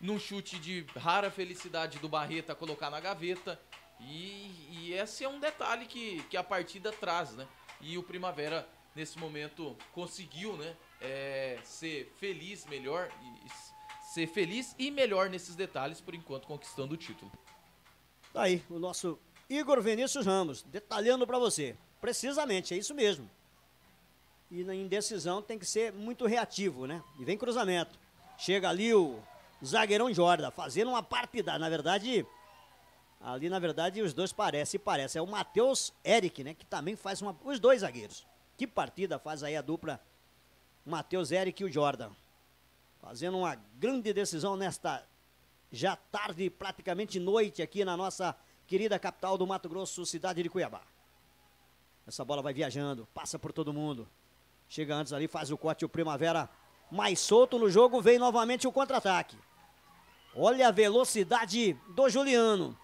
num chute de rara felicidade do Barreta colocar na gaveta. E, e, esse é um detalhe que, que a partida traz, né? E o Primavera, nesse momento, conseguiu né, é, ser feliz, melhor, e, ser feliz e melhor nesses detalhes, por enquanto conquistando o título. Tá aí, o nosso Igor Vinícius Ramos, detalhando para você. Precisamente, é isso mesmo. E na indecisão tem que ser muito reativo, né? E vem cruzamento. Chega ali o zagueirão Jorda, fazendo uma partida. Na verdade, ali na verdade os dois parecem, parece. É o Matheus Eric, né? Que também faz uma. Os dois zagueiros. Que partida faz aí a dupla Matheus Eric e o Jordan. Fazendo uma grande decisão nesta já tarde, praticamente noite, aqui na nossa querida capital do Mato Grosso, cidade de Cuiabá. Essa bola vai viajando, passa por todo mundo. Chega antes ali, faz o corte, o Primavera mais solto no jogo, vem novamente o contra-ataque. Olha a velocidade do Juliano.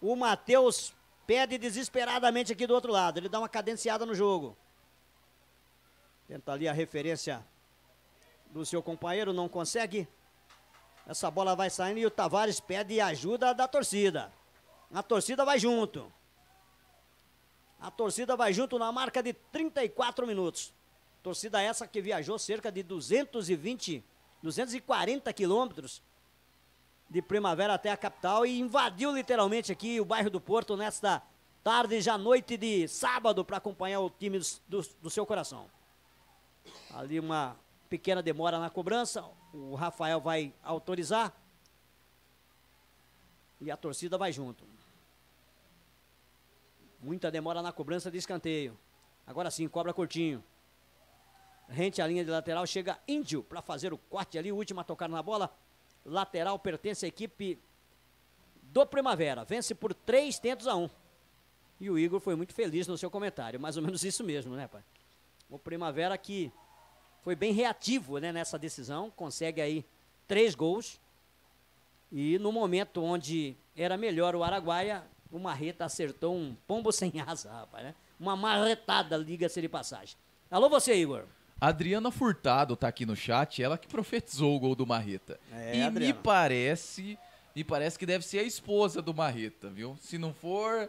O Matheus pede desesperadamente aqui do outro lado. Ele dá uma cadenciada no jogo. Tenta ali a referência do seu companheiro, não consegue. Essa bola vai saindo e o Tavares pede ajuda da torcida. A torcida vai junto. A torcida vai junto na marca de 34 minutos. Torcida essa que viajou cerca de 220, 240 quilômetros de primavera até a capital e invadiu literalmente aqui o bairro do Porto nesta tarde, já noite de sábado, para acompanhar o time do, do seu coração. Ali uma pequena demora na cobrança, o Rafael vai autorizar e a torcida vai junto. Muita demora na cobrança de escanteio. Agora sim, cobra curtinho. Rente à linha de lateral, chega Índio para fazer o corte ali, o último a tocar na bola lateral pertence à equipe do Primavera. Vence por três tentos a um. E o Igor foi muito feliz no seu comentário. Mais ou menos isso mesmo, né, pai? O Primavera que foi bem reativo né, nessa decisão, consegue aí três gols. E no momento onde era melhor o Araguaia, o Marreta acertou um pombo sem asa, rapaz, né? Uma marretada, liga-se de passagem. Alô, você, Igor. Adriana Furtado tá aqui no chat, ela que profetizou o gol do Marreta. É, e Adriana. me parece, me parece que deve ser a esposa do Marreta, viu? Se não for,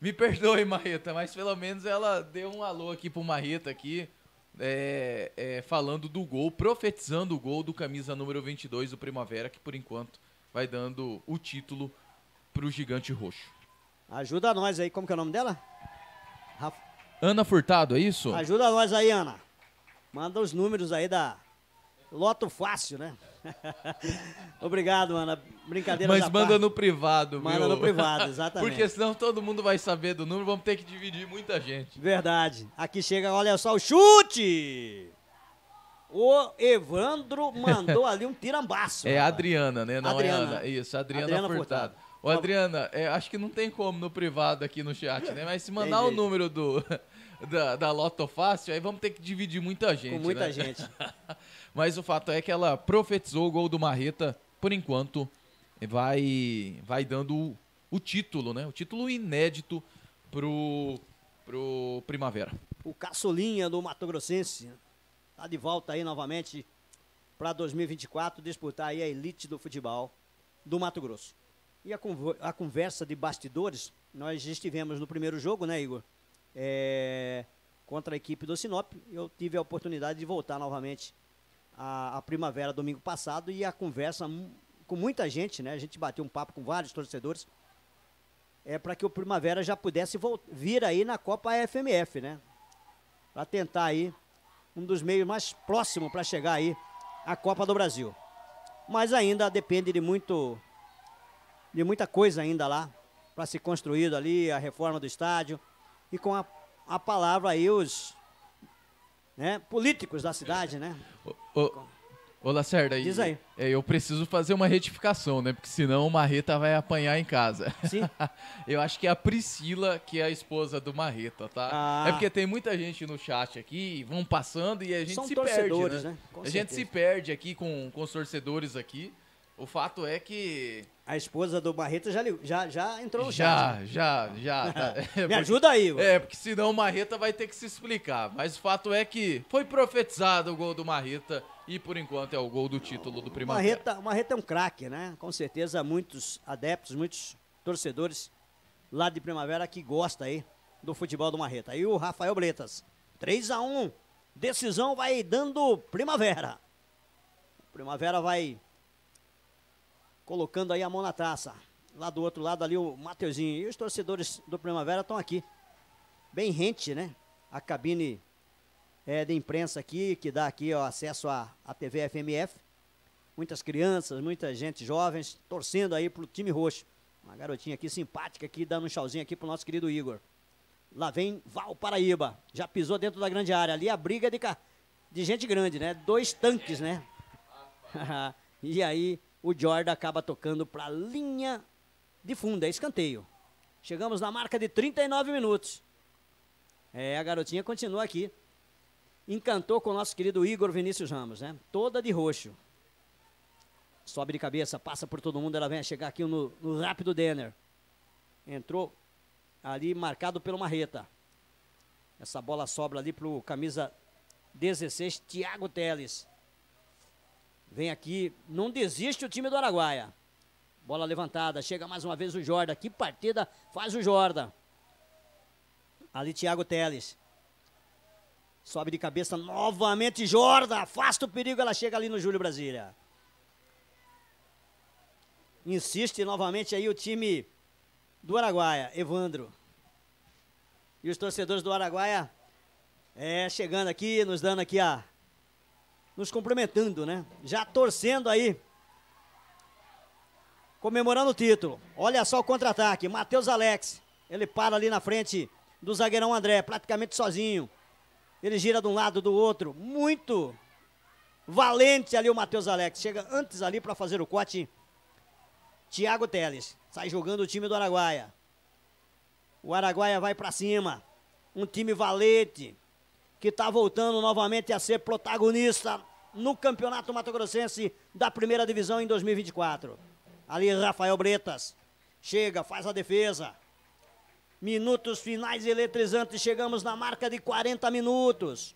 me perdoe, Marreta, mas pelo menos ela deu um alô aqui pro Marreta aqui, é, é, falando do gol, profetizando o gol do camisa número 22 do Primavera, que por enquanto vai dando o título pro Gigante Roxo. Ajuda nós aí, como que é o nome dela? Rafa... Ana Furtado, é isso? Ajuda nós aí, Ana. Manda os números aí da Loto Fácil, né? Obrigado, Ana. Brincadeira Mas manda parte. no privado, Manda meu. no privado, exatamente. Porque senão todo mundo vai saber do número, vamos ter que dividir muita gente. Verdade. Aqui chega, olha só, o chute! O Evandro mandou ali um tirambaço. É a Adriana, né? Não é Adriana. é Ana. Isso, Adriana, Adriana Furtado. Furtado. Ô, Adriana, é, acho que não tem como no privado aqui no chat, né? Mas se mandar o número do da, da Loto Fácil, aí vamos ter que dividir muita gente. Com né? muita né? gente. Mas o fato é que ela profetizou o gol do Marreta, por enquanto, vai, vai dando o, o título, né? O título inédito pro, pro Primavera. O Caçolinha do Mato Grossense tá de volta aí novamente para 2024 disputar aí a elite do futebol do Mato Grosso. E a, conversa de bastidores, nós estivemos no primeiro jogo, né, Igor? é, contra a equipe do Sinop. Eu tive a oportunidade de voltar novamente à, a primavera domingo passado e a conversa com muita gente, né? A gente bateu um papo com vários torcedores é para que o Primavera já pudesse vir aí na Copa FMF, né? Para tentar aí um dos meios mais próximos para chegar aí à Copa do Brasil. Mas ainda depende de muito de muita coisa ainda lá para se construído ali a reforma do estádio, e com a, a palavra aí os né, políticos da cidade, né? Ô, ô, ô Lacerda, Diz aí. É, eu preciso fazer uma retificação, né? Porque senão o Marreta vai apanhar em casa. Sim. eu acho que é a Priscila, que é a esposa do Marreta, tá? Ah. É porque tem muita gente no chat aqui, vão passando e a gente São se perde. Né? né? A certeza. gente se perde aqui com, com os torcedores aqui. O fato é que. A esposa do Marreta já, já, já entrou no já, chat. Né? Já, já, já. É, Me ajuda aí, mano. É, porque senão o Marreta vai ter que se explicar. Mas o fato é que foi profetizado o gol do Marreta e por enquanto é o gol do título do Primavera. Marreta, o Marreta é um craque, né? Com certeza muitos adeptos, muitos torcedores lá de Primavera que gostam aí do futebol do Marreta. Aí o Rafael Bretas, 3 a 1 decisão vai dando Primavera. Primavera vai colocando aí a mão na taça. Lá do outro lado ali o Mateuzinho. E os torcedores do Primavera estão aqui. Bem rente, né? A cabine é, de imprensa aqui, que dá aqui ó, acesso à, à TV FMF. Muitas crianças, muita gente jovens torcendo aí pro time roxo. Uma garotinha aqui simpática aqui, dando um chauzinho aqui pro nosso querido Igor. Lá vem Valparaíba. Já pisou dentro da grande área. Ali a briga de, de gente grande, né? Dois tanques, né? e aí o Jordan acaba tocando para a linha de fundo, é escanteio. Chegamos na marca de 39 minutos. É, a garotinha continua aqui. Encantou com o nosso querido Igor Vinícius Ramos, né? Toda de roxo. Sobe de cabeça, passa por todo mundo, ela vem a chegar aqui no, no rápido Denner. Entrou ali marcado pelo Marreta. Essa bola sobra ali pro camisa 16, Thiago Teles. Vem aqui, não desiste o time do Araguaia. Bola levantada, chega mais uma vez o Jorda Que partida faz o Jorda Ali Thiago Teles. Sobe de cabeça novamente Jorda Afasta o perigo, ela chega ali no Júlio Brasília. Insiste novamente aí o time do Araguaia, Evandro. E os torcedores do Araguaia é, chegando aqui, nos dando aqui a, nos cumprimentando, né? Já torcendo aí. Comemorando o título. Olha só o contra-ataque. Matheus Alex. Ele para ali na frente do zagueirão André, praticamente sozinho. Ele gira de um lado do outro. Muito valente ali o Matheus Alex. Chega antes ali para fazer o corte. Thiago Teles. Sai jogando o time do Araguaia. O Araguaia vai para cima. Um time valente que está voltando novamente a ser protagonista no Campeonato Mato Grossense da primeira divisão em 2024. Ali Rafael Bretas chega, faz a defesa. Minutos finais eletrizantes, chegamos na marca de 40 minutos.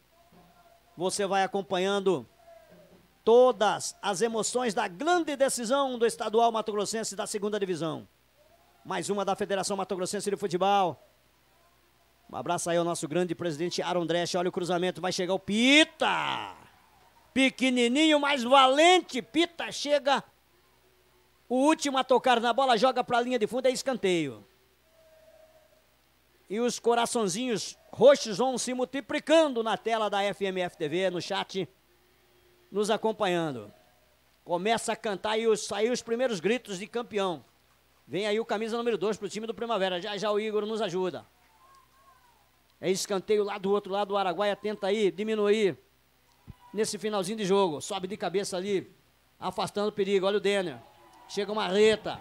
Você vai acompanhando todas as emoções da grande decisão do estadual Mato Grossense da segunda divisão. Mais uma da Federação Mato Grossense de Futebol. Um abraço aí ao nosso grande presidente Aaron Dresch. Olha o cruzamento, vai chegar o Pita. Pequenininho, mas valente. Pita chega. O último a tocar na bola, joga para a linha de fundo, é escanteio. E os coraçõezinhos roxos vão se multiplicando na tela da FMF TV, no chat, nos acompanhando. Começa a cantar e os, saem os primeiros gritos de campeão. Vem aí o camisa número 2 para o time do Primavera. Já já o Igor nos ajuda. É escanteio lá do outro lado, o Araguaia tenta aí diminuir nesse finalzinho de jogo. Sobe de cabeça ali, afastando o perigo. Olha o Denner. Chega o Marreta.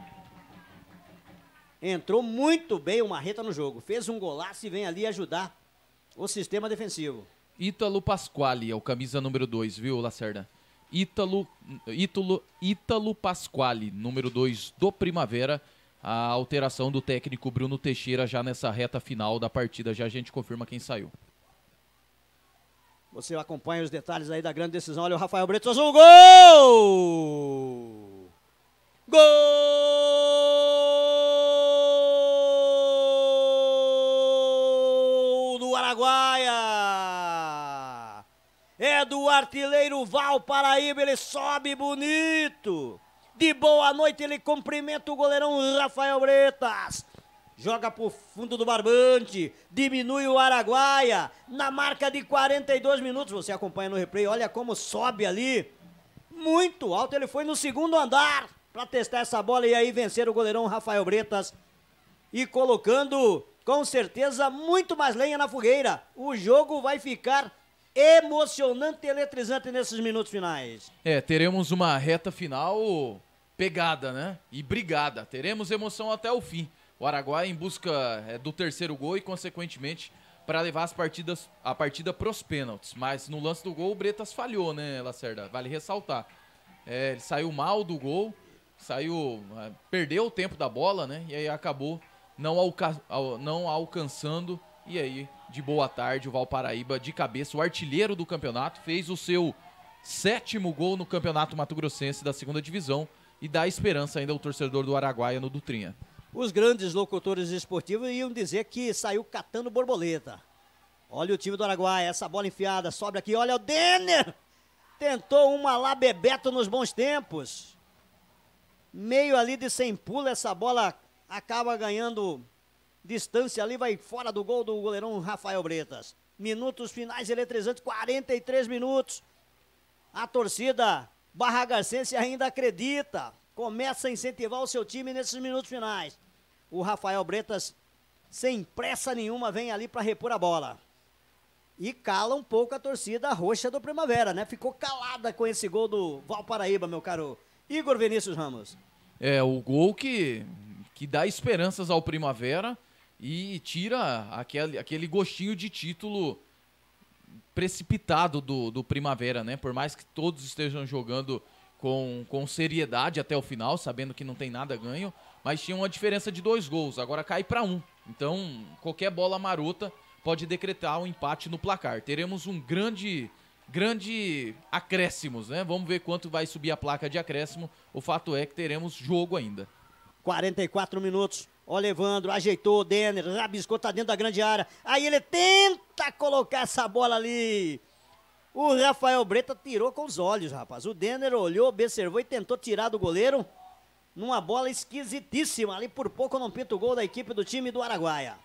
Entrou muito bem o Marreta no jogo. Fez um golaço e vem ali ajudar o sistema defensivo. Ítalo Pasquale é o camisa número 2, viu, Lacerda? Ítalo, Ítalo, Ítalo Pasquale, número 2 do Primavera a alteração do técnico Bruno Teixeira já nessa reta final da partida. Já a gente confirma quem saiu. Você acompanha os detalhes aí da grande decisão. Olha o Rafael Brito um Gol! Gol do Araguaia! É do artilheiro Val Paraíba. Ele sobe bonito de boa noite, ele cumprimenta o goleirão Rafael Bretas. Joga pro fundo do barbante, diminui o Araguaia, na marca de 42 minutos, você acompanha no replay, olha como sobe ali, muito alto, ele foi no segundo andar para testar essa bola e aí vencer o goleirão Rafael Bretas e colocando com certeza muito mais lenha na fogueira. O jogo vai ficar emocionante e eletrizante nesses minutos finais. É, teremos uma reta final pegada, né? E brigada. Teremos emoção até o fim. O Araguaia em busca é, do terceiro gol e, consequentemente, para levar as partidas, a partida pros pênaltis. Mas no lance do gol, o Bretas falhou, né, Lacerda? Vale ressaltar. É, ele saiu mal do gol, saiu. É, perdeu o tempo da bola, né? E aí acabou não, alca não alcançando. E aí, de boa tarde, o Valparaíba de cabeça, o artilheiro do campeonato, fez o seu sétimo gol no campeonato mato-grossense da segunda divisão e dá esperança ainda ao torcedor do Araguaia no Dutrinha. Os grandes locutores esportivos iam dizer que saiu catando borboleta. Olha o time do Araguaia, essa bola enfiada, sobe aqui, olha o Denner! Tentou uma lá Bebeto nos bons tempos. Meio ali de sem pulo, essa bola acaba ganhando distância ali, vai fora do gol do goleirão Rafael Bretas. Minutos finais eletrizantes, 43 minutos. A torcida Barra Garcense ainda acredita, começa a incentivar o seu time nesses minutos finais. O Rafael Bretas, sem pressa nenhuma, vem ali para repor a bola. E cala um pouco a torcida roxa do Primavera, né? Ficou calada com esse gol do Valparaíba, meu caro Igor Vinícius Ramos. É, o gol que, que dá esperanças ao Primavera e tira aquele, aquele gostinho de título precipitado do, do Primavera, né? Por mais que todos estejam jogando com, com seriedade até o final, sabendo que não tem nada ganho, mas tinha uma diferença de dois gols, agora cai para um. Então, qualquer bola marota pode decretar um empate no placar. Teremos um grande grande acréscimos, né? Vamos ver quanto vai subir a placa de acréscimo. O fato é que teremos jogo ainda. 44 minutos Olha, Evandro, ajeitou, Denner, rabiscou, tá dentro da grande área. Aí ele tenta colocar essa bola ali. O Rafael Breta tirou com os olhos, rapaz. O Denner olhou, observou e tentou tirar do goleiro. Numa bola esquisitíssima. Ali por pouco não pinta o gol da equipe do time do Araguaia.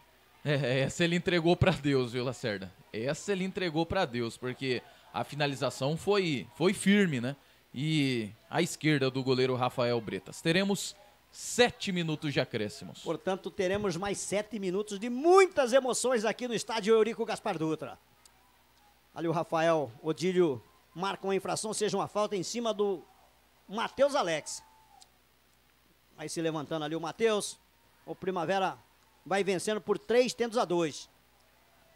É, é essa ele entregou para Deus, viu, Lacerda? Essa ele entregou para Deus, porque a finalização foi, foi firme, né? E à esquerda do goleiro Rafael Bretas. Teremos sete minutos de acréscimos. Portanto, teremos mais sete minutos de muitas emoções aqui no estádio Eurico Gaspar Dutra. Ali o Rafael Odílio marca uma infração, seja uma falta em cima do Matheus Alex. Aí se levantando ali o Matheus. O Primavera vai vencendo por três tentos a dois.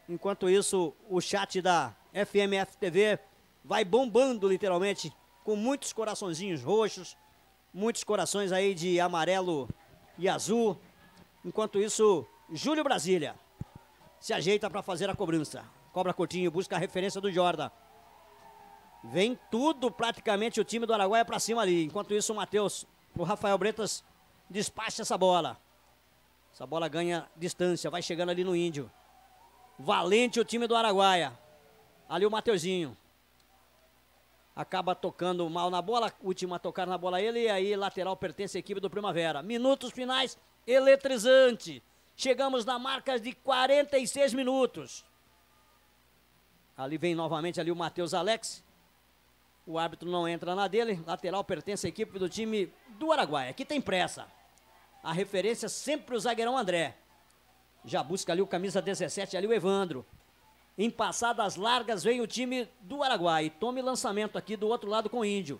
Enquanto isso, o chat da FMF TV vai bombando literalmente com muitos coraçõezinhos roxos, Muitos corações aí de amarelo e azul. Enquanto isso, Júlio Brasília se ajeita para fazer a cobrança. Cobra Coutinho, busca a referência do Jordan. Vem tudo praticamente o time do Araguaia para cima ali. Enquanto isso, o Matheus, o Rafael Bretas despacha essa bola. Essa bola ganha distância, vai chegando ali no Índio. Valente o time do Araguaia. Ali o Mateuzinho acaba tocando mal na bola, última a tocar na bola ele, e aí lateral pertence à equipe do Primavera. Minutos finais, eletrizante. Chegamos na marca de 46 minutos. Ali vem novamente ali o Matheus Alex. O árbitro não entra na dele. Lateral pertence à equipe do time do Araguaia. Aqui tem pressa. A referência é sempre o zagueirão André. Já busca ali o camisa 17, ali o Evandro. Em passadas largas vem o time do Araguai. Tome lançamento aqui do outro lado com o Índio.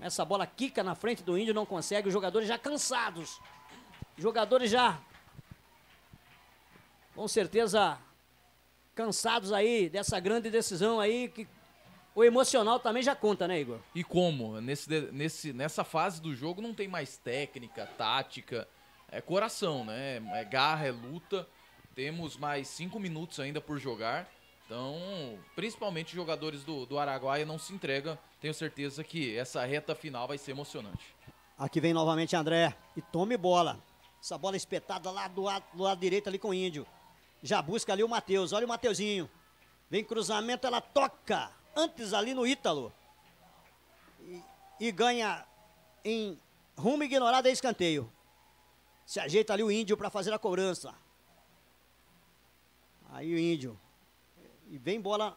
Essa bola quica na frente do Índio, não consegue. Os jogadores já cansados. Jogadores já com certeza cansados aí dessa grande decisão aí que o emocional também já conta, né, Igor? E como? Nesse, nesse, nessa fase do jogo não tem mais técnica, tática, é coração, né? É garra, é luta. Temos mais cinco minutos ainda por jogar. Então, principalmente jogadores do, do Araguaia não se entrega. Tenho certeza que essa reta final vai ser emocionante. Aqui vem novamente André. E tome bola. Essa bola espetada lá do, do lado direito ali com o Índio. Já busca ali o Matheus. Olha o Mateuzinho. Vem cruzamento, ela toca. Antes ali no Ítalo. E, e ganha em rumo ignorado é escanteio. Se ajeita ali o Índio para fazer a cobrança. Aí o Índio e vem bola,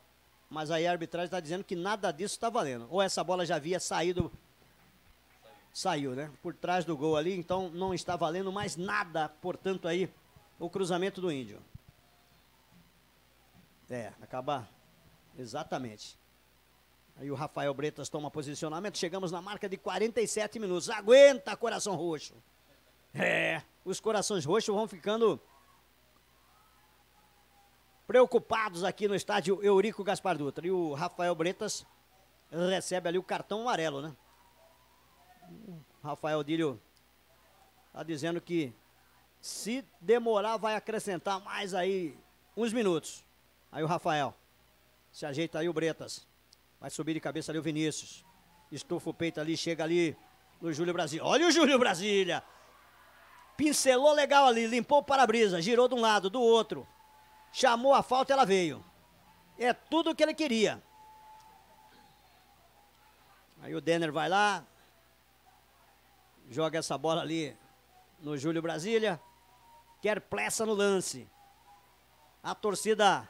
mas aí a arbitragem está dizendo que nada disso está valendo. Ou essa bola já havia saído, saiu, né? Por trás do gol ali, então não está valendo mais nada, portanto, aí o cruzamento do Índio. É, acabar. Exatamente. Aí o Rafael Bretas toma posicionamento. Chegamos na marca de 47 minutos. Aguenta, coração roxo. É, os corações roxos vão ficando preocupados aqui no estádio Eurico Gaspar Dutra. E o Rafael Bretas recebe ali o cartão amarelo, né? O Rafael Dílio está dizendo que se demorar vai acrescentar mais aí uns minutos. Aí o Rafael. Se ajeita aí o Bretas. Vai subir de cabeça ali o Vinícius. Estufa o peito ali, chega ali no Júlio Brasília. Olha o Júlio Brasília! Pincelou legal ali, limpou o para-brisa, girou de um lado, do outro chamou a falta, ela veio. É tudo o que ele queria. Aí o Denner vai lá, joga essa bola ali no Júlio Brasília, quer pleça no lance. A torcida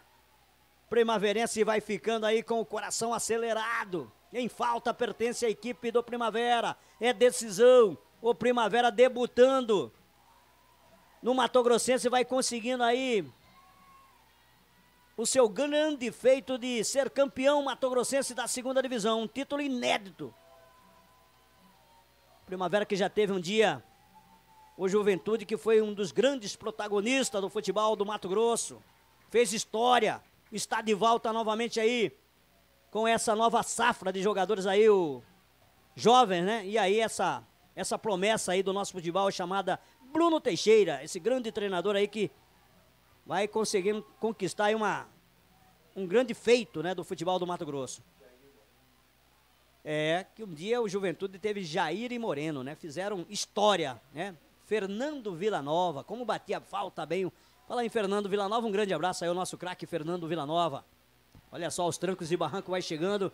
primaverense vai ficando aí com o coração acelerado. Em falta pertence à equipe do Primavera. É decisão. O Primavera debutando no Mato Grossense vai conseguindo aí o seu grande feito de ser campeão matogrossense da segunda divisão, um título inédito. Primavera que já teve um dia o Juventude, que foi um dos grandes protagonistas do futebol do Mato Grosso. Fez história, está de volta novamente aí com essa nova safra de jogadores aí, o jovem, né? E aí essa, essa promessa aí do nosso futebol chamada Bruno Teixeira, esse grande treinador aí que vai conseguindo conquistar uma um grande feito né, do futebol do Mato Grosso. É que um dia o Juventude teve Jair e Moreno, né? Fizeram história, né? Fernando Villanova, como batia falta bem. Fala em Fernando Villanova, um grande abraço aí ao nosso craque Fernando Villanova. Olha só, os trancos e barranco vai chegando.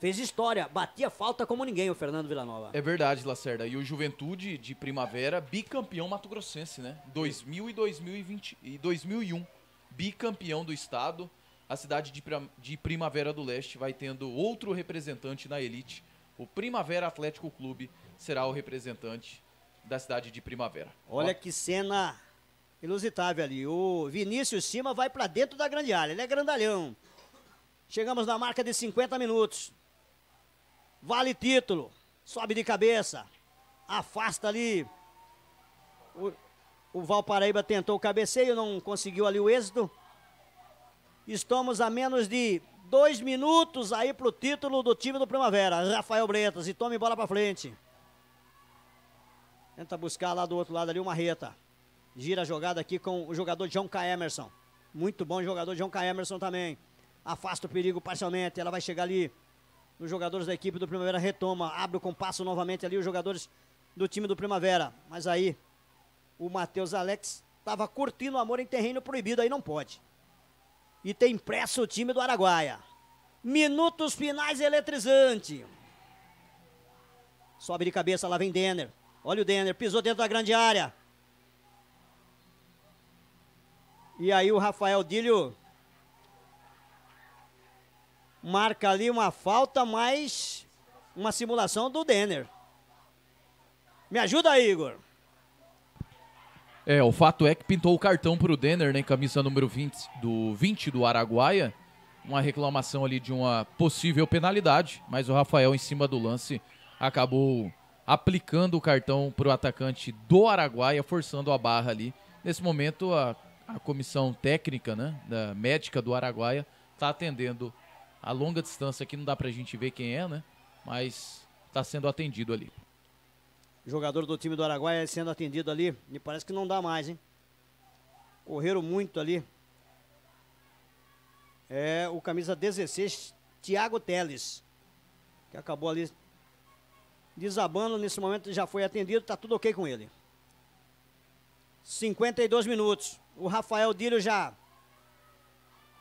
Fez história, batia falta como ninguém o Fernando Villanova. É verdade, Lacerda. E o Juventude de Primavera, bicampeão mato-grossense, né? 2000 e, 2020, e 2001. Bicampeão do estado a cidade de Primavera do Leste vai tendo outro representante na elite. O Primavera Atlético Clube será o representante da cidade de Primavera. Olha que cena inusitável ali. O Vinícius Cima vai para dentro da grande área. Ele é grandalhão. Chegamos na marca de 50 minutos. Vale título. Sobe de cabeça. Afasta ali. O, o Valparaíba tentou o cabeceio, não conseguiu ali o êxito. Estamos a menos de dois minutos aí para o título do time do Primavera. Rafael Bretas e tome bola para frente. Tenta buscar lá do outro lado ali o Marreta. Gira a jogada aqui com o jogador John K. Emerson. Muito bom jogador John K. Emerson também. Afasta o perigo parcialmente. Ela vai chegar ali. Os jogadores da equipe do Primavera retoma. Abre o compasso novamente ali os jogadores do time do Primavera. Mas aí o Matheus Alex estava curtindo o amor em terreno proibido. Aí não pode e tem pressa o time do Araguaia. Minutos finais eletrizante. Sobe de cabeça, lá vem Denner. Olha o Denner, pisou dentro da grande área. E aí o Rafael Dílio marca ali uma falta, mas uma simulação do Denner. Me ajuda, Igor. É, o fato é que pintou o cartão para o Denner, né, camisa número 20 do 20 do Araguaia, uma reclamação ali de uma possível penalidade, mas o Rafael em cima do lance acabou aplicando o cartão para o atacante do Araguaia, forçando a barra ali. Nesse momento a, a comissão técnica, né, da médica do Araguaia está atendendo a longa distância aqui não dá para a gente ver quem é, né? Mas está sendo atendido ali jogador do time do Araguaia é sendo atendido ali. Me parece que não dá mais, hein? Correram muito ali. É o camisa 16, Thiago Teles, que acabou ali desabando. Nesse momento já foi atendido, tá tudo ok com ele. 52 minutos. O Rafael Dílio já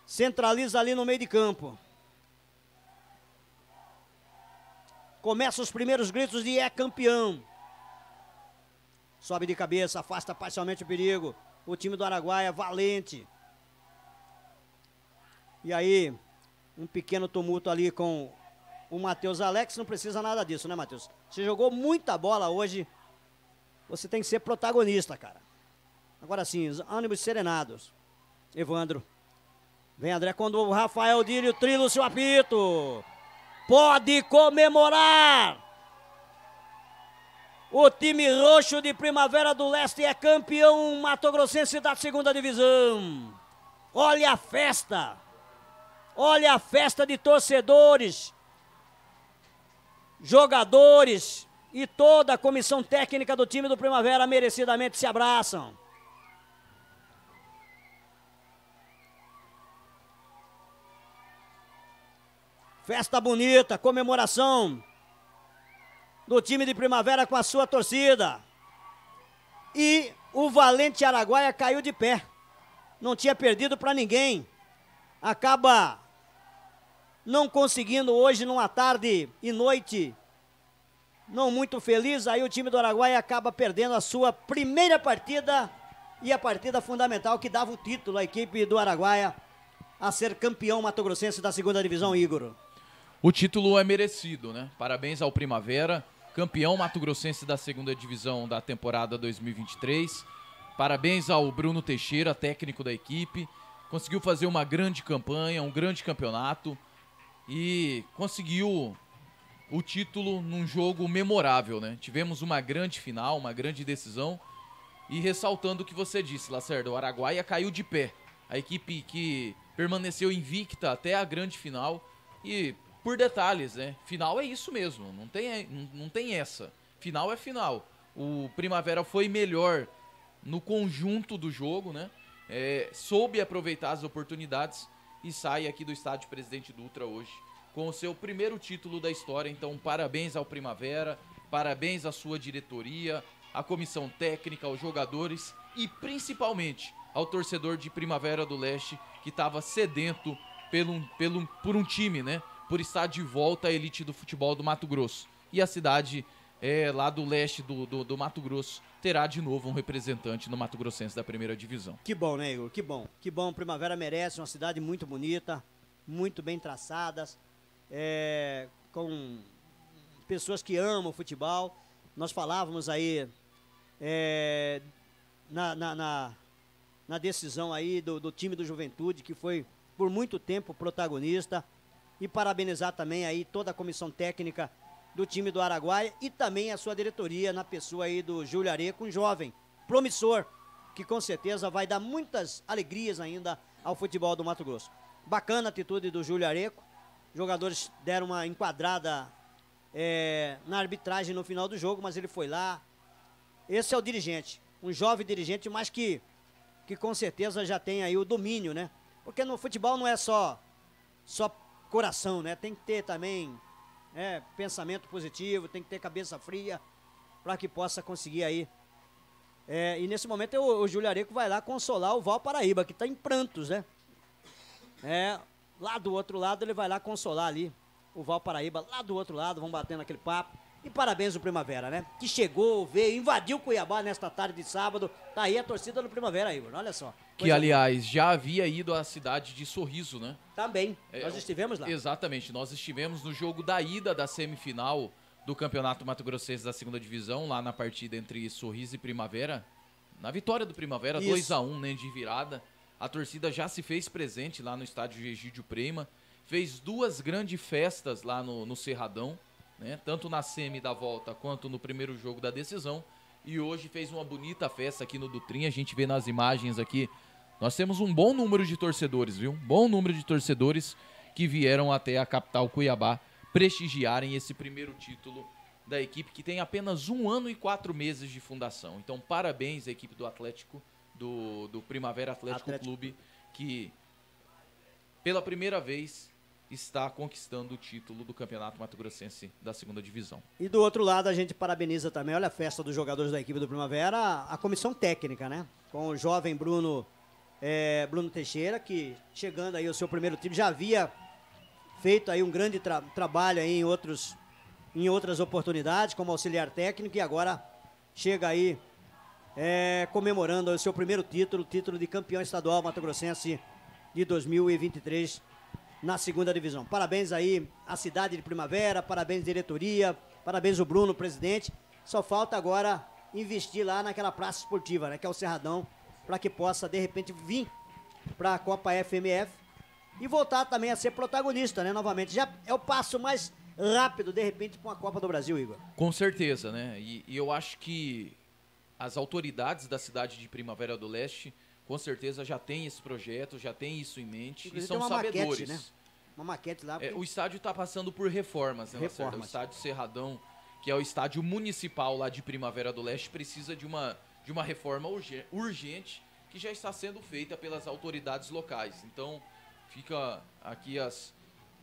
centraliza ali no meio de campo. Começa os primeiros gritos de é campeão. Sobe de cabeça, afasta parcialmente o perigo. O time do Araguaia, valente. E aí, um pequeno tumulto ali com o Matheus Alex. Não precisa nada disso, né, Matheus? Você jogou muita bola hoje. Você tem que ser protagonista, cara. Agora sim, ânimos serenados. Evandro. Vem André o Rafael Dílio, o seu apito. Pode comemorar! O time roxo de Primavera do Leste é campeão matogrossense da segunda divisão. Olha a festa. Olha a festa de torcedores, jogadores e toda a comissão técnica do time do Primavera merecidamente se abraçam. Festa bonita, comemoração do time de primavera com a sua torcida. E o Valente Araguaia caiu de pé. Não tinha perdido para ninguém. Acaba não conseguindo hoje numa tarde e noite não muito feliz, aí o time do Araguaia acaba perdendo a sua primeira partida e a partida fundamental que dava o título à equipe do Araguaia a ser campeão matogrossense da segunda divisão, Igor. O título é merecido, né? Parabéns ao Primavera, campeão mato-grossense da segunda divisão da temporada 2023. Parabéns ao Bruno Teixeira, técnico da equipe. Conseguiu fazer uma grande campanha, um grande campeonato e conseguiu o título num jogo memorável, né? Tivemos uma grande final, uma grande decisão. E ressaltando o que você disse, Lacerda, o Araguaia caiu de pé. A equipe que permaneceu invicta até a grande final e por detalhes, né? Final é isso mesmo, não tem, não, tem essa. Final é final. O Primavera foi melhor no conjunto do jogo, né? É, soube aproveitar as oportunidades e sai aqui do estádio Presidente Dutra hoje com o seu primeiro título da história. Então, parabéns ao Primavera, parabéns à sua diretoria, à comissão técnica, aos jogadores e principalmente ao torcedor de Primavera do Leste que estava sedento pelo, pelo, por um time, né? por estar de volta à elite do futebol do Mato Grosso. E a cidade é, lá do leste do, do, do, Mato Grosso terá de novo um representante no Mato Grossense da primeira divisão. Que bom, né, Igor? Que bom. Que bom. Primavera merece uma cidade muito bonita, muito bem traçadas, é, com pessoas que amam o futebol. Nós falávamos aí é, na, na, na, na, decisão aí do, do time do Juventude, que foi por muito tempo protagonista e parabenizar também aí toda a comissão técnica do time do Araguaia e também a sua diretoria na pessoa aí do Júlio Areco, um jovem promissor que com certeza vai dar muitas alegrias ainda ao futebol do Mato Grosso. Bacana a atitude do Júlio Areco, jogadores deram uma enquadrada é, na arbitragem no final do jogo, mas ele foi lá. Esse é o dirigente, um jovem dirigente, mas que, que com certeza já tem aí o domínio, né? Porque no futebol não é só, só coração, né? Tem que ter também né, pensamento positivo, tem que ter cabeça fria para que possa conseguir aí. É, e nesse momento o Júlio Areco vai lá consolar o Val Paraíba, que está em prantos, né? É, lá do outro lado ele vai lá consolar ali o Val Paraíba, lá do outro lado, vão batendo aquele papo. E parabéns o Primavera, né? Que chegou, veio, invadiu Cuiabá nesta tarde de sábado. Tá aí a torcida do Primavera, Igor. Olha só. Que, aliás, já havia ido à cidade de Sorriso, né? Também. É, nós é estivemos lá. Exatamente. Nós estivemos no jogo da ida da semifinal do Campeonato Mato Grossense da segunda divisão, lá na partida entre Sorriso e Primavera. Na vitória do Primavera, 2 a 1 um, né, de virada. A torcida já se fez presente lá no estádio Egídio Prema. Fez duas grandes festas lá no, no Cerradão né? tanto na semi da volta quanto no primeiro jogo da decisão. E hoje fez uma bonita festa aqui no Dutrinha, a gente vê nas imagens aqui. Nós temos um bom número de torcedores, viu? Bom número de torcedores que vieram até a capital Cuiabá prestigiarem esse primeiro título da equipe que tem apenas um ano e quatro meses de fundação. Então, parabéns à equipe do Atlético, do, do Primavera Atlético, Atlético. Clube, que pela primeira vez está conquistando o título do Campeonato Mato Grossense da segunda divisão. E do outro lado, a gente parabeniza também, olha a festa dos jogadores da equipe do Primavera, a comissão técnica, né? Com o jovem Bruno, é, Bruno Teixeira, que chegando aí ao seu primeiro time, já havia feito aí um grande tra trabalho aí em, outros, em outras oportunidades como auxiliar técnico e agora chega aí é, comemorando o seu primeiro título, título de campeão estadual mato-grossense de 2023 na segunda divisão. Parabéns aí à cidade de Primavera, parabéns diretoria, parabéns o Bruno, presidente. Só falta agora investir lá naquela praça esportiva, né, que é o Cerradão, para que possa de repente vir para a Copa FMF e voltar também a ser protagonista, né, novamente. Já é o passo mais rápido, de repente, com a Copa do Brasil, Igor. Com certeza, né? E, e eu acho que as autoridades da cidade de Primavera do Leste com certeza já tem esse projeto, já tem isso em mente Inclusive, e são uma sabedores. Maquete, né? Uma maquete lá. É, porque... É, o estádio está passando por reformas, né, reformas. O estádio Serradão, que é o estádio municipal lá de Primavera do Leste, precisa de uma, de uma reforma urgente que já está sendo feita pelas autoridades locais. Então, fica aqui as,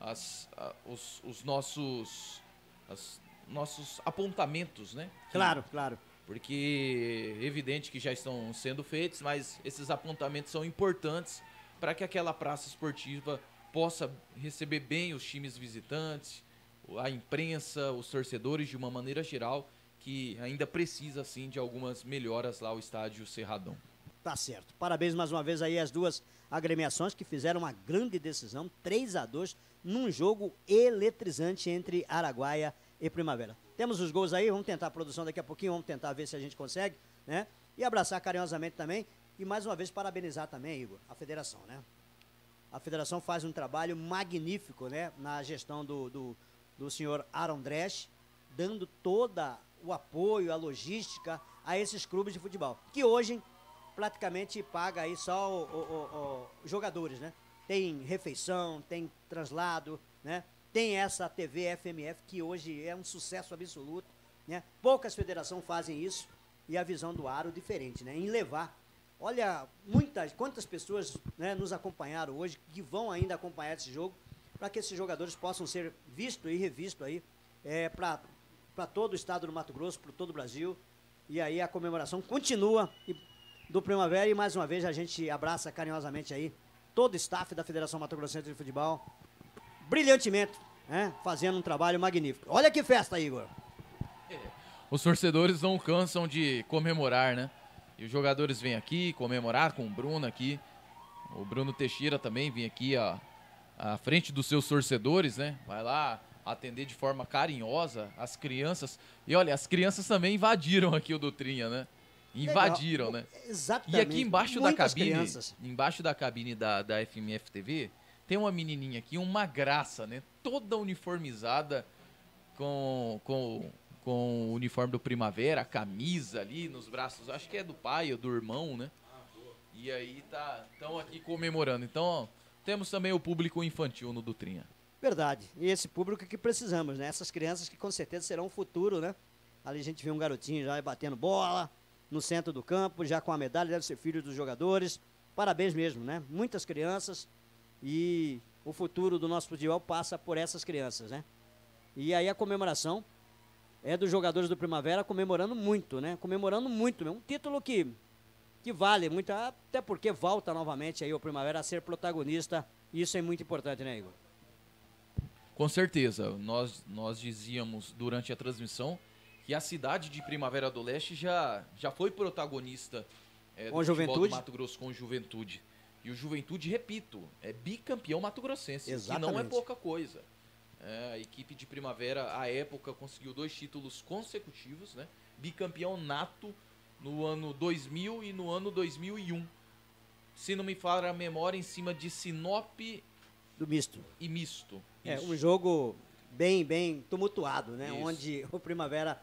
as, a, os, os nossos, as, nossos apontamentos, né? Claro, que, claro porque é evidente que já estão sendo feitos, mas esses apontamentos são importantes para que aquela praça esportiva possa receber bem os times visitantes, a imprensa, os torcedores de uma maneira geral, que ainda precisa sim de algumas melhoras lá o estádio Cerradão. Tá certo. Parabéns mais uma vez aí às duas agremiações que fizeram uma grande decisão, 3 a 2 num jogo eletrizante entre Araguaia e Primavera. Temos os gols aí, vamos tentar a produção daqui a pouquinho, vamos tentar ver se a gente consegue, né? E abraçar carinhosamente também e mais uma vez parabenizar também, Igor, a federação, né? A federação faz um trabalho magnífico, né, na gestão do, do, do senhor Aaron Dresch, dando toda o apoio, a logística a esses clubes de futebol, que hoje praticamente paga aí só os jogadores, né? Tem refeição, tem translado, né? Tem essa TV FMF, que hoje é um sucesso absoluto. Né? Poucas federações fazem isso e a visão do Aro diferente, né? em levar. Olha, muitas, quantas pessoas né, nos acompanharam hoje que vão ainda acompanhar esse jogo para que esses jogadores possam ser vistos e revistos aí é, para todo o estado do Mato Grosso, para todo o Brasil. E aí a comemoração continua do Primavera e mais uma vez a gente abraça carinhosamente aí todo o staff da Federação Mato Grossense de Futebol, brilhantemente, né? fazendo um trabalho magnífico. Olha que festa, Igor. É, os torcedores não cansam de comemorar, né? E os jogadores vêm aqui comemorar com o Bruno aqui. O Bruno Teixeira também vem aqui ó, à frente dos seus torcedores, né? Vai lá atender de forma carinhosa as crianças. E olha, as crianças também invadiram aqui o Doutrinha, né? Invadiram, Legal. né? Exatamente. E aqui embaixo Muitas da cabine, crianças. embaixo da cabine da, da FMF TV, tem uma menininha aqui, uma graça, né? Toda uniformizada com, com, com o uniforme do Primavera, camisa ali nos braços, acho que é do pai ou do irmão, né? E aí tá, estão aqui comemorando. Então, ó, temos também o público infantil no Dutrinha. Verdade. E esse público que precisamos, né? Essas crianças que com certeza serão o futuro, né? Ali a gente vê um garotinho já batendo bola no centro do campo, já com a medalha, deve ser filho dos jogadores. Parabéns mesmo, né? Muitas crianças e o futuro do nosso futebol passa por essas crianças, né? E aí a comemoração é dos jogadores do Primavera comemorando muito, né? Comemorando muito, mesmo. um título que que vale muito, até porque volta novamente aí o Primavera a ser protagonista. Isso é muito importante, né, Igor? Com certeza. Nós nós dizíamos durante a transmissão que a cidade de Primavera do Leste já já foi protagonista é, com do Juventude. Do Mato Grosso com Juventude. E o Juventude, repito, é bicampeão mato-grossense, que não é pouca coisa. É, a equipe de primavera, à época, conseguiu dois títulos consecutivos, né? Bicampeão nato no ano 2000 e no ano 2001. Se não me falha a memória, em cima de Sinop... Do misto. E misto. É, Isso. um jogo bem, bem tumultuado, né? Isso. Onde o Primavera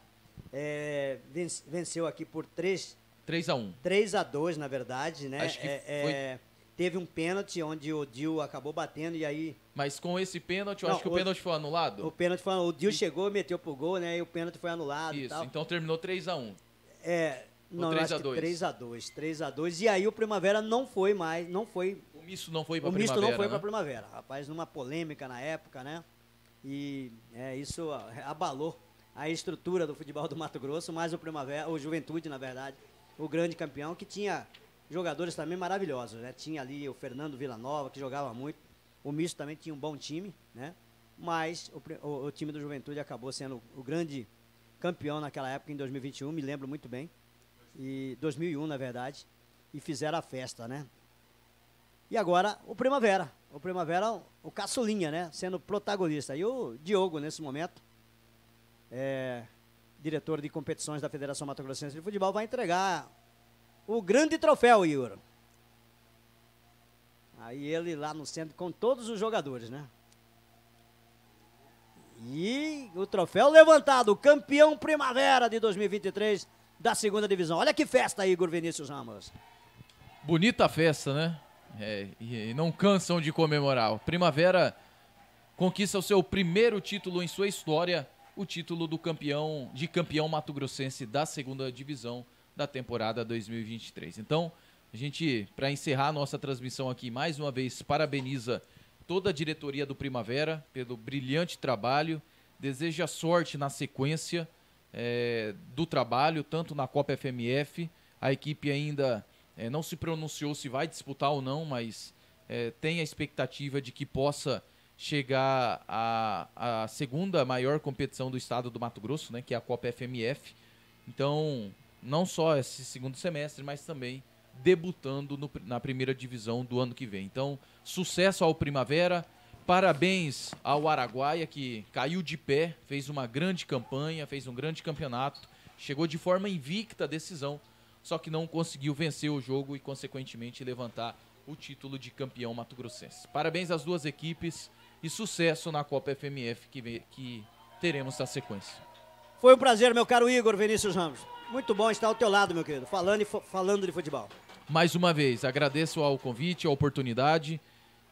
é, venceu aqui por 3... 3 a 1 3 a 2 na verdade, né? Acho que é, foi... É, Teve um pênalti onde o Dil acabou batendo e aí. Mas com esse pênalti, eu não, acho que o, pênalti foi anulado. O pênalti foi anulado. O Dil chegou, meteu pro gol, né? E o pênalti foi anulado. Isso, então terminou 3x1. É. não, 3x2. 3x2, 3x2. E aí o Primavera não foi mais, não foi. O misto não foi pra o Primavera. O misto não foi né? pra Primavera. Rapaz, numa polêmica na época, né? E é, isso abalou a estrutura do futebol do Mato Grosso, mas o Primavera, o Juventude, na verdade, o grande campeão, que tinha jogadores também maravilhosos, né? Tinha ali o Fernando Villanova, que jogava muito. O Misto também tinha um bom time, né? Mas o, o, o time do Juventude acabou sendo o grande campeão naquela época, em 2021, me lembro muito bem. E 2001, na verdade. E fizeram a festa, né? E agora o Primavera. O Primavera, o Caçulinha, né? Sendo protagonista. E o Diogo, nesse momento, é, diretor de competições da Federação Mato Grossense de Futebol, vai entregar o grande troféu, Igor. Aí ele lá no centro com todos os jogadores, né? E o troféu levantado, campeão primavera de 2023 da segunda divisão. Olha que festa, Igor Vinícius Ramos. Bonita festa, né? É, e não cansam de comemorar. Primavera conquista o seu primeiro título em sua história, o título do campeão de campeão mato-grossense da segunda divisão da temporada 2023. Então, a gente, para encerrar a nossa transmissão aqui, mais uma vez parabeniza toda a diretoria do Primavera pelo brilhante trabalho, deseja sorte na sequência é, do trabalho, tanto na Copa FMF, a equipe ainda é, não se pronunciou se vai disputar ou não, mas é, tem a expectativa de que possa chegar à, segunda maior competição do estado do Mato Grosso, né, que é a Copa FMF. Então, não só esse segundo semestre, mas também debutando no, na primeira divisão do ano que vem. Então, sucesso ao Primavera, parabéns ao Araguaia que caiu de pé, fez uma grande campanha, fez um grande campeonato, chegou de forma invicta à decisão, só que não conseguiu vencer o jogo e, consequentemente, levantar o título de campeão mato-grossense. Parabéns às duas equipes e sucesso na Copa FMF que, que teremos na sequência. Foi um prazer, meu caro Igor Vinícius Ramos. Muito bom estar ao teu lado, meu querido, falando, e falando de futebol. Mais uma vez, agradeço ao convite, a oportunidade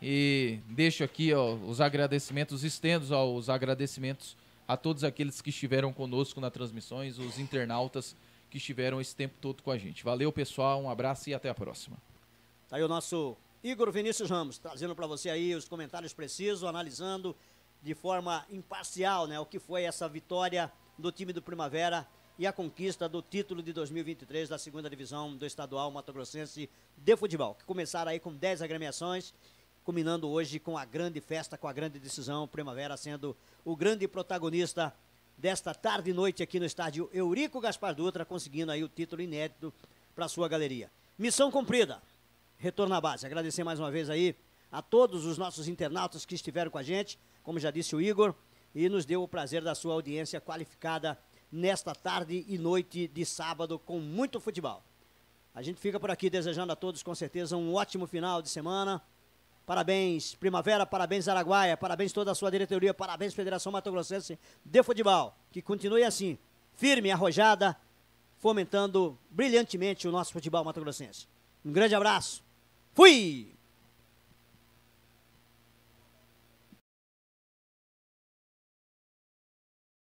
e deixo aqui ó, os agradecimentos, estendo aos agradecimentos a todos aqueles que estiveram conosco nas transmissões, os internautas que estiveram esse tempo todo com a gente. Valeu, pessoal, um abraço e até a próxima. Tá aí o nosso Igor Vinícius Ramos, trazendo para você aí os comentários precisos, analisando de forma imparcial né, o que foi essa vitória do time do Primavera e a conquista do título de 2023 da segunda divisão do estadual mato-grossense de futebol, que começaram aí com 10 agremiações, culminando hoje com a grande festa, com a grande decisão, Primavera sendo o grande protagonista desta tarde e noite aqui no estádio Eurico Gaspar Dutra, conseguindo aí o título inédito para sua galeria. Missão cumprida. Retorno à base. Agradecer mais uma vez aí a todos os nossos internautas que estiveram com a gente, como já disse o Igor, e nos deu o prazer da sua audiência qualificada nesta tarde e noite de sábado com muito futebol. A gente fica por aqui desejando a todos com certeza um ótimo final de semana. Parabéns Primavera, parabéns Araguaia, parabéns toda a sua diretoria, parabéns Federação Mato Grossense de Futebol. Que continue assim, firme, arrojada, fomentando brilhantemente o nosso futebol mato-grossense. Um grande abraço. Fui!